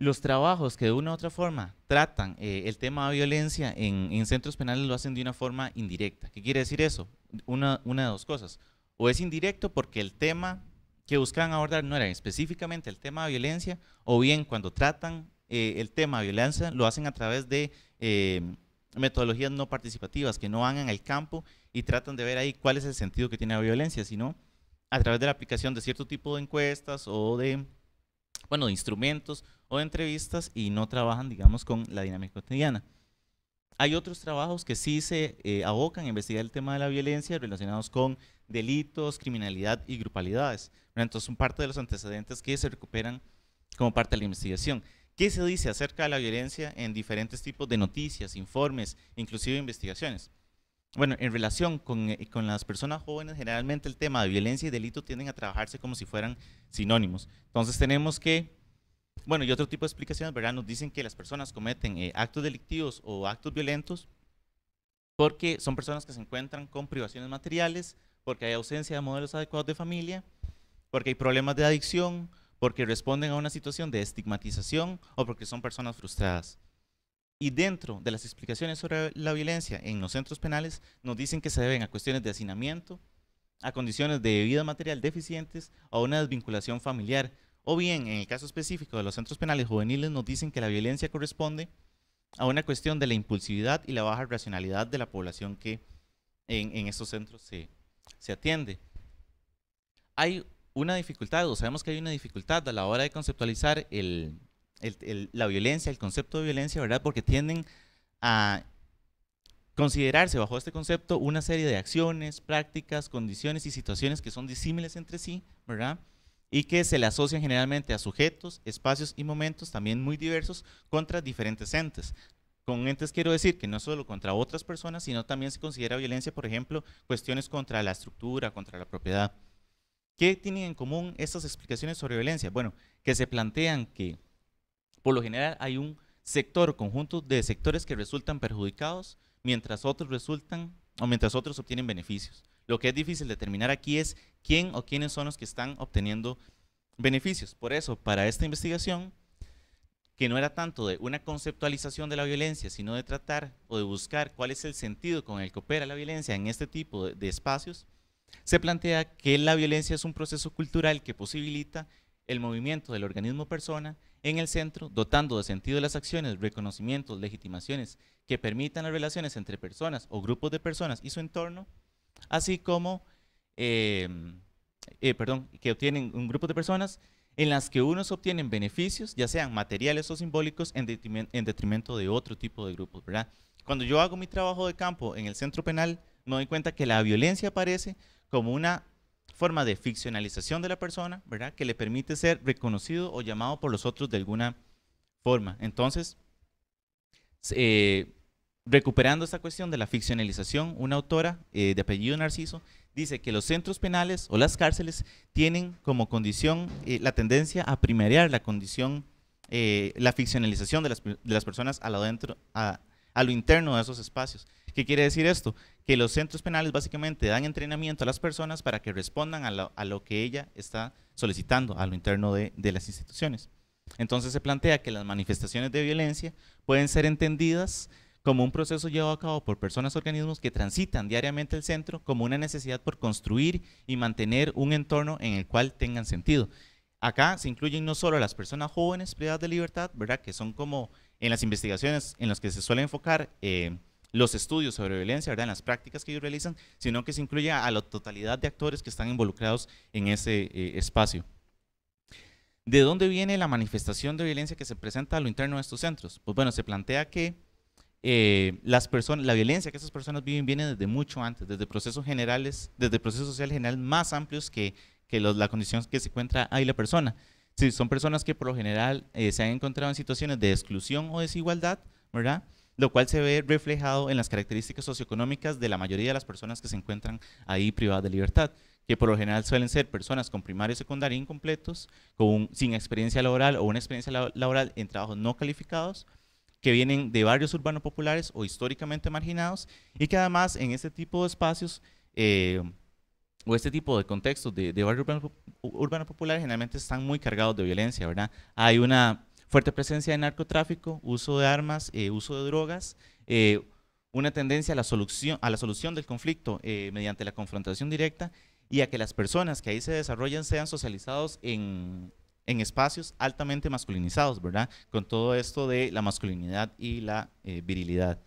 Los trabajos que de una u otra forma tratan eh, el tema de violencia en, centros penales lo hacen de una forma indirecta. ¿Qué quiere decir eso? Una, de dos cosas. O es indirecto porque el tema que buscaban abordar no era específicamente el tema de violencia, o bien cuando tratan eh, el tema de violencia lo hacen a través de eh, metodologías no participativas que no van en el campo y tratan de ver ahí cuál es el sentido que tiene la violencia, sino a través de la aplicación de cierto tipo de encuestas o de bueno, de instrumentos o de entrevistas y no trabajan, digamos, con la dinámica cotidiana. Hay otros trabajos que sí se eh, abocan a investigar el tema de la violencia relacionados con delitos, criminalidad y grupalidades. entonces, son parte de los antecedentes que se recuperan como parte de la investigación. ¿Qué se dice acerca de la violencia en diferentes tipos de noticias, informes, inclusive investigaciones? bueno, en relación eh, con, las personas jóvenes, generalmente el tema de violencia y delito tienden a trabajarse como si fueran sinónimos. Entonces tenemos que, bueno, y otro tipo de explicaciones, ¿verdad? Nos dicen que las personas cometen eh, actos delictivos o actos violentos porque son personas que se encuentran con privaciones materiales, porque hay ausencia de modelos adecuados de familia, porque hay problemas de adicción, porque responden a una situación de estigmatización o porque son personas frustradas. Y dentro de las explicaciones sobre la violencia en los centros penales nos dicen que se deben a cuestiones de hacinamiento, a condiciones de vida material deficientes a una desvinculación familiar. O bien, en el caso específico de los centros penales juveniles, nos dicen que la violencia corresponde a una cuestión de la impulsividad y la baja racionalidad de la población que en, estos centros se atiende. Hay una dificultad, o sabemos que hay una dificultad a la hora de conceptualizar el, la violencia, el concepto de violencia, ¿verdad? Porque tienden a considerarse bajo este concepto una serie de acciones, prácticas, condiciones y situaciones que son disímiles entre sí, ¿verdad? Y que se le asocian generalmente a sujetos, espacios y momentos también muy diversos contra diferentes entes. Con entes quiero decir que no solo contra otras personas, sino también se considera violencia, por ejemplo, cuestiones contra la estructura, contra la propiedad. ¿Qué tienen en común estas explicaciones sobre violencia? Bueno, que se plantean que por lo general hay un sector, conjunto de sectores que resultan perjudicados, mientras otros resultan o mientras otros obtienen beneficios. Lo que es difícil determinar aquí es quién o quiénes son los que están obteniendo beneficios. Por eso, para esta investigación, que no era tanto de una conceptualización de la violencia, sino de tratar o de buscar cuál es el sentido con el que opera la violencia en este tipo de espacios, se plantea que la violencia es un proceso cultural que posibilita el movimiento del organismo persona en el centro, dotando de sentido las acciones, reconocimientos, legitimaciones que permitan las relaciones entre personas o grupos de personas y su entorno, así como, eh, eh, perdón, que obtienen un grupo de personas en las que unos obtienen beneficios, ya sean materiales o simbólicos, en, detrimento, en detrimento de otro tipo de grupos, ¿verdad? Cuando yo hago mi trabajo de campo en el centro penal, me doy cuenta que la violencia aparece como una forma de ficcionalización de la persona, ¿verdad? Que le permite ser reconocido o llamado por los otros de alguna forma. Entonces, eh, recuperando esta cuestión de la ficcionalización, una autora eh, de apellido Narciso dice que los centros penales o las cárceles tienen como condición eh, la tendencia a primariar la condición, la ficcionalización de las, personas a lo, dentro, a lo interno de esos espacios. ¿Qué quiere decir esto? que los centros penales básicamente dan entrenamiento a las personas para que respondan a lo, que ella está solicitando a lo interno de, las instituciones. Entonces se plantea que las manifestaciones de violencia pueden ser entendidas como un proceso llevado a cabo por personas o organismos que transitan diariamente el centro como una necesidad por construir y mantener un entorno en el cual tengan sentido. Acá se incluyen no solo las personas jóvenes privadas de libertad, ¿verdad? que son como en las investigaciones en las que se suele enfocar eh, los estudios sobre violencia, ¿verdad? las prácticas que ellos realizan, sino que se incluya a la totalidad de actores que están involucrados en ese eh, espacio. ¿De dónde viene la manifestación de violencia que se presenta a lo interno de estos centros? Pues bueno, se plantea que eh, las personas, la violencia que esas personas viven viene desde mucho antes, desde procesos generales, desde procesos sociales generales más amplios que, que los, la condición que se encuentra ahí la persona. Si son personas que por lo general eh, se han encontrado en situaciones de exclusión o desigualdad, ¿verdad? lo cual se ve reflejado en las características socioeconómicas de la mayoría de las personas que se encuentran ahí privadas de libertad, que por lo general suelen ser personas con primaria y secundaria incompletos, con, sin experiencia laboral o una experiencia laboral en trabajos no calificados, que vienen de barrios urbanos populares o históricamente marginados y que además en este tipo de espacios eh, o este tipo de contextos de, barrios urbanos populares generalmente están muy cargados de violencia, ¿verdad? Hay una fuerte presencia de narcotráfico, uso de armas, eh, uso de drogas, eh, una tendencia a la, solución, a la solución del conflicto eh, mediante la confrontación directa y a que las personas que ahí se desarrollan sean socializados en, espacios altamente masculinizados, ¿verdad? Con todo esto de la masculinidad y la virilidad.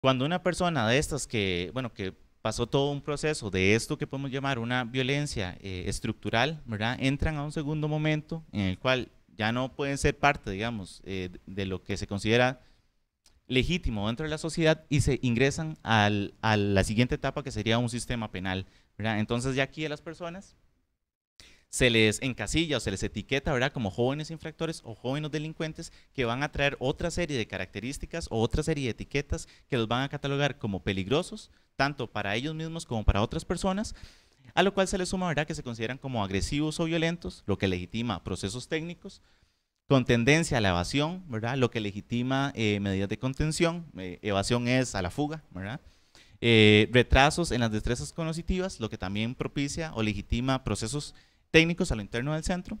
Cuando una persona de estas que, bueno, que pasó todo un proceso de esto que podemos llamar una violencia estructural, ¿verdad? Entran a un segundo momento en el cual ya no pueden ser parte, digamos, eh, de lo que se considera legítimo dentro de la sociedad y se ingresan a la siguiente etapa que sería un sistema penal. Entonces ya aquí a las personas se les encasilla o se les etiqueta ¿verdad? como jóvenes infractores o jóvenes delincuentes que van a traer otra serie de características o otra serie de etiquetas que los van a catalogar como peligrosos, tanto para ellos mismos como para otras personas, a lo cual se le suma ¿verdad? que se consideran como agresivos o violentos, lo que legitima procesos técnicos, con tendencia a la evasión, ¿verdad? lo que legitima eh, medidas de contención, eh, evasión es a la fuga, ¿verdad? Eh, retrasos en las destrezas cognitivas, lo que también propicia o legitima procesos técnicos a lo interno del centro.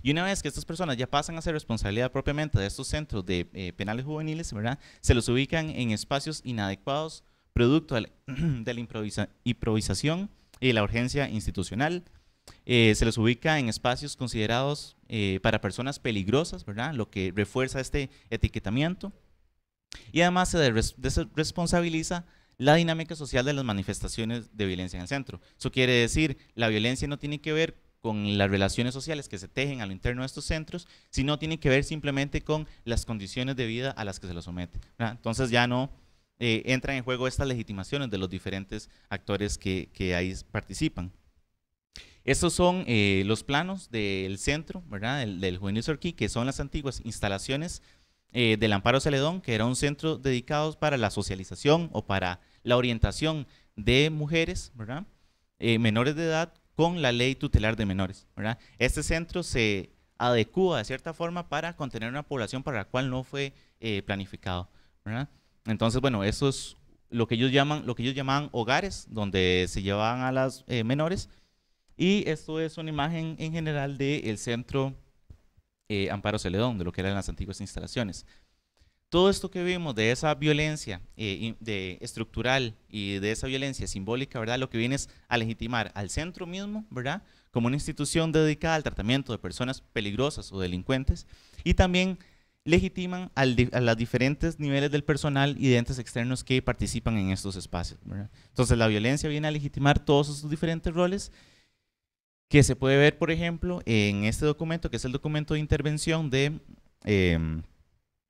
Y una vez que estas personas ya pasan a ser responsabilidad propiamente de estos centros de penales juveniles, ¿verdad? se los ubican en espacios inadecuados, producto de la, improvisación y la urgencia institucional. Eh, se los ubica en espacios considerados eh, para personas peligrosas, ¿verdad? Lo que refuerza este etiquetamiento. Y además se responsabiliza la dinámica social de las manifestaciones de violencia en el centro. Eso quiere decir, la violencia no tiene que ver con las relaciones sociales que se tejen al interno de estos centros, sino tiene que ver simplemente con las condiciones de vida a las que se los somete. Entonces ya no eh, entran en juego estas legitimaciones de los diferentes actores que, ahí participan. Estos son eh, los planos del centro, ¿verdad? Del, del Juvenil surquí, que son las antiguas instalaciones eh, del Amparo Celedón, que era un centro dedicado para la socialización o para la orientación de mujeres, ¿verdad? menores de edad con la ley tutelar de menores, ¿verdad? Este centro se adecua de cierta forma para contener una población para la cual no fue planificado, ¿verdad? Entonces, bueno, eso es lo que ellos llaman, lo que ellos llamaban hogares, donde se llevaban a las eh, menores. Y esto es una imagen en general del centro eh, Amparo Celedón, de lo que eran las antiguas instalaciones. Todo esto que vimos de esa violencia eh, de estructural y de esa violencia simbólica, ¿verdad? Lo que viene es a legitimar al centro mismo, ¿verdad? Como una institución dedicada al tratamiento de personas peligrosas o delincuentes y también legitiman a los diferentes niveles del personal y de entes externos que participan en estos espacios. Entonces la violencia viene a legitimar todos esos diferentes roles que se puede ver, por ejemplo, en este documento, que es el documento de intervención de, em,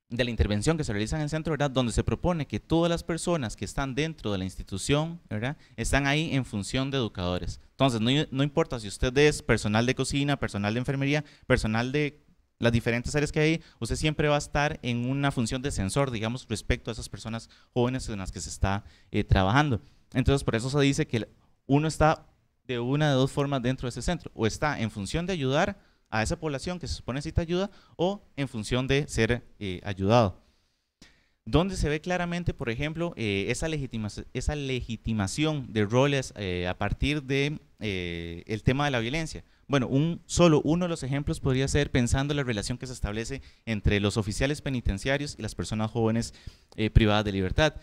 de la intervención que se realiza en el centro, donde se propone que todas las personas que están dentro de la institución ¿verdad? están ahí en función de educadores. Entonces, no importa si usted es personal de cocina, personal de enfermería, personal de las diferentes áreas que hay, usted siempre va a estar en una función de sensor, digamos, respecto a esas personas jóvenes en las que se está eh, trabajando. Entonces, por eso se dice que uno está de una de dos formas dentro de ese centro, o está en función de ayudar a esa población que se supone necesita ayuda, o en función de ser eh, ayudado. Donde se ve claramente, por ejemplo, eh, esa, legitimación de roles a partir del de, el tema de la violencia bueno, solo uno de los ejemplos podría ser pensando la relación que se establece entre los oficiales penitenciarios y las personas jóvenes eh, privadas de libertad.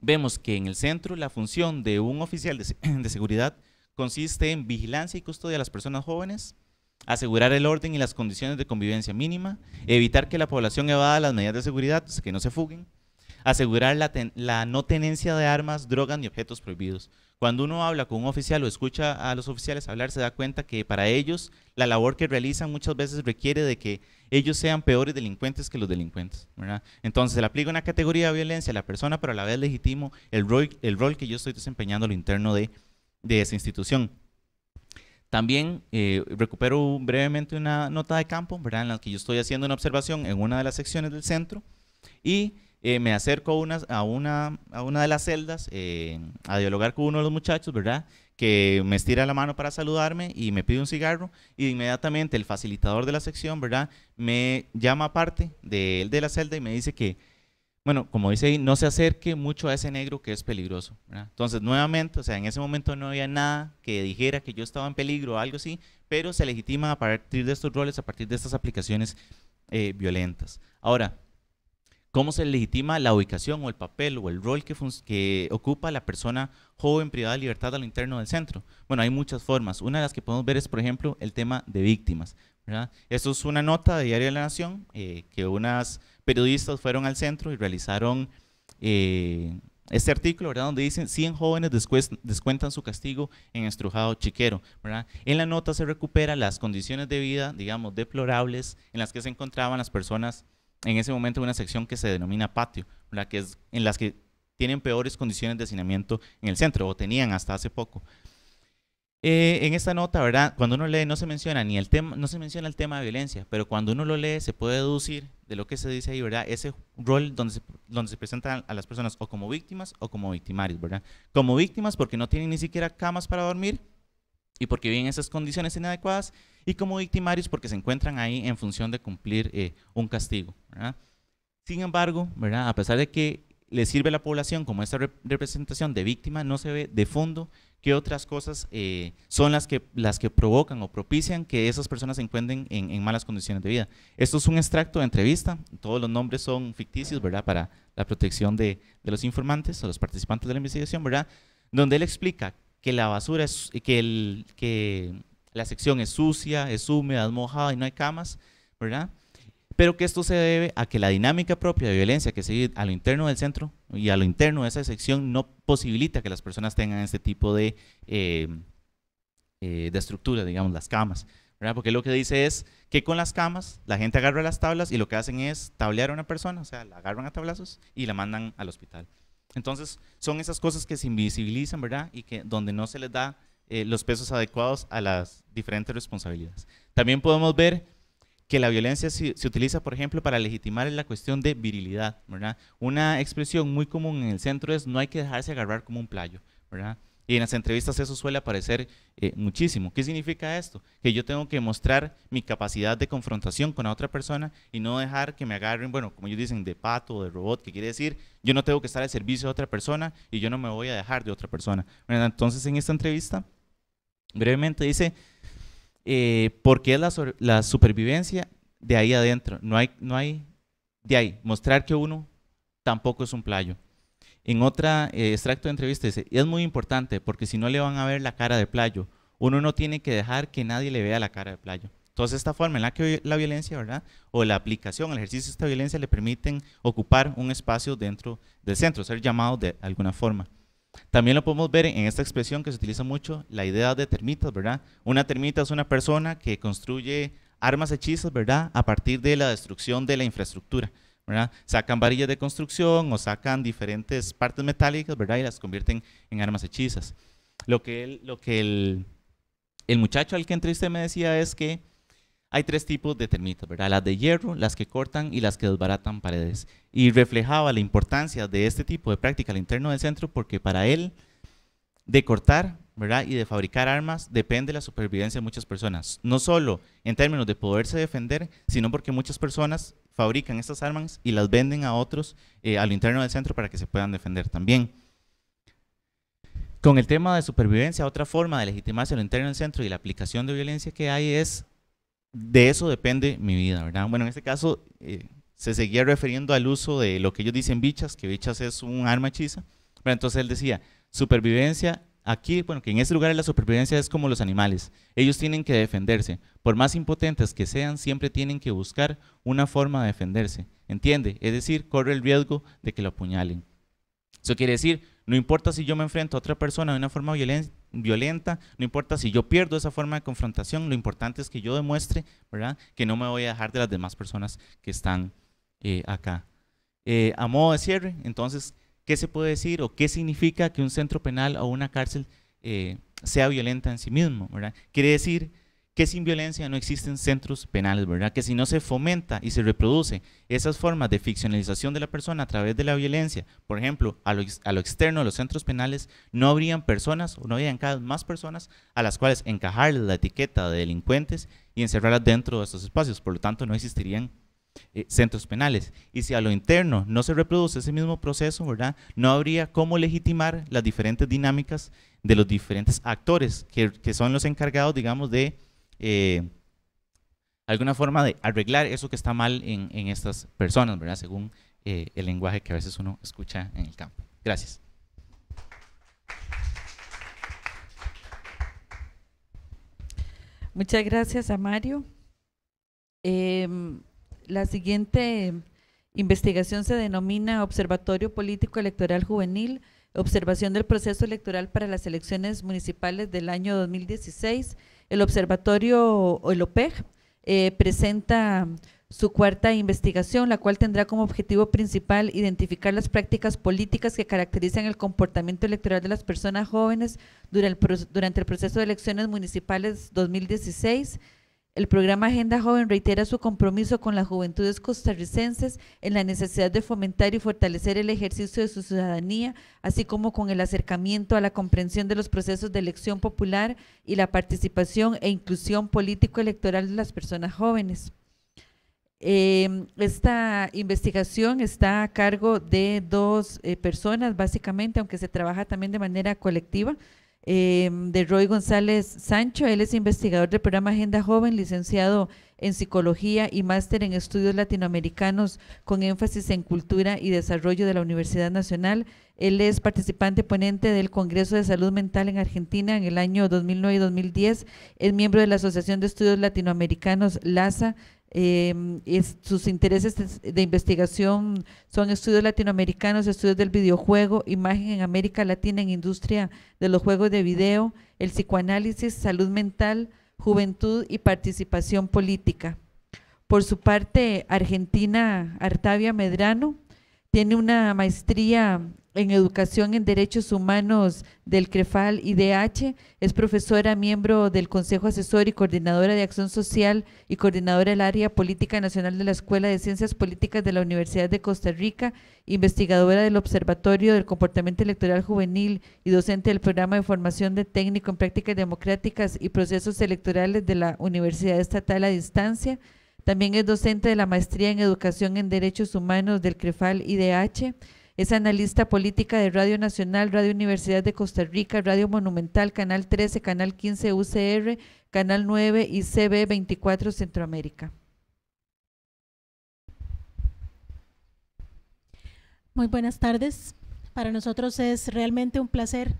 Vemos que en el centro la función de un oficial de, seguridad consiste en vigilancia y custodia de las personas jóvenes, asegurar el orden y las condiciones de convivencia mínima, evitar que la población evada las medidas de seguridad, que no se fuguen, asegurar la, la no tenencia de armas, drogas ni objetos prohibidos. Cuando uno habla con un oficial o escucha a los oficiales hablar, se da cuenta que para ellos la labor que realizan muchas veces requiere de que ellos sean peores delincuentes que los delincuentes. ¿verdad? Entonces se le aplica una categoría de violencia a la persona, pero a la vez legitimo el rol, el rol que yo estoy desempeñando a lo interno de, esa institución. También eh, recupero brevemente una nota de campo, ¿verdad? en la que yo estoy haciendo una observación en una de las secciones del centro y eh, me acerco a una, a, una, de las celdas eh, a dialogar con uno de los muchachos, ¿verdad? Que me estira la mano para saludarme y me pide un cigarro. Y inmediatamente el facilitador de la sección, ¿verdad? Me llama aparte de él de la celda y me dice que, bueno, como dice ahí, no se acerque mucho a ese negro que es peligroso. Entonces, nuevamente, o sea, en ese momento no había nada que dijera que yo estaba en peligro o algo así, pero se legitima a partir de estos roles, a partir de estas aplicaciones eh, violentas. Ahora, cómo se legitima la ubicación o el papel o el rol que, que, ocupa la persona joven privada de libertad al lo interno del centro. Bueno, hay muchas formas. Una de las que podemos ver es, por ejemplo, el tema de víctimas. ¿verdad? Esto es una nota de Diario de la Nación eh, que unas periodistas fueron al centro y realizaron eh, este artículo, ¿verdad? Donde dicen 100 jóvenes descuentan su castigo en Estrujado Chiquero, En la nota se recupera las condiciones de vida, digamos, deplorables en las que se encontraban las personas en ese momento una sección que se denomina patio, la que es, en las que tienen peores condiciones de hacinamiento en el centro, o tenían hasta hace poco. Eh, en esta nota, ¿verdad? Cuando uno lee no se menciona ni el tema, no se menciona el tema de violencia, pero cuando uno lo lee se puede deducir de lo que se dice ahí, ¿verdad? Ese rol donde se, donde se presentan a las personas o como víctimas o como victimarios, ¿verdad? Como víctimas porque no tienen ni siquiera camas para dormir, y porque viven en esas condiciones inadecuadas, y como victimarios porque se encuentran ahí en función de cumplir eh, un castigo. Sin embargo, ¿verdad? a pesar de que le sirve a la población como esta representación de víctima, no se ve de fondo qué otras cosas eh, son las que, las que provocan o propician que esas personas se encuentren en, malas condiciones de vida. Esto es un extracto de entrevista, todos los nombres son ficticios, ¿verdad? Para la protección de, los informantes o los participantes de la investigación, ¿verdad? Donde él explica que la basura es, que, el, que la sección es sucia, es húmeda, es mojada y no hay camas, ¿verdad? Pero que esto se debe a que la dinámica propia de violencia que se a lo interno del centro y a lo interno de esa sección no posibilita que las personas tengan este tipo de, eh, eh, de estructura, digamos, las camas. ¿verdad? Porque lo que dice es que con las camas la gente agarra las tablas y lo que hacen es tablear a una persona, o sea, la agarran a tablazos y la mandan al hospital. Entonces, son esas cosas que se invisibilizan, ¿verdad? Y que donde no se les da eh, los pesos adecuados a las diferentes responsabilidades. También podemos ver que la violencia se, se, utiliza, por ejemplo, para legitimar la cuestión de virilidad, ¿verdad? Una expresión muy común en el centro es no hay que dejarse agarrar como un playo, ¿verdad? Y en las entrevistas eso suele aparecer eh, muchísimo. ¿Qué significa esto? Que yo tengo que mostrar mi capacidad de confrontación con la otra persona y no dejar que me agarren, bueno, como ellos dicen, de pato o de robot, que quiere decir, yo no tengo que estar al servicio de otra persona y yo no me voy a dejar de otra persona. entonces, en esta entrevista, brevemente dice, eh, porque es la, la, supervivencia de ahí adentro. No hay, no hay, de ahí, mostrar que uno tampoco es un playo. En otro eh, extracto de entrevista dice, es muy importante porque si no le van a ver la cara de playo, uno no tiene que dejar que nadie le vea la cara de playo. Entonces, esta forma en la que la violencia, ¿verdad? O la aplicación, el ejercicio de esta violencia le permiten ocupar un espacio dentro del centro, ser llamado de alguna forma. También lo podemos ver en esta expresión que se utiliza mucho, la idea de termitas, ¿verdad? Una termita es una persona que construye armas hechizas, ¿verdad? A partir de la destrucción de la infraestructura. Sacan varillas de construcción o sacan diferentes partes metálicas, ¿verdad? Y las convierten en armas hechizas. Lo que, lo que el, el muchacho al que entrevisté me decía es que hay tres tipos de termitas, ¿verdad? Las de hierro, las que cortan y las que desbaratan paredes. Y reflejaba la importancia de este tipo de práctica al interno del centro porque para él, de cortar, ¿verdad? Y de fabricar armas depende la supervivencia de muchas personas. No solo en términos de poderse defender, sino porque muchas personas fabrican estas armas y las venden a otros eh, al a interno del centro para que se puedan defender también. Con el tema de supervivencia, otra forma de legitimarse a lo interno del centro y la aplicación de violencia que hay es, de eso depende mi vida, ¿verdad? Bueno, en este caso eh, se seguía refiriendo al uso de lo que ellos dicen bichas, que bichas es un arma hechiza, pero entonces él decía, supervivencia aquí, bueno, que en ese lugar la supervivencia es como los animales. Ellos tienen que defenderse. Por más impotentes que sean, siempre tienen que buscar una forma de defenderse. ¿Entiende? Es decir, corre el riesgo de que lo apuñalen. Eso quiere decir, no importa si yo me enfrento a otra persona de una forma violenta, no importa si yo pierdo esa forma de confrontación, lo importante es que yo demuestre, ¿verdad?, que no me voy a dejar de las demás personas que están eh, acá. Eh, a modo de cierre, entonces, ¿Qué se puede decir o qué significa que un centro penal o una cárcel eh, sea violenta en sí mismo? Quiere decir que sin violencia no existen centros penales, ¿verdad? Que si no se fomenta y se reproduce esas formas de ficcionalización de la persona a través de la violencia, por ejemplo, a lo, externo de los centros penales, no habrían personas o no habrían cada vez más personas a las cuales encajar la etiqueta de delincuentes y encerrarlas dentro de esos espacios. Por lo tanto, no existirían eh, centros penales. Y si a lo interno no se reproduce ese mismo proceso, ¿verdad? No habría cómo legitimar las diferentes dinámicas de los diferentes actores que, son los encargados, digamos, de eh, alguna forma de arreglar eso que está mal en, estas personas, ¿verdad? Según eh, el lenguaje que a veces uno escucha en el campo. Gracias. Muchas gracias a Mario. Eh, la siguiente investigación se denomina Observatorio Político Electoral Juvenil, observación del proceso electoral para las elecciones municipales del año 2016. El observatorio, el eh, presenta su cuarta investigación, la cual tendrá como objetivo principal identificar las prácticas políticas que caracterizan el comportamiento electoral de las personas jóvenes durante el, durante el proceso de elecciones municipales 2016 el programa Agenda Joven reitera su compromiso con las juventudes costarricenses en la necesidad de fomentar y fortalecer el ejercicio de su ciudadanía, así como con el acercamiento a la comprensión de los procesos de elección popular y la participación e inclusión político-electoral de las personas jóvenes. Em, esta investigación está a cargo de dos eh, personas, básicamente, aunque se trabaja también de manera colectiva. Eh, de Roy González Sancho. Él es investigador del programa Agenda Joven, licenciado en Psicología y máster en Estudios Latinoamericanos con énfasis en Cultura y Desarrollo de la Universidad Nacional. Él es participante ponente del Congreso de Salud Mental en Argentina en el año 2009 y 2010. Es miembro de la Asociación de Estudios Latinoamericanos, LASA. Em, sus intereses de, de, investigación son estudios latinoamericanos, estudios del videojuego, imagen en América Latina en industria de los juegos de video, el psicoanálisis, salud mental, juventud y participación política. Por su parte, Argentina, Artavia Medrano, tiene una maestría en Educación en Derechos Humanos del CREFAL IDH, es profesora, miembro del Consejo Asesor y coordinadora de Acción Social y coordinadora del Área Política Nacional de la Escuela de Ciencias Políticas de la Universidad de Costa Rica, investigadora del Observatorio del Comportamiento Electoral Juvenil y docente del Programa de Formación de Técnico en Prácticas Democráticas y Procesos Electorales de la Universidad Estatal a Distancia. También es docente de la maestría en Educación en Derechos Humanos del CREFAL IDH. Es analista política de Radio Nacional, Radio Universidad de Costa Rica, Radio Monumental, Canal 13, Canal 15 UCR, Canal 9 y CB24 Centroamérica. Muy buenas tardes. Para nosotros es realmente un placer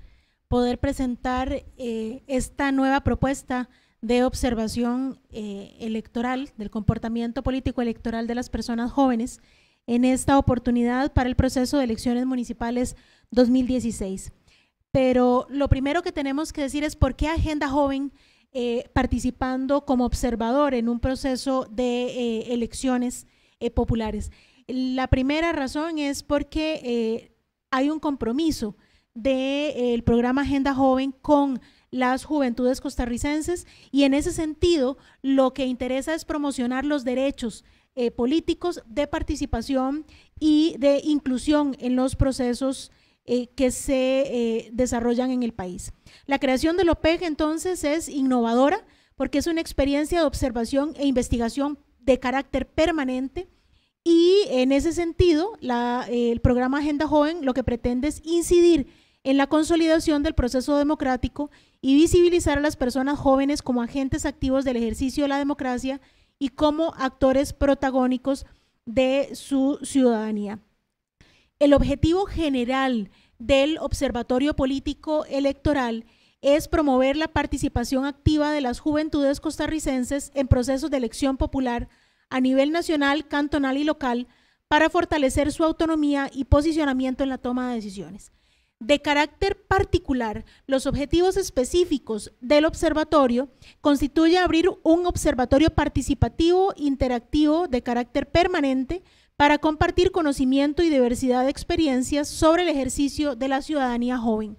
poder presentar eh, esta nueva propuesta de observación eh, electoral, del comportamiento político electoral de las personas jóvenes en esta oportunidad para el proceso de elecciones municipales 2016. Pero lo primero que tenemos que decir es por qué Agenda Joven eh, participando como observador en un proceso de eh, elecciones populares. La primera razón es porque hay un compromiso del programa Agenda Joven con las juventudes costarricenses y en ese sentido lo que interesa es promocionar los derechos eh, políticos de participación y de inclusión en los procesos eh, que se eh, desarrollan en el país. La creación del OPEG entonces es innovadora porque es una experiencia de observación e investigación de carácter permanente y en ese sentido el programa Agenda Joven lo que pretende es incidir en la consolidación del proceso democrático y visibilizar a las personas jóvenes como agentes activos del ejercicio de la democracia y como actores protagónicos de su ciudadanía. El objetivo general del Observatorio Político Electoral es promover la participación activa de las juventudes costarricenses en procesos de elección popular a nivel nacional, cantonal y local para fortalecer su autonomía y posicionamiento en la toma de decisiones de carácter particular los objetivos específicos del observatorio constituye abrir un observatorio participativo, interactivo, de carácter permanente, para compartir conocimiento y diversidad de experiencias sobre el ejercicio de la ciudadanía joven.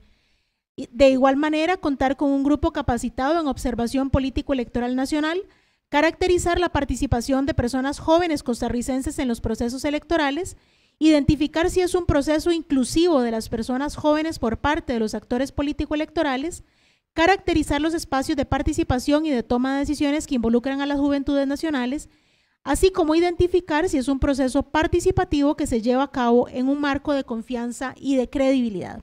De igual manera, contar con un grupo capacitado en observación político-electoral nacional, caracterizar la participación de personas jóvenes costarricenses en los procesos electorales identificar si es un proceso inclusivo de las personas jóvenes por parte de los actores político-electorales, caracterizar los espacios de participación y de toma de decisiones que involucran a las juventudes nacionales, así como identificar si es un proceso participativo que se lleva a cabo en un marco de confianza y de credibilidad.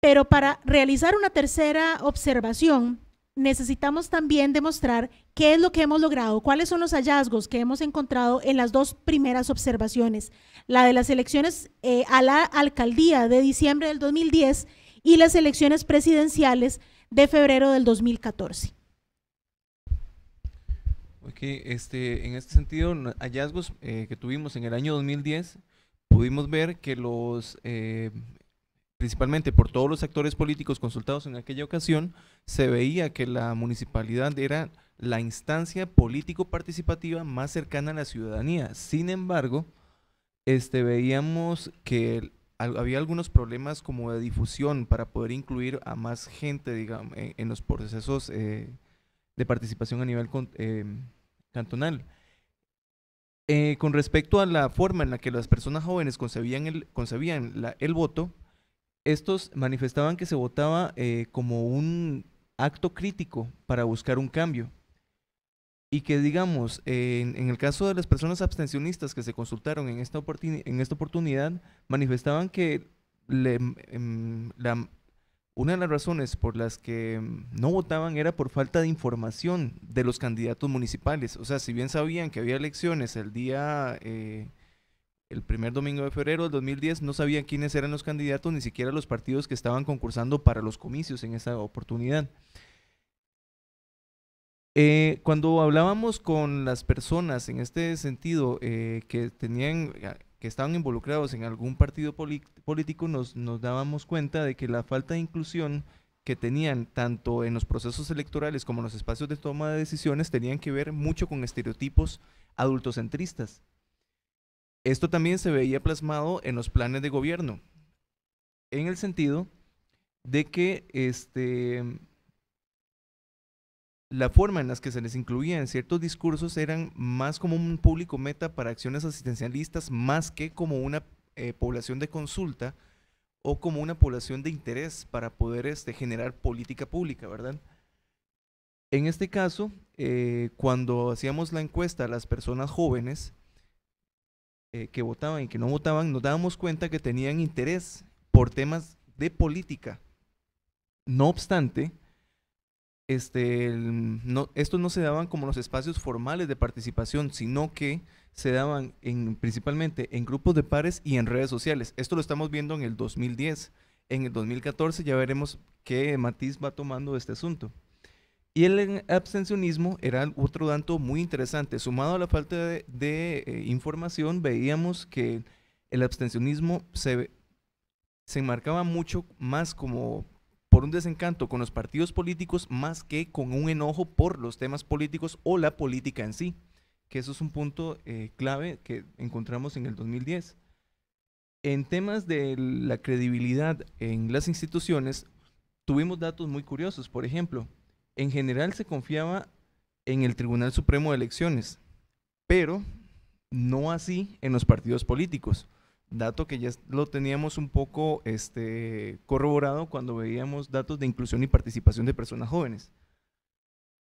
Pero para realizar una tercera observación, necesitamos también demostrar qué es lo que hemos logrado, cuáles son los hallazgos que hemos encontrado en las dos primeras observaciones, la de las elecciones eh, a la alcaldía de diciembre del 2010 y las elecciones presidenciales de febrero del 2014. Ok, este, en este sentido, hallazgos eh, que tuvimos en el año 2010, pudimos ver que los eh, principalmente por todos los actores políticos consultados en aquella ocasión, se veía que la municipalidad era la instancia político-participativa más cercana a la ciudadanía. Sin embargo, este, veíamos que había algunos problemas como de difusión para poder incluir a más gente, digamos, en, los procesos eh, de participación a nivel eh, cantonal. Eh, con respecto a la forma en la que las personas jóvenes concebían el, concebían el voto, estos manifestaban que se votaba eh, como un acto crítico para buscar un cambio. Y que, digamos, en, el caso de las personas abstencionistas que se consultaron en esta, oportunidad, manifestaban que em, em, la, una de las razones por las que no votaban era por falta de información de los candidatos municipales. O sea, si bien sabían que había elecciones el día... Eh, el primer domingo de febrero del 2010, no sabían quiénes eran los candidatos, ni siquiera los partidos que estaban concursando para los comicios en esa oportunidad. Eh, cuando hablábamos con las personas en este sentido eh, que tenían eh, que estaban involucrados en algún partido político, nos, nos dábamos cuenta de que la falta de inclusión que tenían tanto en los procesos electorales como en los espacios de toma de decisiones tenían que ver mucho con estereotipos adultocentristas esto también se veía plasmado en los planes de gobierno, en el sentido de que este, la forma en la que se les incluía en ciertos discursos eran más como un público meta para acciones asistencialistas más que como una eh, población de consulta o como una población de interés para poder este, generar política pública, ¿verdad? En este caso, eh, cuando hacíamos la encuesta a las personas jóvenes, eh, que votaban y que no votaban, nos dábamos cuenta que tenían interés por temas de política. No obstante, este, no, estos no se daban como los espacios formales de participación, sino que se daban en, principalmente en grupos de pares y en redes sociales. Esto lo estamos viendo en el 2010. En el 2014 ya veremos qué matiz va tomando este asunto. Y el abstencionismo era otro dato muy interesante. Sumado a la falta de, eh, información, veíamos que el abstencionismo se, se enmarcaba mucho más como por un desencanto con los partidos políticos más que con un enojo por los temas políticos o la política en sí, que eso es un punto eh, clave que encontramos en el 2010. En temas de la credibilidad en las instituciones, tuvimos datos muy curiosos. Por ejemplo, en general se confiaba en el Tribunal Supremo de Elecciones, pero no así en los partidos políticos. Dato que ya lo teníamos un poco este, corroborado cuando veíamos datos de inclusión y participación de personas jóvenes.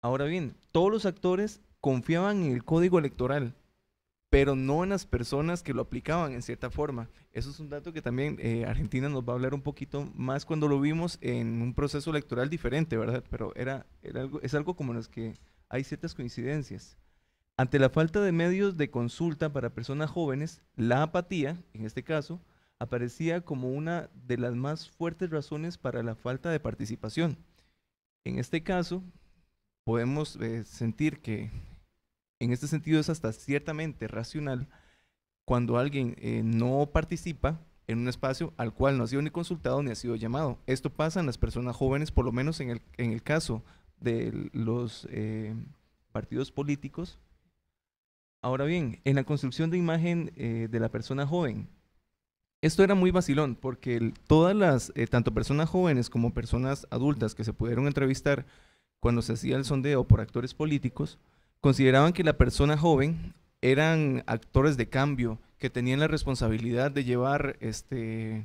Ahora bien, todos los actores confiaban en el código electoral, pero no en las personas que lo aplicaban en cierta forma. Eso es un dato que también eh, Argentina nos va a hablar un poquito más cuando lo vimos en un proceso electoral diferente, ¿verdad? Pero era, era algo, es algo como en los que hay ciertas coincidencias. Ante la falta de medios de consulta para personas jóvenes, la apatía, en este caso, aparecía como una de las más fuertes razones para la falta de participación. En este caso, podemos eh, sentir que en este sentido es hasta ciertamente racional cuando alguien eh, no participa en un espacio al cual no ha sido ni consultado ni ha sido llamado. Esto pasa en las personas jóvenes, por lo menos en el, caso de los eh, partidos políticos. Ahora bien, en la construcción de imagen eh, de la persona joven, esto era muy vacilón, porque todas las, tanto personas jóvenes como personas adultas que se pudieron entrevistar cuando se hacía el sondeo por actores políticos, consideraban que la persona joven eran actores de cambio que tenían la responsabilidad de llevar este,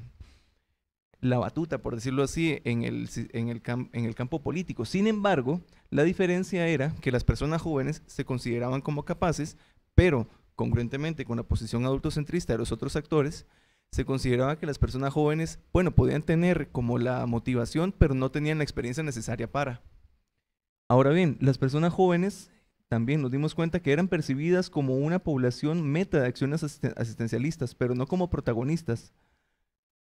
la batuta, por decirlo así, en el, en, el en el campo político. Sin embargo, la diferencia era que las personas jóvenes se consideraban como capaces, pero congruentemente con la posición adultocentrista de los otros actores, se consideraba que las personas jóvenes, bueno, podían tener como la motivación, pero no tenían la experiencia necesaria para. Ahora bien, las personas jóvenes también nos dimos cuenta que eran percibidas como una población meta de acciones asistencialistas, pero no como protagonistas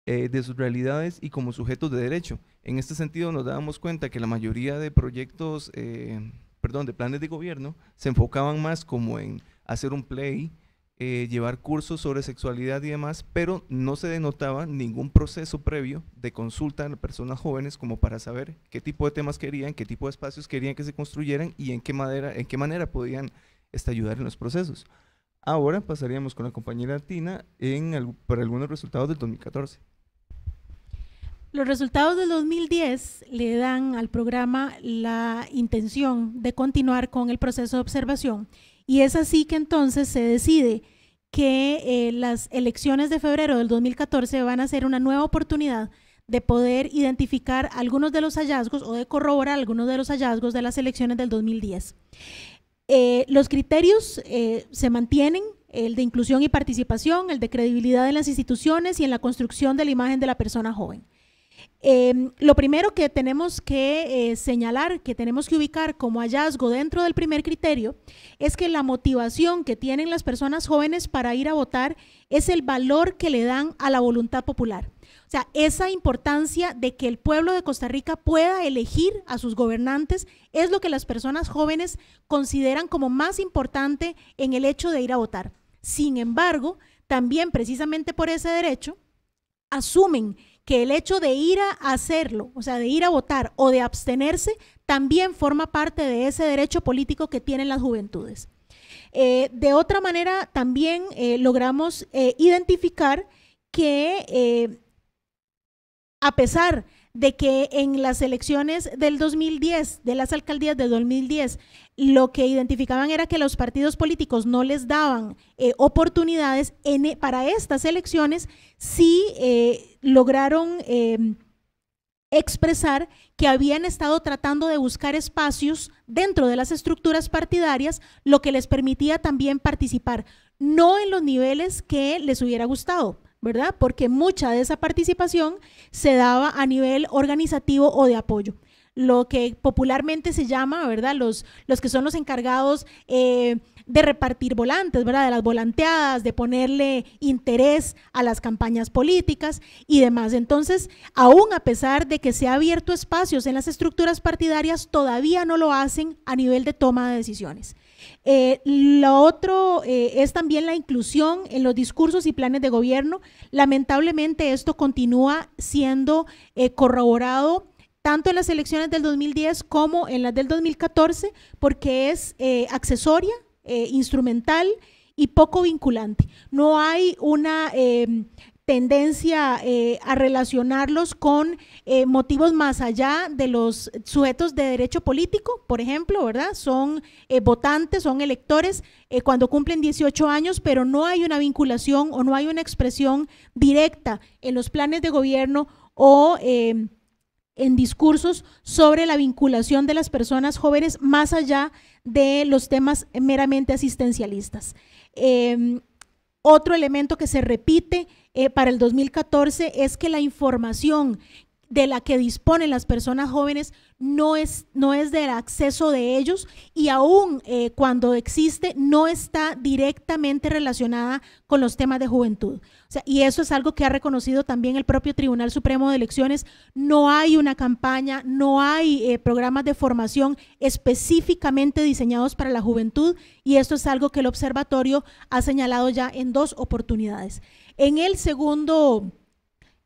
eh, de sus realidades y como sujetos de derecho. En este sentido nos dábamos cuenta que la mayoría de proyectos, eh, perdón, de planes de gobierno se enfocaban más como en hacer un play, eh, llevar cursos sobre sexualidad y demás, pero no se denotaba ningún proceso previo de consulta a personas jóvenes como para saber qué tipo de temas querían, qué tipo de espacios querían que se construyeran y en qué, manera, en qué manera podían este, ayudar en los procesos. Ahora pasaríamos con la compañera Tina en para algunos resultados del 2014. Los resultados del 2010 le dan al programa la intención de continuar con el proceso de observación y es así que entonces se decide que eh, las elecciones de febrero del 2014 van a ser una nueva oportunidad de poder identificar algunos de los hallazgos o de corroborar algunos de los hallazgos de las elecciones del 2010. Eh, los criterios eh, se mantienen, el de inclusión y participación, el de credibilidad en las instituciones y en la construcción de la imagen de la persona joven. Em, lo primero que tenemos que eh, señalar, que tenemos que ubicar como hallazgo dentro del primer criterio, es que la motivación que tienen las personas jóvenes para ir a votar es el valor que le dan a la voluntad popular. O sea, esa importancia de que el pueblo de Costa Rica pueda elegir a sus gobernantes es lo que las personas jóvenes consideran como más importante en el hecho de ir a votar. Sin embargo, también precisamente por ese derecho, asumen que el hecho de ir a hacerlo, o sea, de ir a votar o de abstenerse, también forma parte de ese derecho político que tienen las juventudes. Eh, de otra manera, también eh, logramos eh, identificar que a pesar de que en las elecciones del 2010, de las alcaldías de 2010, lo que identificaban era que los partidos políticos no les daban eh, oportunidades e, para estas elecciones, sí eh, lograron em, expresar que habían estado tratando de buscar espacios dentro de las estructuras partidarias, lo que les permitía también participar, no en los niveles que les hubiera gustado, porque mucha de esa participación se daba a nivel organizativo o de apoyo lo que popularmente se llama, ¿verdad? Los, los que son los encargados eh, de repartir volantes, ¿verdad? De las volanteadas, de ponerle interés a las campañas políticas y demás. Entonces, aún a pesar de que se ha abierto espacios en las estructuras partidarias, todavía no lo hacen a nivel de toma de decisiones. Eh, lo otro eh, es también la inclusión en los discursos y planes de gobierno. Lamentablemente esto continúa siendo eh, corroborado tanto en las elecciones del 2010 como en las del 2014, porque es eh, accesoria, instrumental y poco vinculante. No hay una tendencia eh, a relacionarlos con eh, motivos más allá de los sujetos de derecho político, por ejemplo, ¿verdad? Son eh, votantes, son electores cuando cumplen 18 años, pero no hay una vinculación o no hay una expresión directa en los planes de gobierno o em, en discursos sobre la vinculación de las personas jóvenes más allá de los temas meramente asistencialistas. Em, otro elemento que se repite eh, para el 2014 es que la información de la que disponen las personas jóvenes no es, no es del acceso de ellos y aún eh, cuando existe no está directamente relacionada con los temas de juventud. y eso es algo que ha reconocido también el propio Tribunal Supremo de Elecciones. No hay una campaña, no hay eh, programas de formación específicamente diseñados para la juventud y esto es algo que el observatorio ha señalado ya en dos oportunidades. En el segundo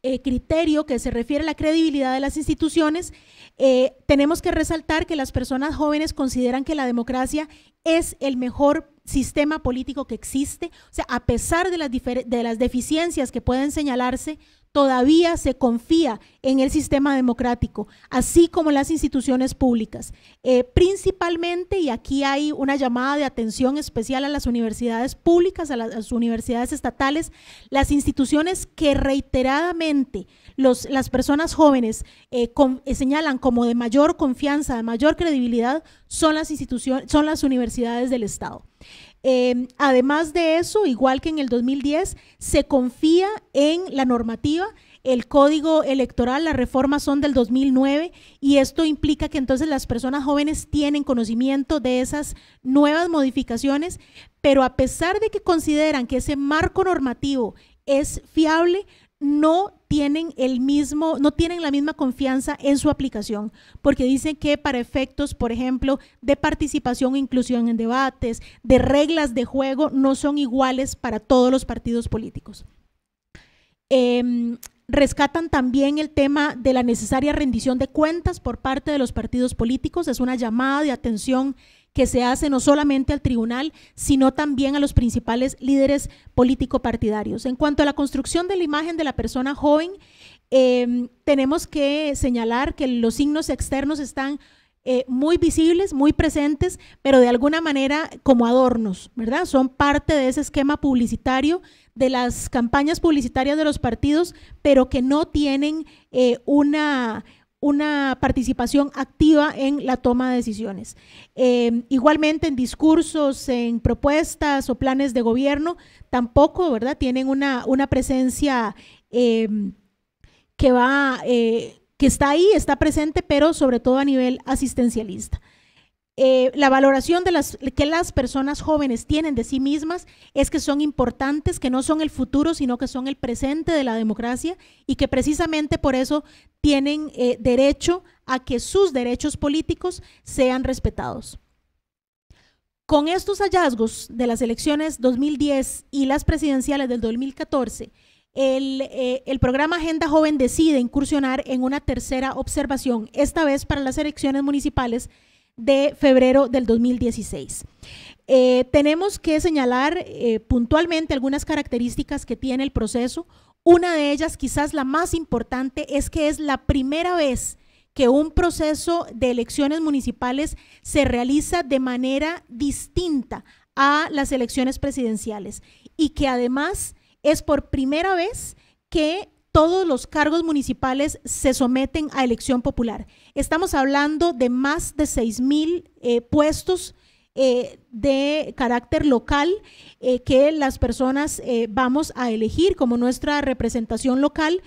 eh, criterio que se refiere a la credibilidad de las instituciones, eh, tenemos que resaltar que las personas jóvenes consideran que la democracia es el mejor sistema político que existe. O sea, a pesar de las, de las deficiencias que pueden señalarse, todavía se confía en el sistema democrático, así como las instituciones públicas. Eh, principalmente, y aquí hay una llamada de atención especial a las universidades públicas, a las, universidades estatales, las instituciones que reiteradamente los, las personas jóvenes eh, eh, señalan como de mayor confianza, de mayor credibilidad, son las, instituciones, son las universidades del Estado. Em, además de eso, igual que en el 2010, se confía en la normativa. El código electoral, las reformas son del 2009 y esto implica que entonces las personas jóvenes tienen conocimiento de esas nuevas modificaciones, pero a pesar de que consideran que ese marco normativo es fiable, no tienen el mismo, no tienen la misma confianza en su aplicación, porque dicen que para efectos, por ejemplo, de participación e inclusión en debates, de reglas de juego, no son iguales para todos los partidos políticos. Em, rescatan también el tema de la necesaria rendición de cuentas por parte de los partidos políticos, es una llamada de atención que se hace no solamente al tribunal, sino también a los principales líderes político-partidarios. En cuanto a la construcción de la imagen de la persona joven, em, tenemos que señalar que los signos externos están eh, muy visibles, muy presentes, pero de alguna manera como adornos, ¿verdad? Son parte de ese esquema publicitario, de las campañas publicitarias de los partidos, pero que no tienen eh, una una participación activa en la toma de decisiones. Em, igualmente en discursos, en propuestas o planes de gobierno, tampoco, ¿verdad? Tienen una, presencia em, que va, eh, que está ahí, está presente, pero sobre todo a nivel asistencialista. Eh, la valoración de las, que las personas jóvenes tienen de sí mismas es que son importantes, que no son el futuro, sino que son el presente de la democracia y que precisamente por eso tienen eh, derecho a que sus derechos políticos sean respetados. Con estos hallazgos de las elecciones 2010 y las presidenciales del 2014, el, eh, el, programa Agenda Joven decide incursionar en una tercera observación, esta vez para las elecciones municipales de febrero del 2016. Eh, tenemos que señalar eh, puntualmente algunas características que tiene el proceso. Una de ellas, quizás la más importante, es que es la primera vez que un proceso de elecciones municipales se realiza de manera distinta a las elecciones presidenciales y que además es por primera vez que todos los cargos municipales se someten a elección popular. Estamos hablando de más de 6 mil eh, puestos eh, de carácter local eh, que las personas vamos a elegir como nuestra representación local.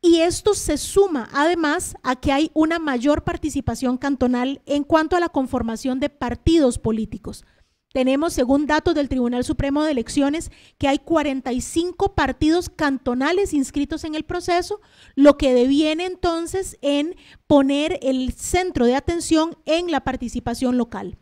Y esto se suma además a que hay una mayor participación cantonal en cuanto a la conformación de partidos políticos. Tenemos, según datos del Tribunal Supremo de Elecciones, que hay 45 partidos cantonales inscritos en el proceso, lo que deviene entonces en poner el centro de atención en la participación local.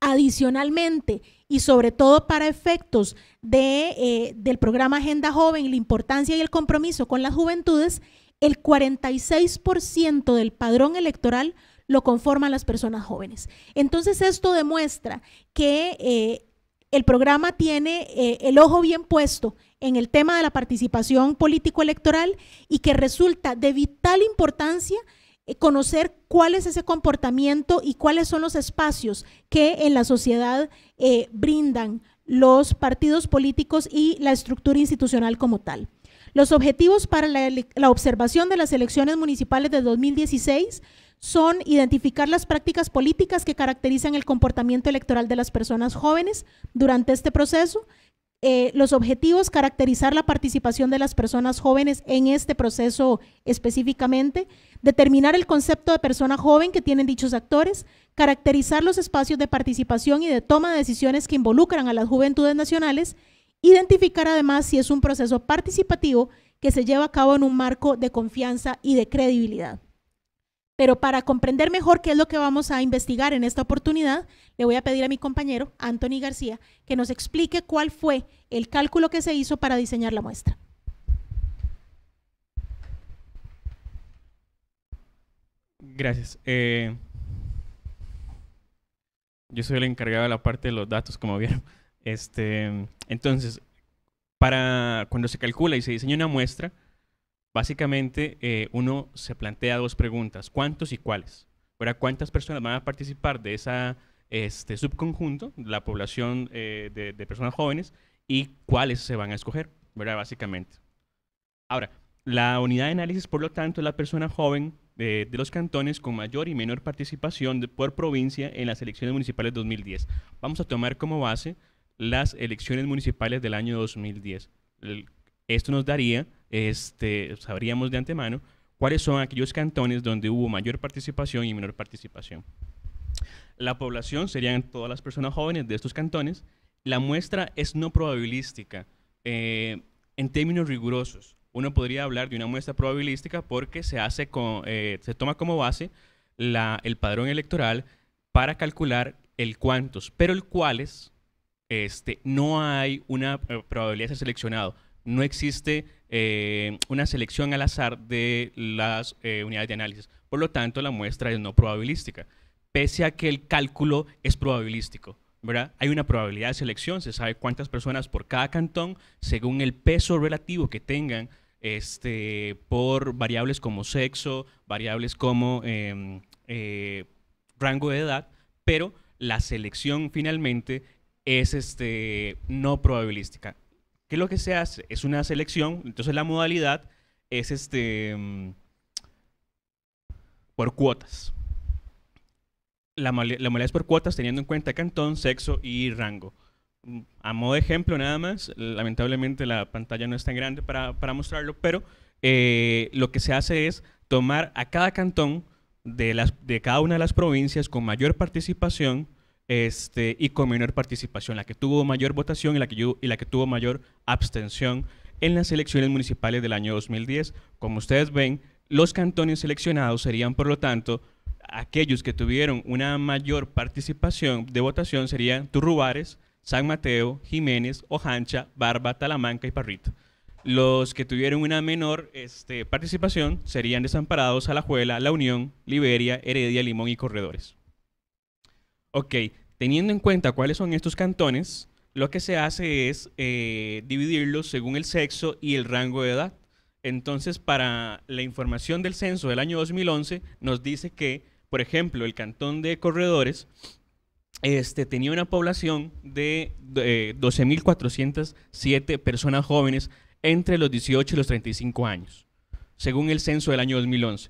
Adicionalmente, y sobre todo para efectos de, eh, del programa Agenda Joven, la importancia y el compromiso con las juventudes, el 46% del padrón electoral lo conforman las personas jóvenes. Entonces esto demuestra que eh, el programa tiene eh, el ojo bien puesto en el tema de la participación político-electoral y que resulta de vital importancia eh, conocer cuál es ese comportamiento y cuáles son los espacios que en la sociedad brindan los partidos políticos y la estructura institucional como tal. Los objetivos para la, la observación de las elecciones municipales de 2016 son identificar las prácticas políticas que caracterizan el comportamiento electoral de las personas jóvenes durante este proceso, eh, los objetivos, caracterizar la participación de las personas jóvenes en este proceso específicamente, determinar el concepto de persona joven que tienen dichos actores, caracterizar los espacios de participación y de toma de decisiones que involucran a las juventudes nacionales, identificar además si es un proceso participativo que se lleva a cabo en un marco de confianza y de credibilidad. Pero para comprender mejor qué es lo que vamos a investigar en esta oportunidad, le voy a pedir a mi compañero Anthony García que nos explique cuál fue el cálculo que se hizo para diseñar la muestra. Gracias. Eh, yo soy el encargado de la parte de los datos, como vieron. Este, entonces, para cuando se calcula y se diseña una muestra, Básicamente, eh, uno se plantea dos preguntas, ¿cuántos y cuáles? ¿cuántas personas van a participar de ese este, subconjunto, la población eh, de, personas jóvenes, y cuáles se van a escoger, Básicamente. Ahora, la unidad de análisis, por lo tanto, es la persona joven eh, de, los cantones con mayor y menor participación por provincia en las elecciones municipales 2010. Vamos a tomar como base las elecciones municipales del año 2010. Esto nos daría, este, sabríamos de antemano, cuáles son aquellos cantones donde hubo mayor participación y menor participación. La población serían todas las personas jóvenes de estos cantones. La muestra es no probabilística. Eh, en términos rigurosos, uno podría hablar de una muestra probabilística porque se, hace con, eh, se toma como base el padrón electoral para calcular el cuántos, pero el cuáles este, no hay una eh, probabilidad de ser seleccionado no existe eh, una selección al azar de las eh, unidades de análisis. Por lo tanto, la muestra es no probabilística, pese a que el cálculo es probabilístico. ¿verdad? Hay una probabilidad de selección, se sabe cuántas personas por cada cantón, según el peso relativo que tengan este, por variables como sexo, variables como em, eh, rango de edad, pero la selección finalmente es este, no probabilística. ¿Qué es lo que se hace? Es una selección, entonces la modalidad es este mm, por cuotas. La, modalidad es por cuotas teniendo en cuenta cantón, sexo y rango. A modo de ejemplo nada más, lamentablemente la pantalla no es tan grande para, mostrarlo, pero eh, lo que se hace es tomar a cada cantón de, las, de cada una de las provincias con mayor participación, este, y con menor participación, la que tuvo mayor votación y la que, tuvo mayor abstención en las elecciones municipales del año 2010. Como ustedes ven, los cantones seleccionados serían, por lo tanto, aquellos que tuvieron una mayor participación de votación serían Turrubares, San Mateo, Jiménez, Ojancha, Barba, Talamanca y Parrita. Los que tuvieron una menor este, participación serían Desamparados, Alajuela, La Unión, Liberia, Heredia, Limón y Corredores ok, teniendo en cuenta cuáles son estos cantones, lo que se hace es eh, dividirlos según el sexo y el rango de edad. Entonces, para la información del censo del año 2011, nos dice que, por ejemplo, el cantón de Corredores este, tenía una población de, 12.407 eh, personas jóvenes entre los 18 y los 35 años, según el censo del año 2011,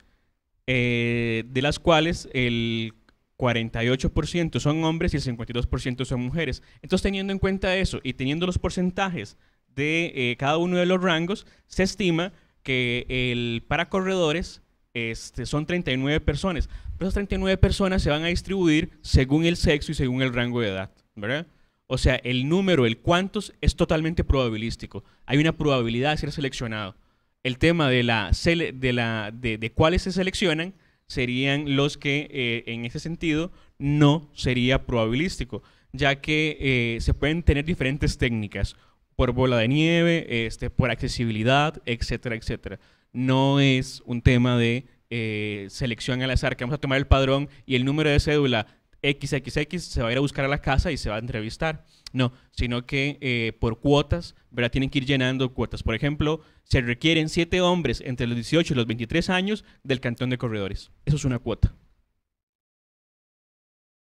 eh, de las cuales el 48% son hombres y el 52% son mujeres. Entonces, teniendo en cuenta eso y teniendo los porcentajes de eh, cada uno de los rangos, se estima que el, para corredores este, son 39 personas. Pero esas 39 personas se van a distribuir según el sexo y según el rango de edad, ¿verdad? O sea, el número, el cuántos, es totalmente probabilístico. Hay una probabilidad de ser seleccionado. El tema de, la, de, la, de cuáles se seleccionan serían los que eh, en ese sentido no sería probabilístico, ya que eh, se pueden tener diferentes técnicas por bola de nieve, este, por accesibilidad, etcétera, etcétera. No es un tema de eh, selección al azar, que vamos a tomar el padrón y el número de cédula XXX se va a ir a buscar a la casa y se va a entrevistar. No, sino que eh, por cuotas, ¿verdad? Tienen que ir llenando cuotas. Por ejemplo, se requieren siete hombres entre los 18 y los 23 años del cantón de corredores. Eso es una cuota.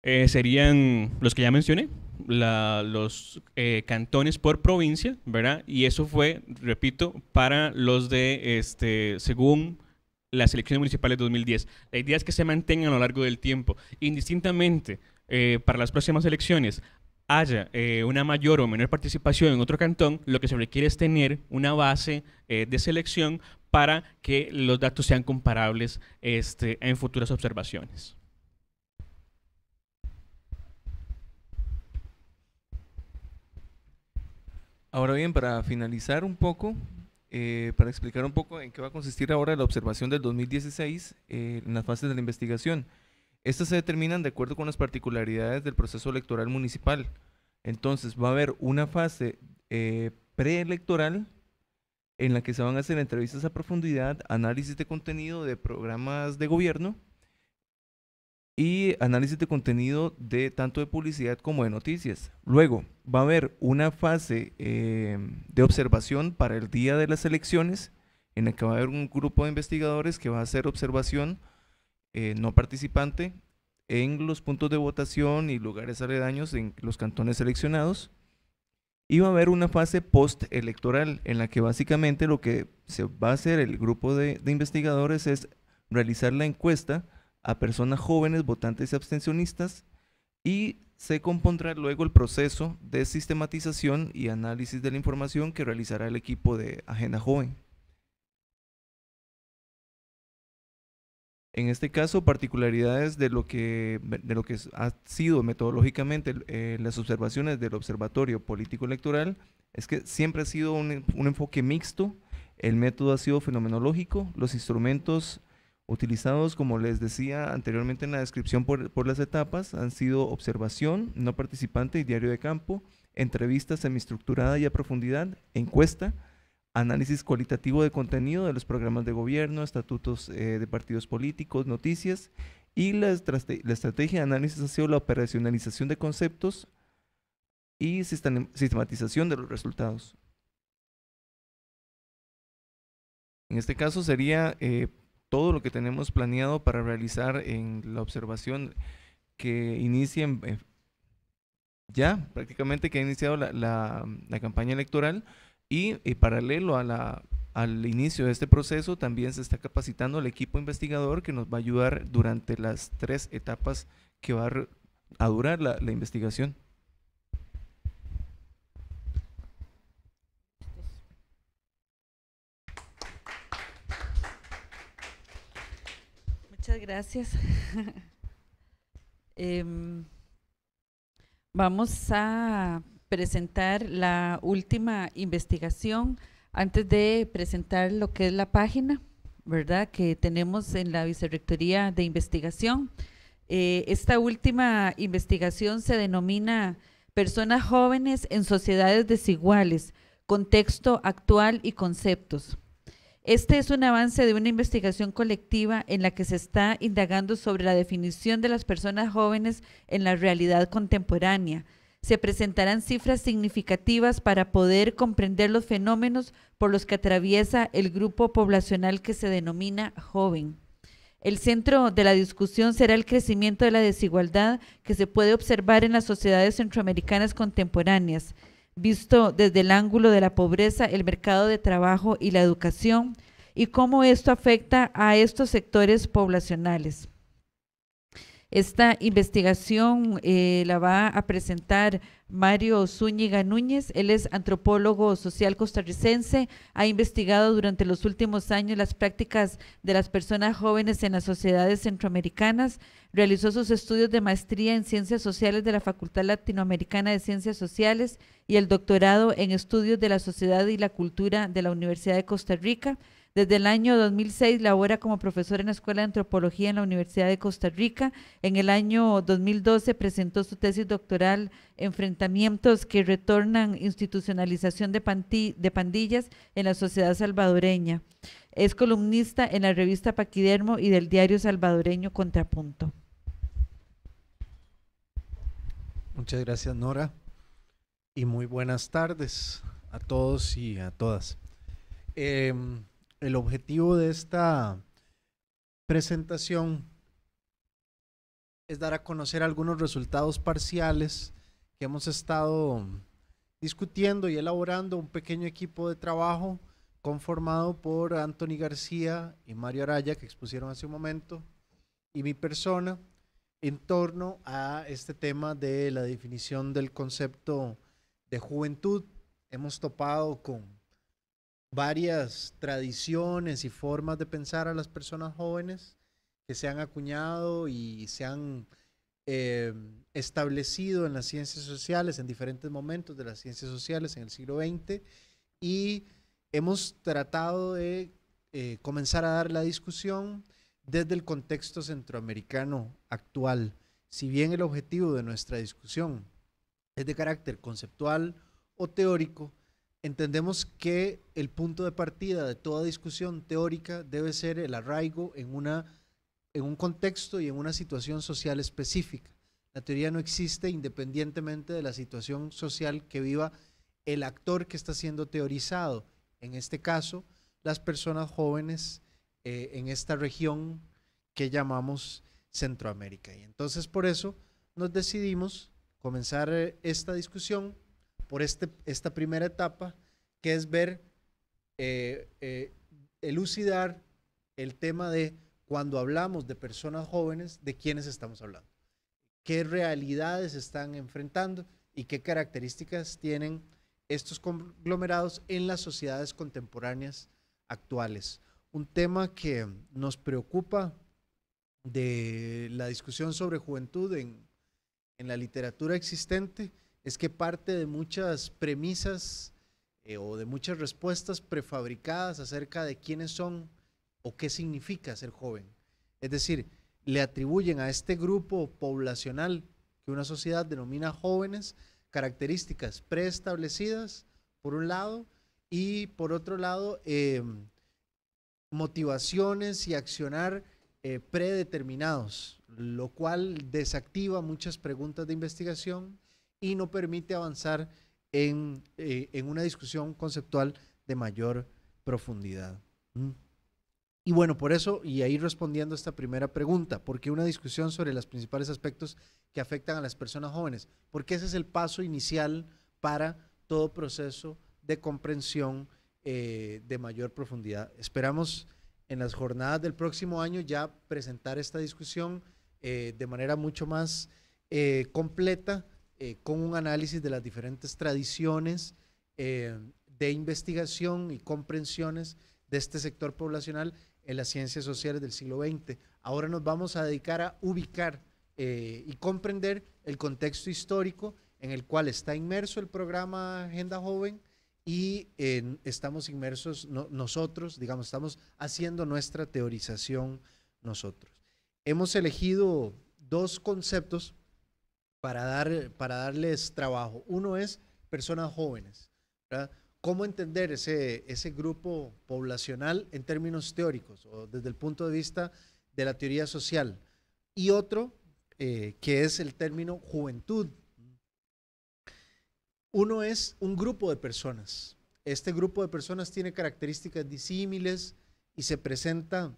Eh, serían los que ya mencioné, los eh, cantones por provincia, ¿verdad? Y eso fue, repito, para los de, este, según las elecciones municipales de 2010. La idea es que se mantengan a lo largo del tiempo, indistintamente para las próximas elecciones, haya eh, una mayor o menor participación en otro cantón, lo que se requiere es tener una base eh, de selección para que los datos sean comparables este, en futuras observaciones. Ahora bien, para finalizar un poco, eh, para explicar un poco en qué va a consistir ahora la observación del 2016 en las fases de la investigación. Estas se determinan de acuerdo con las particularidades del proceso electoral municipal. Entonces va a haber una fase eh, preelectoral en la que se van a hacer entrevistas a profundidad, análisis de contenido de programas de gobierno y análisis de contenido de tanto de publicidad como de noticias. Luego va a haber una fase eh, de observación para el día de las elecciones en la que va a haber un grupo de investigadores que va a hacer observación eh, no participante en los puntos de votación y lugares aledaños en los cantones seleccionados. Y va a haber una fase postelectoral en la que básicamente lo que se va a hacer el grupo de, de investigadores es realizar la encuesta a personas jóvenes, votantes y abstencionistas y se compondrá luego el proceso de sistematización y análisis de la información que realizará el equipo de Agenda Joven. En este caso, particularidades de lo que, de lo que ha sido metodológicamente eh, las observaciones del Observatorio Político Electoral es que siempre ha sido un, enfoque mixto, el método ha sido fenomenológico, los instrumentos utilizados, como les decía anteriormente en la descripción por, por, las etapas, han sido observación, no participante y diario de campo, entrevista semiestructurada y a profundidad, encuesta, análisis cualitativo de contenido de los programas de gobierno, estatutos eh, de partidos políticos, noticias y la, estrategia de análisis ha sido la operacionalización de conceptos y sistematización de los resultados. En este caso sería eh, todo lo que tenemos planeado para realizar en la observación que inicia ya prácticamente que ha iniciado la campaña electoral. Y, eh, paralelo a al inicio de este proceso también se está capacitando el equipo investigador que nos va a ayudar durante las tres etapas que va a durar la, investigación. Muchas gracias. Em, vamos a presentar la última investigación antes de presentar lo que es la página, ¿verdad? Que tenemos en la Vicerrectoría de Investigación. Eh, esta última investigación se denomina Personas jóvenes en sociedades desiguales, contexto actual y conceptos. Este es un avance de una investigación colectiva en la que se está indagando sobre la definición de las personas jóvenes en la realidad contemporánea, se presentarán cifras significativas para poder comprender los fenómenos por los que atraviesa el grupo poblacional que se denomina joven. El centro de la discusión será el crecimiento de la desigualdad que se puede observar en las sociedades centroamericanas contemporáneas, visto desde el ángulo de la pobreza, el mercado de trabajo y la educación, y cómo esto afecta a estos sectores poblacionales. Esta investigación eh, la va a presentar Mario Zúñiga Núñez. Él es antropólogo social costarricense. Ha investigado durante los últimos años las prácticas de las personas jóvenes en las sociedades centroamericanas. Realizó sus estudios de maestría en ciencias sociales de la Facultad Latinoamericana de Ciencias Sociales y el doctorado en estudios de la sociedad y la cultura de la Universidad de Costa Rica. Desde el año 2006 labora como profesor en la Escuela de Antropología en la Universidad de Costa Rica. En el año 2012 presentó su tesis doctoral Enfrentamientos que retornan institucionalización de, pandillas en la sociedad salvadoreña. Es columnista en la revista Paquidermo y del diario salvadoreño Contrapunto. Muchas gracias, Nora. Y muy buenas tardes a todos y a todas. Em, el objetivo de esta presentación es dar a conocer algunos resultados parciales que hemos estado discutiendo y elaborando un pequeño equipo de trabajo conformado por Anthony García y Mario Araya, que expusieron hace un momento, y mi persona, en torno a este tema de la definición del concepto de juventud. Hemos topado con varias tradiciones y formas de pensar a las personas jóvenes que se han acuñado y se han em, establecido en las ciencias sociales, en diferentes momentos de las ciencias sociales en el siglo XX, y hemos tratado de eh, comenzar a dar la discusión desde el contexto centroamericano actual. Si bien el objetivo de nuestra discusión es de carácter conceptual o teórico, entendemos que el punto de partida de toda discusión teórica debe ser el arraigo en, una, en un contexto y en una situación social específica. La teoría no existe independientemente de la situación social que viva el actor que está siendo teorizado, en este caso, las personas jóvenes eh, en esta región que llamamos Centroamérica. Y entonces por eso nos decidimos comenzar eh, esta discusión por este, esta primera etapa, que es ver, eh, eh, elucidar el tema de cuando hablamos de personas jóvenes, de quiénes estamos hablando, qué realidades están enfrentando y qué características tienen estos conglomerados en las sociedades contemporáneas actuales. Un tema que nos preocupa de la discusión sobre juventud en, en la literatura existente es que parte de muchas premisas eh, o de muchas respuestas prefabricadas acerca de quiénes son o qué significa ser joven. Es decir, le atribuyen a este grupo poblacional que una sociedad denomina jóvenes características preestablecidas, por un lado, y por otro lado, eh, motivaciones y accionar eh, predeterminados, lo cual desactiva muchas preguntas de investigación y no permite avanzar eh, en, una discusión conceptual de mayor profundidad. Mm. Y bueno, por eso, y ahí respondiendo a esta primera pregunta, porque una discusión sobre los principales aspectos que afectan a las personas jóvenes? Porque ese es el paso inicial para todo proceso de comprensión eh, de mayor profundidad. Esperamos en las jornadas del próximo año ya presentar esta discusión eh, de manera mucho más completa eh, con un análisis de las diferentes tradiciones eh, de investigación y comprensiones de este sector poblacional en las ciencias sociales del siglo XX. Ahora nos vamos a dedicar a ubicar eh, y comprender el contexto histórico en el cual está inmerso el programa Agenda Joven y estamos inmersos nosotros, digamos, estamos haciendo nuestra teorización nosotros. Hemos elegido dos conceptos para, dar, para darles trabajo. Uno es personas jóvenes. ¿Cómo entender ese, grupo poblacional en términos teóricos o desde el punto de vista de la teoría social? Y otro, eh, que es el término juventud. Uno es un grupo de personas. Este grupo de personas tiene características disímiles y se presenta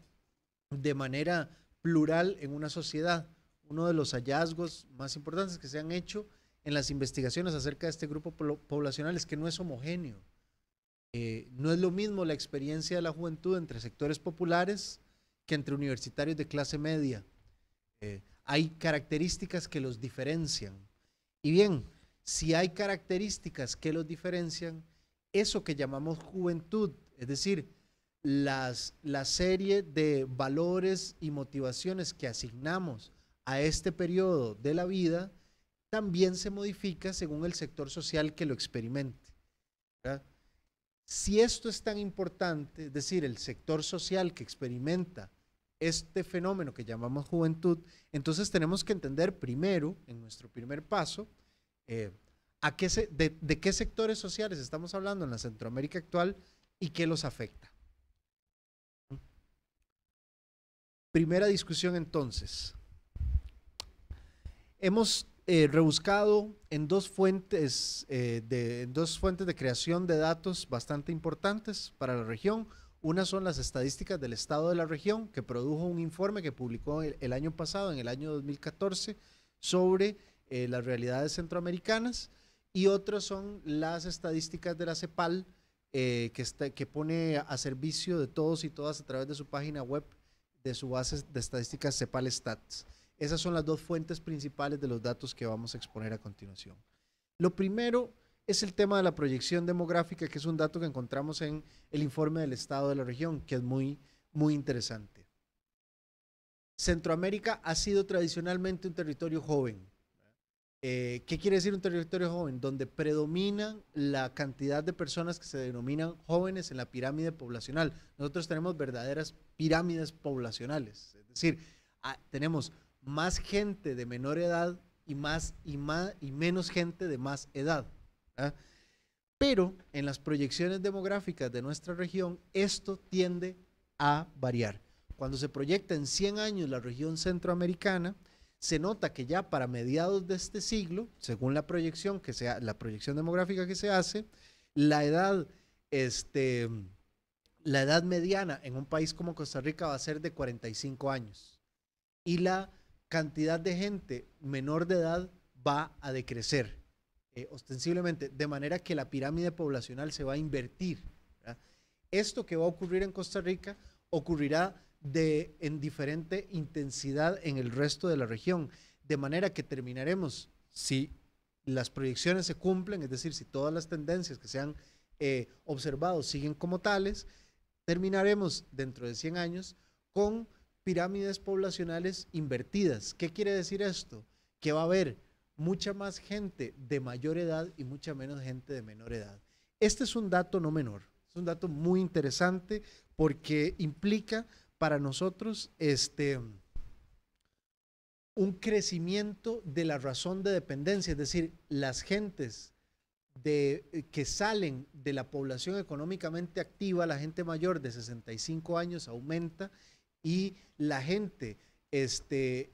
de manera plural en una sociedad uno de los hallazgos más importantes que se han hecho en las investigaciones acerca de este grupo poblacional es que no es homogéneo. Eh, no es lo mismo la experiencia de la juventud entre sectores populares que entre universitarios de clase media. Eh, hay características que los diferencian. Y bien, si hay características que los diferencian, eso que llamamos juventud, es decir, las, la serie de valores y motivaciones que asignamos a este periodo de la vida también se modifica según el sector social que lo experimente. Si esto es tan importante, es decir, el sector social que experimenta este fenómeno que llamamos juventud, entonces tenemos que entender primero, en nuestro primer paso, eh, a qué de, qué sectores sociales estamos hablando en la Centroamérica actual y qué los afecta. Primera discusión entonces, Hemos eh, rebuscado en dos fuentes eh, de dos fuentes de creación de datos bastante importantes para la región. Una son las estadísticas del estado de la región, que produjo un informe que publicó el, año pasado, en el año 2014, sobre eh, las realidades centroamericanas. Y otras son las estadísticas de la CEPAL, que, que pone a servicio de todos y todas a través de su página web, de su base de estadísticas CEPAL Stats. Esas son las dos fuentes principales de los datos que vamos a exponer a continuación. Lo primero es el tema de la proyección demográfica, que es un dato que encontramos en el informe del Estado de la región, que es muy, muy interesante. Centroamérica ha sido tradicionalmente un territorio joven. Eh, ¿Qué quiere decir un territorio joven? Donde predominan la cantidad de personas que se denominan jóvenes en la pirámide poblacional. Nosotros tenemos verdaderas pirámides poblacionales, es decir, ah, tenemos más gente de menor edad y, más, y, más, y menos gente de más edad. ¿ah? Pero en las proyecciones demográficas de nuestra región, esto tiende a variar. Cuando se proyecta en 100 años la región centroamericana, se nota que ya para mediados de este siglo, según la proyección, que sea, la proyección demográfica que se hace, la edad, este, la edad mediana en un país como Costa Rica va a ser de 45 años y la cantidad de gente menor de edad va a decrecer eh, ostensiblemente, de manera que la pirámide poblacional se va a invertir. Esto que va a ocurrir en Costa Rica ocurrirá de, en diferente intensidad en el resto de la región, de manera que terminaremos, si las proyecciones se cumplen, es decir, si todas las tendencias que se han eh, observado siguen como tales, terminaremos dentro de 100 años con pirámides poblacionales invertidas. ¿Qué quiere decir esto? Que va a haber mucha más gente de mayor edad y mucha menos gente de menor edad. Este es un dato no menor, es un dato muy interesante porque implica para nosotros este un crecimiento de la razón de dependencia, es decir, las gentes de, eh, que salen de la población económicamente activa, la gente mayor de 65 años aumenta y la gente, este,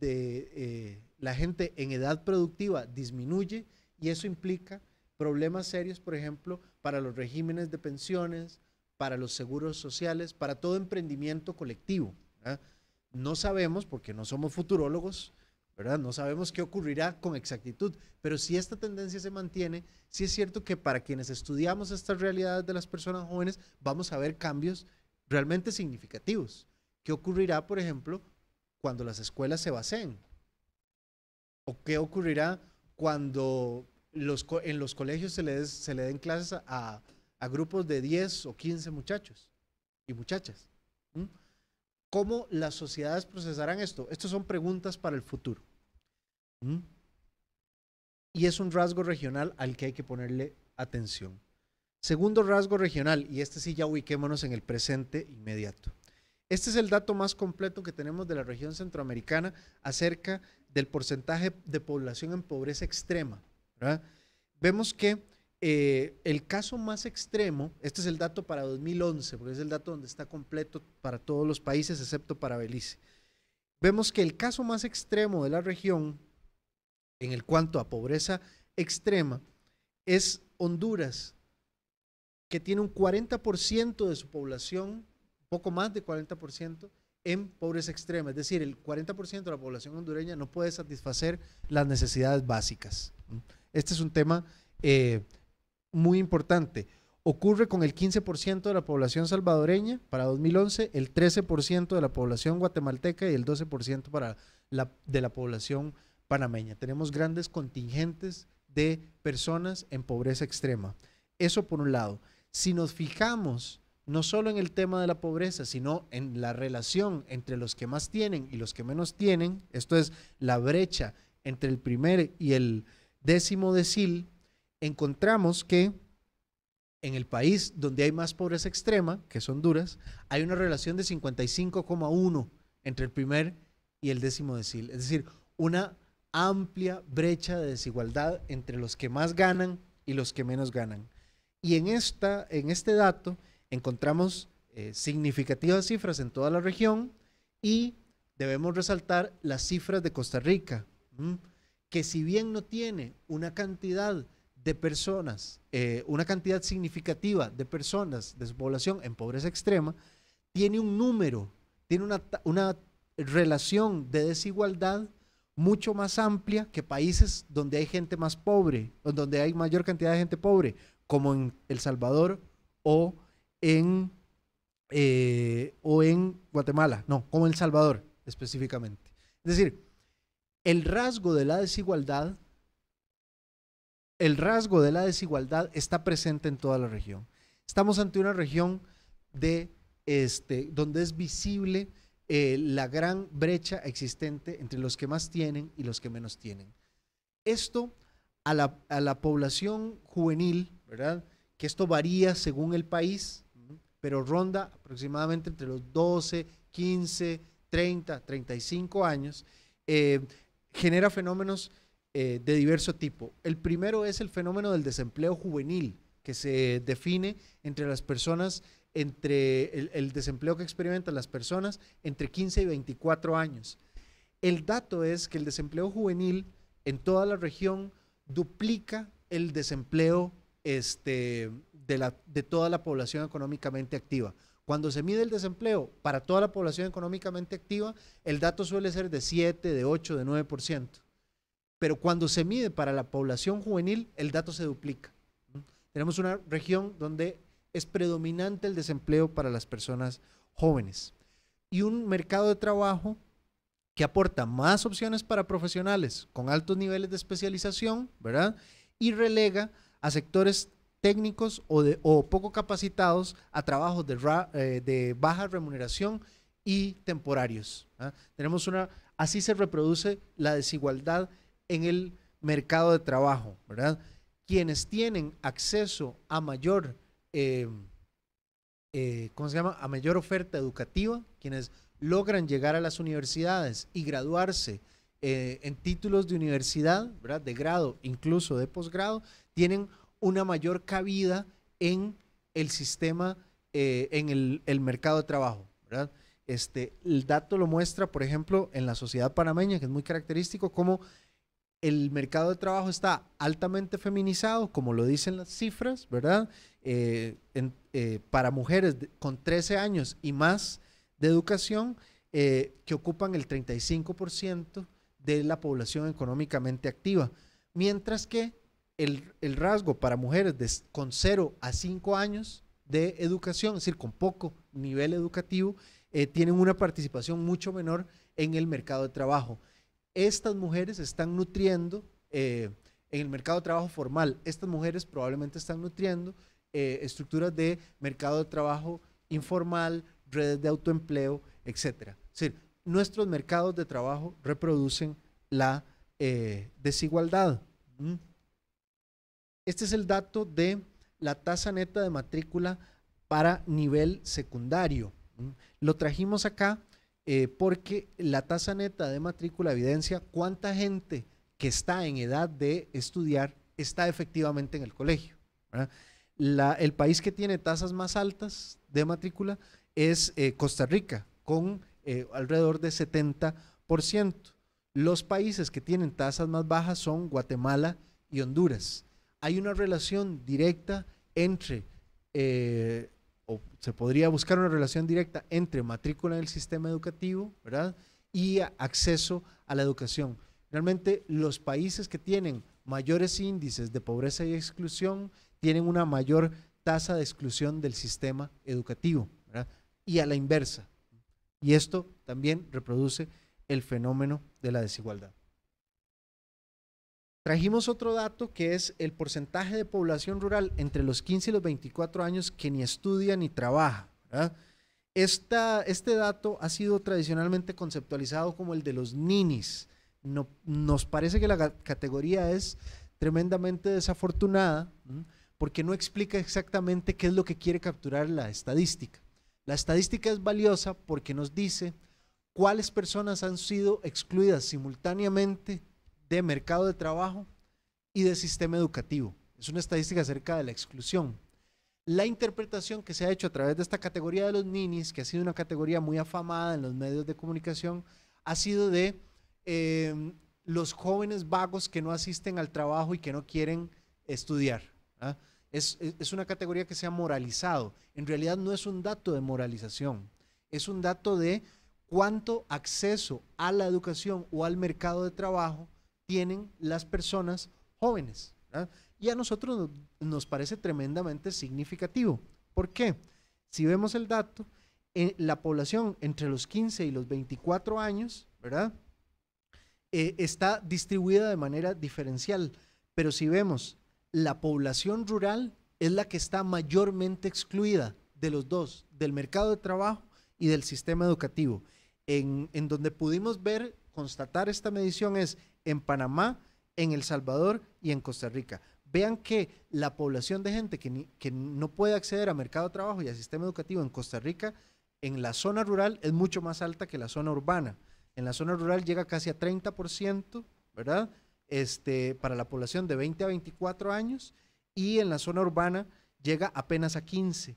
de, eh, la gente en edad productiva disminuye y eso implica problemas serios, por ejemplo, para los regímenes de pensiones, para los seguros sociales, para todo emprendimiento colectivo. No sabemos, porque no somos futurólogos, ¿verdad? No sabemos qué ocurrirá con exactitud, pero si esta tendencia se mantiene, sí es cierto que para quienes estudiamos estas realidades de las personas jóvenes, vamos a ver cambios realmente significativos. ¿Qué ocurrirá, por ejemplo, cuando las escuelas se vacíen? ¿O qué ocurrirá cuando en los colegios se le se den clases a, grupos de 10 o 15 muchachos y muchachas? ¿Mm? ¿Cómo las sociedades procesarán esto? Estas son preguntas para el futuro. ¿Mm? Y es un rasgo regional al que hay que ponerle atención. Segundo rasgo regional, y este sí ya ubiquémonos en el presente inmediato. Este es el dato más completo que tenemos de la región centroamericana acerca del porcentaje de población en pobreza extrema. Vemos que eh, el caso más extremo, este es el dato para 2011, porque es el dato donde está completo para todos los países excepto para Belice. Vemos que el caso más extremo de la región, en el cuanto a pobreza extrema, es Honduras, que tiene un 40% de su población poco más de 40% en pobreza extrema, es decir, el 40% de la población hondureña no puede satisfacer las necesidades básicas. Este es un tema eh, muy importante. Ocurre con el 15% de la población salvadoreña para 2011, el 13% de la población guatemalteca y el 12% para de la población panameña. Tenemos grandes contingentes de personas en pobreza extrema. Eso por un lado. Si nos fijamos no solo en el tema de la pobreza, sino en la relación entre los que más tienen y los que menos tienen, esto es la brecha entre el primer y el décimo decil, encontramos que en el país donde hay más pobreza extrema, que son duras, hay una relación de 55,1 entre el primer y el décimo decil. Es decir, una amplia brecha de desigualdad entre los que más ganan y los que menos ganan. Y en, esta, en este dato encontramos eh, significativas cifras en toda la región y debemos resaltar las cifras de Costa Rica, que si bien no tiene una cantidad de personas, eh, una cantidad significativa de personas de su población en pobreza extrema, tiene un número, tiene una, una relación de desigualdad mucho más amplia que países donde hay gente más pobre, donde hay mayor cantidad de gente pobre, como en El Salvador o eh, o en Guatemala, no, como en El Salvador específicamente. Es decir, el rasgo de la desigualdad, el rasgo de la desigualdad está presente en toda la región. Estamos ante una región de, este, donde es visible eh, la gran brecha existente entre los que más tienen y los que menos tienen. Esto a la, a la población juvenil, ¿verdad? Que esto varía según el país, pero ronda aproximadamente entre los 12, 15, 30, 35 años, eh, genera fenómenos eh, de diverso tipo. El primero es el fenómeno del desempleo juvenil, que se define entre las personas, entre el, desempleo que experimentan las personas entre 15 y 24 años. El dato es que el desempleo juvenil en toda la región duplica el desempleo este, de, la, de toda la población económicamente activa. Cuando se mide el desempleo para toda la población económicamente activa, el dato suele ser de 7, de 8, de 9%. Pero cuando se mide para la población juvenil, el dato se duplica. Tenemos una región donde es predominante el desempleo para las personas jóvenes y un mercado de trabajo que aporta más opciones para profesionales con altos niveles de especialización, ¿verdad? Y relega a sectores técnicos o, o poco capacitados a trabajos de, eh, de baja remuneración y temporarios. ¿ah? Tenemos una, así se reproduce la desigualdad en el mercado de trabajo, ¿verdad? Quienes tienen acceso a mayor, eh, eh, se llama? A mayor oferta educativa, quienes logran llegar a las universidades y graduarse en títulos de universidad, ¿verdad? De grado, incluso de posgrado, tienen una mayor cabida en el sistema, eh, en el, mercado de trabajo. Este, el dato lo muestra, por ejemplo, en la sociedad panameña, que es muy característico, como el mercado de trabajo está altamente feminizado, como lo dicen las cifras, ¿verdad? Eh, eh, para mujeres con 13 años y más de educación, que ocupan el 35% de la población económicamente activa, mientras que el, rasgo para mujeres con 0 a 5 años de educación, es decir, con poco nivel educativo, eh, tienen una participación mucho menor en el mercado de trabajo. Estas mujeres están nutriendo, eh, en el mercado de trabajo formal, estas mujeres probablemente están nutriendo eh, estructuras de mercado de trabajo informal, redes de autoempleo, etc. Es decir, nuestros mercados de trabajo reproducen la desigualdad. Este es el dato de la tasa neta de matrícula para nivel secundario. Lo trajimos acá eh, porque la tasa neta de matrícula evidencia cuánta gente que está en edad de estudiar está efectivamente en el colegio. el país que tiene tasas más altas de matrícula es eh, Costa Rica, con eh, alrededor de 70%. Los países que tienen tasas más bajas son Guatemala y Honduras hay una relación directa entre, eh, o se podría buscar una relación directa entre matrícula el sistema educativo, ¿verdad? Y acceso a la educación. Realmente los países que tienen mayores índices de pobreza y exclusión tienen una mayor tasa de exclusión del sistema educativo, Y a la inversa. Y esto también reproduce el fenómeno de la desigualdad. Trajimos otro dato que es el porcentaje de población rural entre los 15 y los 24 años que ni estudia ni trabaja. Esta, este dato ha sido tradicionalmente conceptualizado como el de los ninis. No, nos parece que la categoría es tremendamente desafortunada porque no explica exactamente qué es lo que quiere capturar la estadística. La estadística es valiosa porque nos dice cuáles personas han sido excluidas simultáneamente de mercado de trabajo y de sistema educativo. Es una estadística acerca de la exclusión. La interpretación que se ha hecho a través de esta categoría de los ninis, que ha sido una categoría muy afamada en los medios de comunicación, ha sido de em, los jóvenes vagos que no asisten al trabajo y que no quieren estudiar. ¿ah? Es, es, una categoría que se ha moralizado. En realidad no es un dato de moralización, es un dato de cuánto acceso a la educación o al mercado de trabajo tienen las personas jóvenes. Y a nosotros nos parece tremendamente significativo. ¿Por qué? Si vemos el dato, en la población entre los 15 y los 24 años, ¿verdad? Eh, está distribuida de manera diferencial. Pero si vemos, la población rural es la que está mayormente excluida de los dos, del mercado de trabajo y del sistema educativo, en, en donde pudimos ver constatar esta medición es en Panamá, en El Salvador y en Costa Rica. Vean que la población de gente que, que no puede acceder a mercado de trabajo y al sistema educativo en Costa Rica, en la zona rural es mucho más alta que la zona urbana. En la zona rural llega casi a 30%, ¿verdad? Este, para la población de 20 a 24 años y en la zona urbana llega apenas a 15.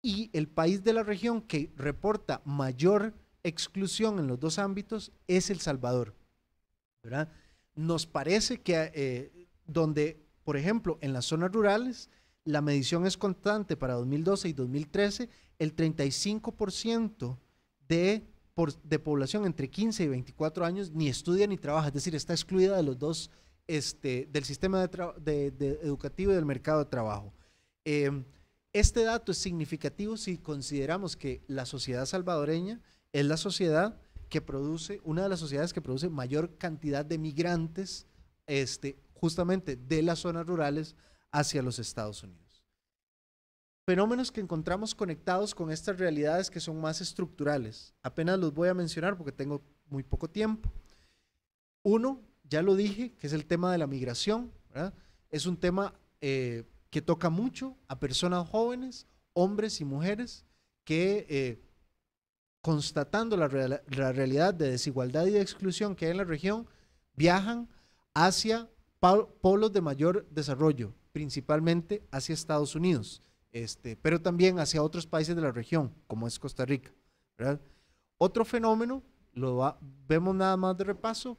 Y el país de la región que reporta mayor exclusión en los dos ámbitos es El Salvador. Nos parece que eh, donde, por ejemplo, en las zonas rurales, la medición es constante para 2012 y 2013, el 35% de, población entre 15 y 24 años ni estudia ni trabaja, es decir, está excluida de los dos, este, del sistema educativo y del mercado de trabajo. Eh, este dato es significativo si consideramos que la sociedad salvadoreña es la sociedad que produce, una de las sociedades que produce mayor cantidad de migrantes este, justamente de las zonas rurales hacia los Estados Unidos. Fenómenos que encontramos conectados con estas realidades que son más estructurales. Apenas los voy a mencionar porque tengo muy poco tiempo. Uno, ya lo dije, que es el tema de la migración. Es un tema eh, que toca mucho a personas jóvenes, hombres y mujeres, que eh, constatando la, realidad de desigualdad y de exclusión que hay en la región, viajan hacia polos de mayor desarrollo, principalmente hacia Estados Unidos, este, pero también hacia otros países de la región, como es Costa Rica. Otro fenómeno, lo vemos nada más de repaso,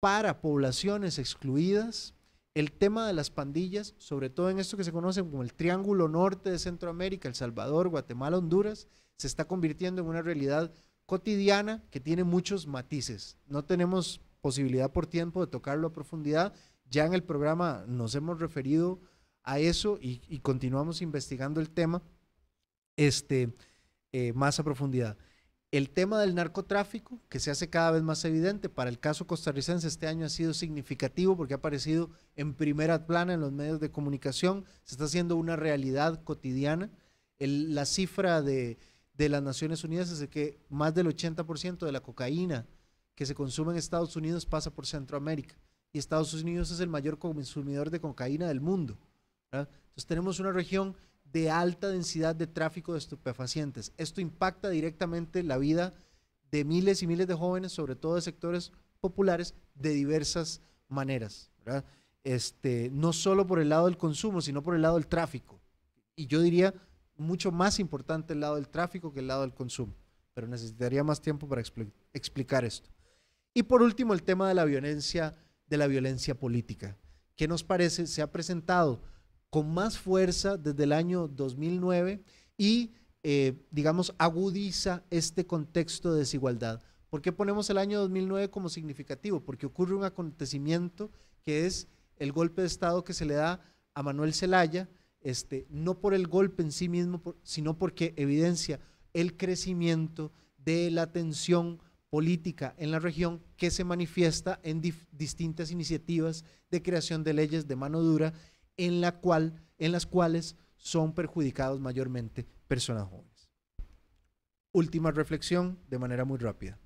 para poblaciones excluidas, el tema de las pandillas, sobre todo en esto que se conoce como el Triángulo Norte de Centroamérica, El Salvador, Guatemala, Honduras, se está convirtiendo en una realidad cotidiana que tiene muchos matices. No tenemos posibilidad por tiempo de tocarlo a profundidad. Ya en el programa nos hemos referido a eso y, continuamos investigando el tema este, eh, más a profundidad el tema del narcotráfico, que se hace cada vez más evidente, para el caso costarricense este año ha sido significativo porque ha aparecido en primera plana en los medios de comunicación, se está haciendo una realidad cotidiana. la cifra de, las Naciones Unidas es de que más del 80% de la cocaína que se consume en Estados Unidos pasa por Centroamérica y Estados Unidos es el mayor consumidor de cocaína del mundo. Entonces tenemos una región de alta densidad de tráfico de estupefacientes. Esto impacta directamente la vida de miles y miles de jóvenes, sobre todo de sectores populares, de diversas maneras. Este, no solo por el lado del consumo, sino por el lado del tráfico. Y yo diría mucho más importante el lado del tráfico que el lado del consumo, pero necesitaría más tiempo para explicar esto. Y por último, el tema de la violencia, de la violencia política, ¿Qué nos parece se ha presentado con más fuerza desde el año 2009 y, eh, digamos, agudiza este contexto de desigualdad. ¿Por qué ponemos el año 2009 como significativo? Porque ocurre un acontecimiento que es el golpe de Estado que se le da a Manuel Zelaya, este, no por el golpe en sí mismo, sino porque evidencia el crecimiento de la tensión política en la región que se manifiesta en distintas iniciativas de creación de leyes de mano dura en, las cuales son perjudicados mayormente personas jóvenes. Última reflexión de manera muy rápida.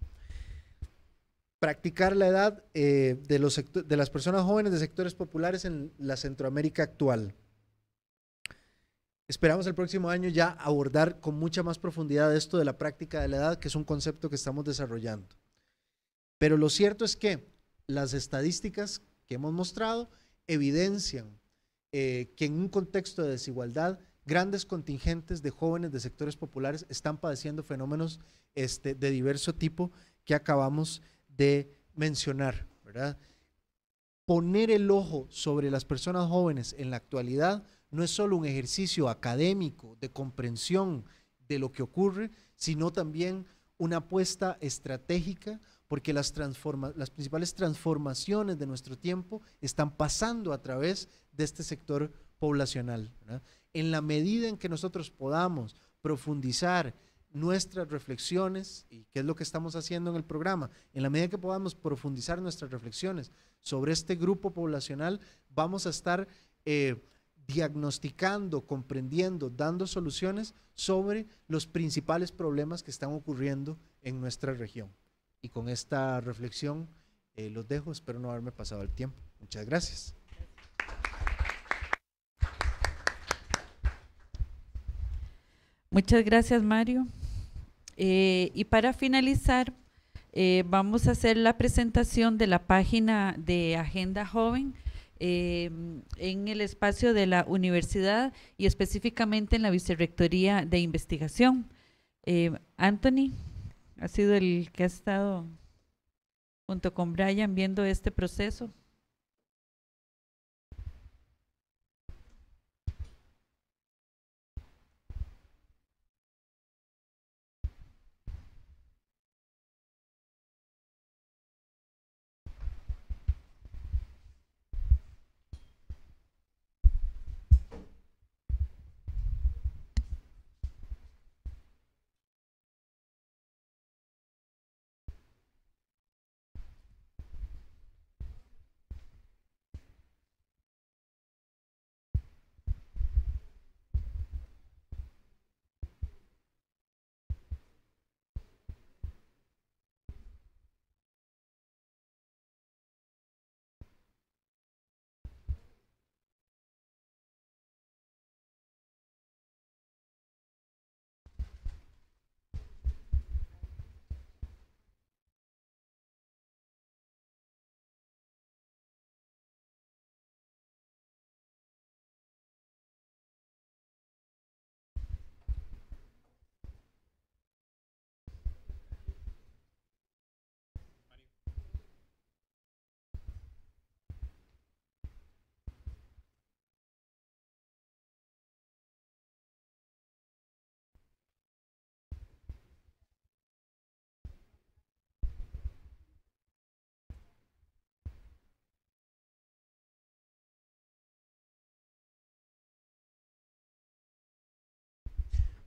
Practicar la edad eh, de las personas jóvenes de sectores populares en la Centroamérica actual. Esperamos el próximo año ya abordar con mucha más profundidad esto de la práctica de la edad, que es un concepto que estamos desarrollando. Pero lo cierto es que las estadísticas que hemos mostrado evidencian eh, que en un contexto de desigualdad, grandes contingentes de jóvenes de sectores populares están padeciendo fenómenos este, de diverso tipo que acabamos de mencionar. Poner el ojo sobre las personas jóvenes en la actualidad no es solo un ejercicio académico de comprensión de lo que ocurre, sino también una apuesta estratégica porque las, las, principales transformaciones de nuestro tiempo están pasando a través de este sector poblacional. En la medida en que nosotros podamos profundizar nuestras reflexiones, y qué es lo que estamos haciendo en el programa, en la medida que podamos profundizar nuestras reflexiones sobre este grupo poblacional, vamos a estar eh, diagnosticando, comprendiendo, dando soluciones sobre los principales problemas que están ocurriendo en nuestra región. Y con esta reflexión eh, los dejo, espero no haberme pasado el tiempo. Muchas gracias. Muchas gracias, Mario. Eh, y para finalizar, eh, vamos a hacer la presentación de la página de Agenda Joven eh, en el espacio de la universidad y específicamente en la Vicerrectoría de Investigación. Anthony ha sido el que ha estado junto con Brian viendo este proceso.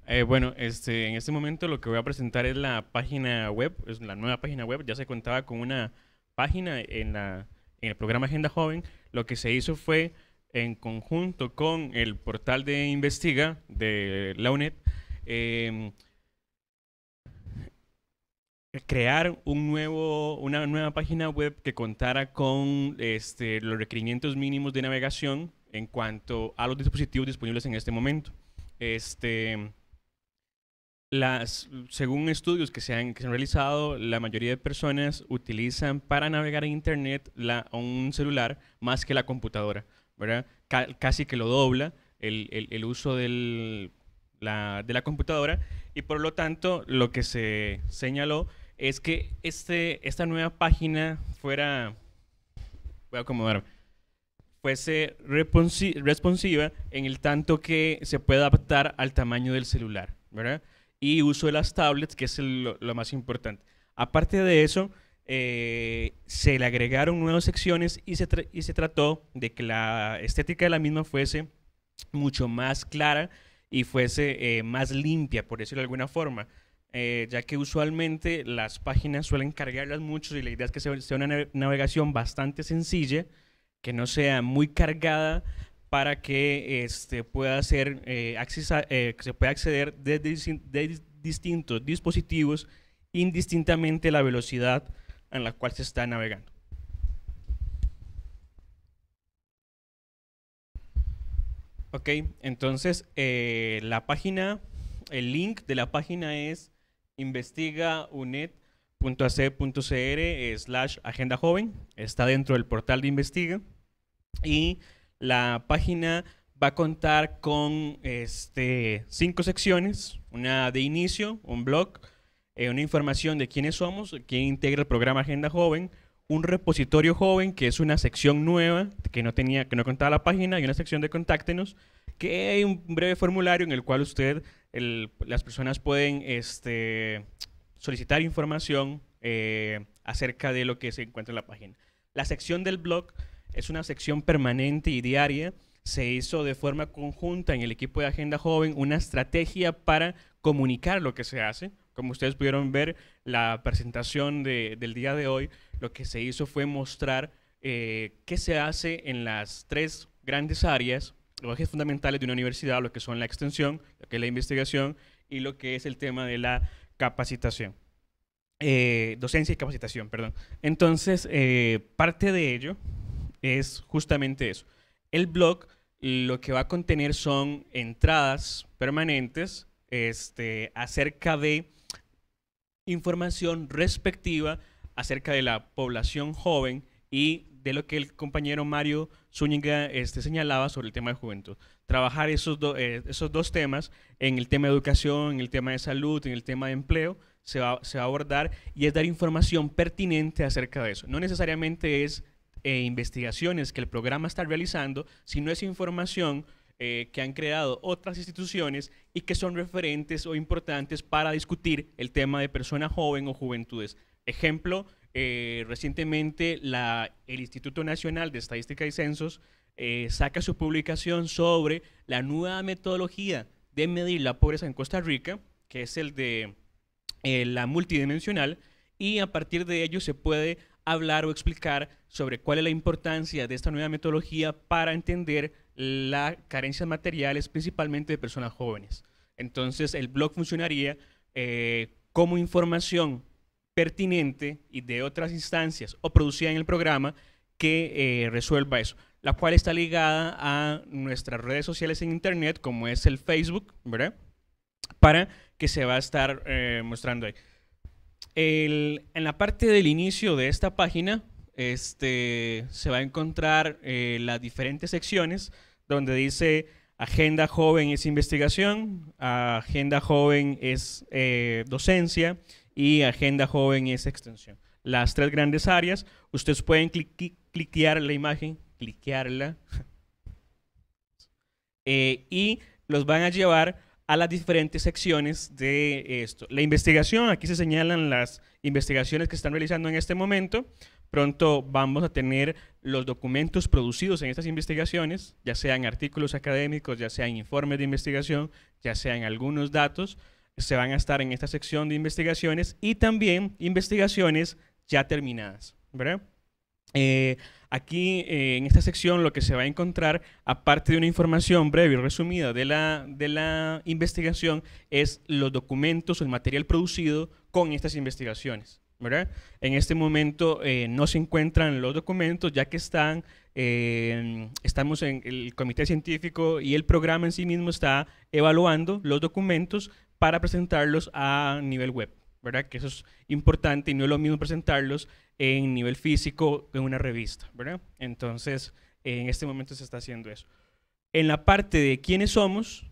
Eh, bueno, este, en este momento lo que voy a presentar es la página web, es la nueva página web. Ya se contaba con una página en, la, en el programa Agenda Joven. Lo que se hizo fue en conjunto con el portal de Investiga de la UNED, em, crear un nuevo, una nueva página web que contara con este, los requerimientos mínimos de navegación en cuanto a los dispositivos disponibles en este momento. Este, las, según estudios que se, han, realizado, la mayoría de personas utilizan para navegar en Internet un celular más que la computadora, ¿verdad? casi que lo dobla el, uso de la computadora y por lo tanto lo que se señaló es que este, esta nueva página fuera, voy a acomodarme, fuese responsiva en el tanto que se pueda adaptar al tamaño del celular, ¿verdad? y uso de las tablets, que es lo, más importante. Aparte de eso, eh, se le agregaron nuevas secciones y se, y se trató de que la estética de la misma fuese mucho más clara y fuese eh, más limpia, por decirlo de alguna forma. Eh, ya que usualmente las páginas suelen cargarlas mucho y la idea es que sea una navegación bastante sencilla, que no sea muy cargada para que este, pueda ser, eh, eh, se pueda acceder desde distintos dispositivos indistintamente la velocidad en la cual se está navegando. Ok, entonces eh, la página, el link de la página es investigaunet.ac.cr slash agenda joven, está dentro del portal de investiga y la página va a contar con este, cinco secciones, una de inicio, un blog, eh, una información de quiénes somos, quién integra el programa Agenda Joven, un repositorio joven que es una sección nueva que no tenía, que no contaba la página y una sección de contáctenos que hay un breve formulario en el cual usted, las personas pueden este, solicitar información eh, acerca de lo que se encuentra en la página. La sección del blog es una sección permanente y diaria. Se hizo de forma conjunta en el equipo de Agenda Joven una estrategia para comunicar lo que se hace. Como ustedes pudieron ver, la presentación del día de hoy, lo que se hizo fue mostrar eh, qué se hace en las tres grandes áreas, los ejes fundamentales de una universidad, lo que son la extensión, lo que es la investigación y lo que es el tema de la capacitación. Eh, docencia y capacitación, perdón. Entonces, eh, parte de ello es justamente eso. El blog lo que va a contener son entradas permanentes este, acerca de información respectiva acerca de la población joven y de lo que el compañero Mario Zúñiga este, señalaba sobre el tema de juventud. Trabajar esos, eh, esos dos temas en el tema de educación, en el tema de salud, en el tema de empleo, se se va a abordar y es dar información pertinente acerca de eso. No necesariamente es eh, investigaciones que el programa está realizando, sino es información eh, que han creado otras instituciones y que son referentes o importantes para discutir el tema de persona joven o juventudes. Ejemplo, eh, recientemente el Instituto Nacional de Estadística y Censos saca su publicación sobre la nueva metodología de medir la pobreza en Costa Rica, que es el de la multidimensional, y a partir de ello se puede hablar o explicar sobre cuál es la importancia de esta nueva metodología para entender las carencias materiales, principalmente de personas jóvenes. Entonces, el blog funcionaría eh, como información pertinente y de otras instancias o producida en el programa que eh, resuelva eso, la cual está ligada a nuestras redes sociales en Internet, como es el Facebook, ¿verdad? Para que se va a estar eh, mostrando ahí en la parte del inicio de esta página este, se va a encontrar eh, las diferentes secciones donde dice Agenda Joven es investigación, Agenda Joven es eh, docencia y Agenda Joven es extensión. Las tres grandes áreas, ustedes pueden cliquear la imagen, cliquearla, eh, y los van a llevar a a las diferentes secciones de esto. La investigación, aquí se señalan las investigaciones que están realizando en este momento. Pronto vamos a tener los documentos producidos en estas investigaciones, ya sean artículos académicos, ya sean informes de investigación, ya sean algunos datos, se van a estar en esta sección de investigaciones y también investigaciones ya terminadas. ¿verdad? Eh, aquí eh, en esta sección lo que se va a encontrar, aparte de una información breve y resumida de la, de la investigación, es los documentos o el material producido con estas investigaciones. ¿verdad? En este momento eh, no se encuentran los documentos ya que están, estamos en el comité científico y el programa en sí mismo está evaluando los documentos para presentarlos a nivel web, ¿verdad? Que eso es importante y no es lo mismo presentarlos en nivel físico en una revista, ¿verdad? Entonces, en este momento se está haciendo eso. En la parte de quiénes somos,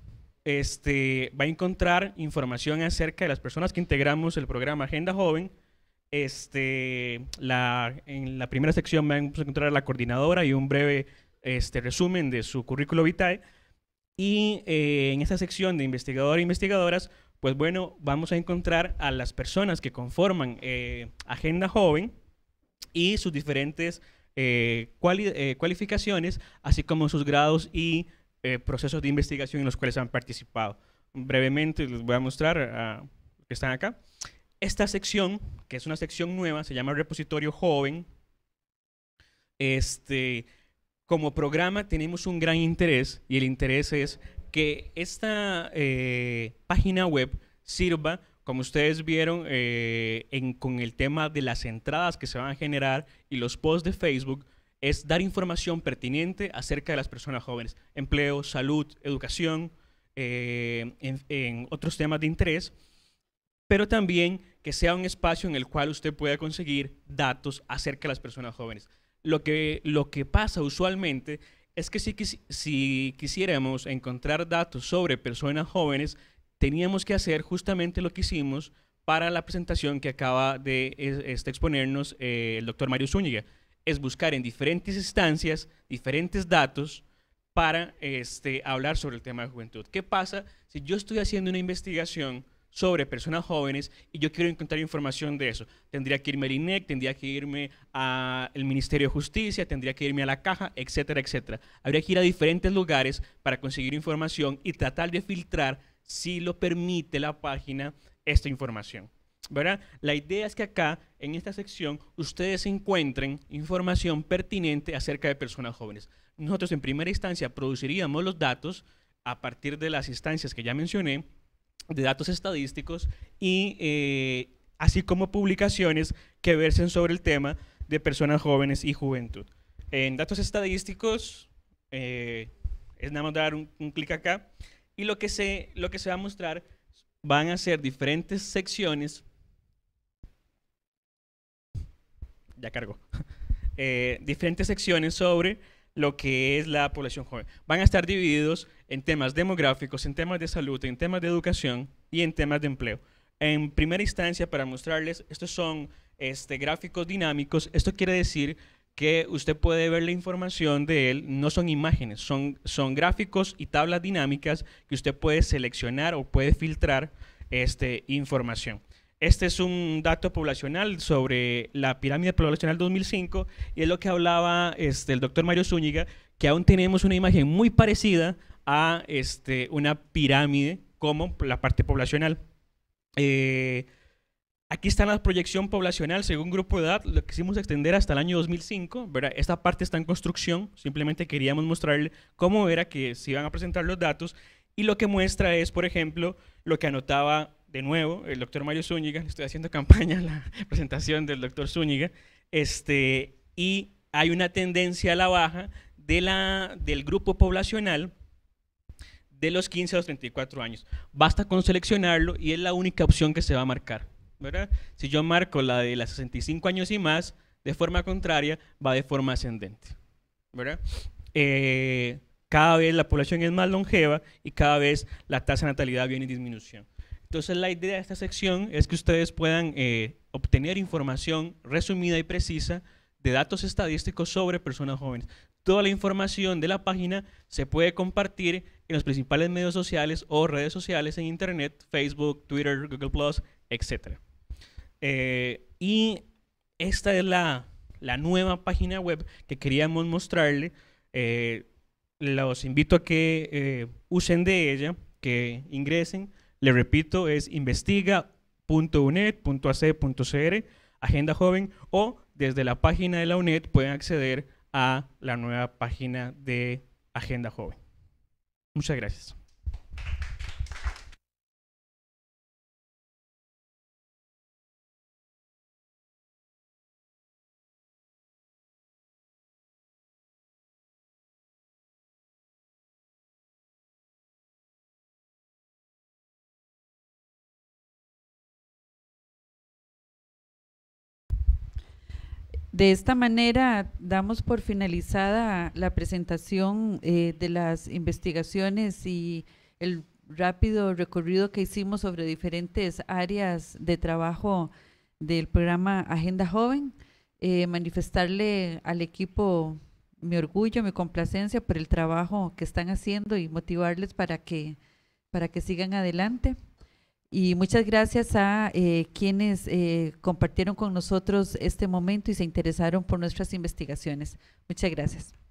este, va a encontrar información acerca de las personas que integramos el programa Agenda Joven. Este, la, en la primera sección vamos a encontrar a la coordinadora y un breve este, resumen de su currículo vitae. Y eh, en esta sección de investigador e investigadoras, pues bueno, vamos a encontrar a las personas que conforman eh, Agenda Joven, y sus diferentes eh, eh, cualificaciones, así como sus grados y eh, procesos de investigación en los cuales han participado. Brevemente les voy a mostrar que están acá. Esta sección, que es una sección nueva, se llama Repositorio Joven. Este, como programa tenemos un gran interés y el interés es que esta página web sirva como ustedes vieron, eh, con el tema de las entradas que se van a generar y los posts de Facebook, es dar información pertinente acerca de las personas jóvenes, empleo, salud, educación, eh, en, otros temas de interés, pero también que sea un espacio en el cual usted pueda conseguir datos acerca de las personas jóvenes. Lo que, lo que pasa usualmente es que si, si quisiéramos encontrar datos sobre personas jóvenes, teníamos que hacer justamente lo que hicimos para la presentación que acaba de este, exponernos eh, el doctor Mario Zúñiga, es buscar en diferentes instancias, diferentes datos para este, hablar sobre el tema de juventud. ¿Qué pasa si yo estoy haciendo una investigación sobre personas jóvenes y yo quiero encontrar información de eso? Tendría que irme al INEC, tendría que irme al Ministerio de Justicia, tendría que irme a la caja, etcétera, etcétera. Habría que ir a diferentes lugares para conseguir información y tratar de filtrar si lo permite la página, esta información. ¿verdad? La idea es que acá, en esta sección, ustedes encuentren información pertinente acerca de personas jóvenes. Nosotros en primera instancia produciríamos los datos a partir de las instancias que ya mencioné, de datos estadísticos y eh, así como publicaciones que versen sobre el tema de personas jóvenes y juventud. En datos estadísticos, eh, es nada más dar un clic acá. Y lo que se, lo que se va a mostrar van a ser diferentes secciones. Ya cargo. Eh, diferentes secciones sobre lo que es la población joven. Van a estar divididos en temas demográficos, en temas de salud, en temas de educación y en temas de empleo. En primera instancia, para mostrarles, estos son este, gráficos dinámicos. Esto quiere decir que usted puede ver la información de él, no son imágenes, son, son gráficos y tablas dinámicas que usted puede seleccionar o puede filtrar este, información. Este es un dato poblacional sobre la pirámide poblacional 2005 y es lo que hablaba este, el doctor Mario Zúñiga, que aún tenemos una imagen muy parecida a este, una pirámide como la parte poblacional. Eh, Aquí está la proyección poblacional según grupo de edad, lo quisimos extender hasta el año 2005, ¿verdad? Esta parte está en construcción, simplemente queríamos mostrarle cómo era que se iban a presentar los datos y lo que muestra es, por ejemplo, lo que anotaba de nuevo el doctor Mario Zúñiga, estoy haciendo campaña la presentación del doctor Zúñiga, este, y hay una tendencia a la baja de la, del grupo poblacional de los 15 a los 34 años. Basta con seleccionarlo y es la única opción que se va a marcar. Si yo marco la de las 65 años y más, de forma contraria, va de forma ascendente, eh, cada vez la población es más longeva y cada vez la tasa de natalidad viene en disminución. Entonces la idea de esta sección es que ustedes puedan eh, obtener información resumida y precisa de datos estadísticos sobre personas jóvenes. Toda la información de la página se puede compartir en los principales medios sociales o redes sociales en Internet, Facebook, Twitter, Google ⁇ etc. Eh, y esta es la, nueva página web que queríamos mostrarle. Eh, los invito a que eh, usen de ella, que ingresen. Le repito, es investiga.unet.ac.cr, Agenda Joven, o desde la página de la UNED pueden acceder a la nueva página de Agenda Joven. Muchas gracias. De esta manera damos por finalizada la presentación eh, de las investigaciones y el rápido recorrido que hicimos sobre diferentes áreas de trabajo del programa Agenda Joven. Eh, manifestarle al equipo mi orgullo, mi complacencia por el trabajo que están haciendo y motivarles para que, para que sigan adelante. Y muchas gracias a eh, quienes eh, compartieron con nosotros este momento y se interesaron por nuestras investigaciones. Muchas gracias.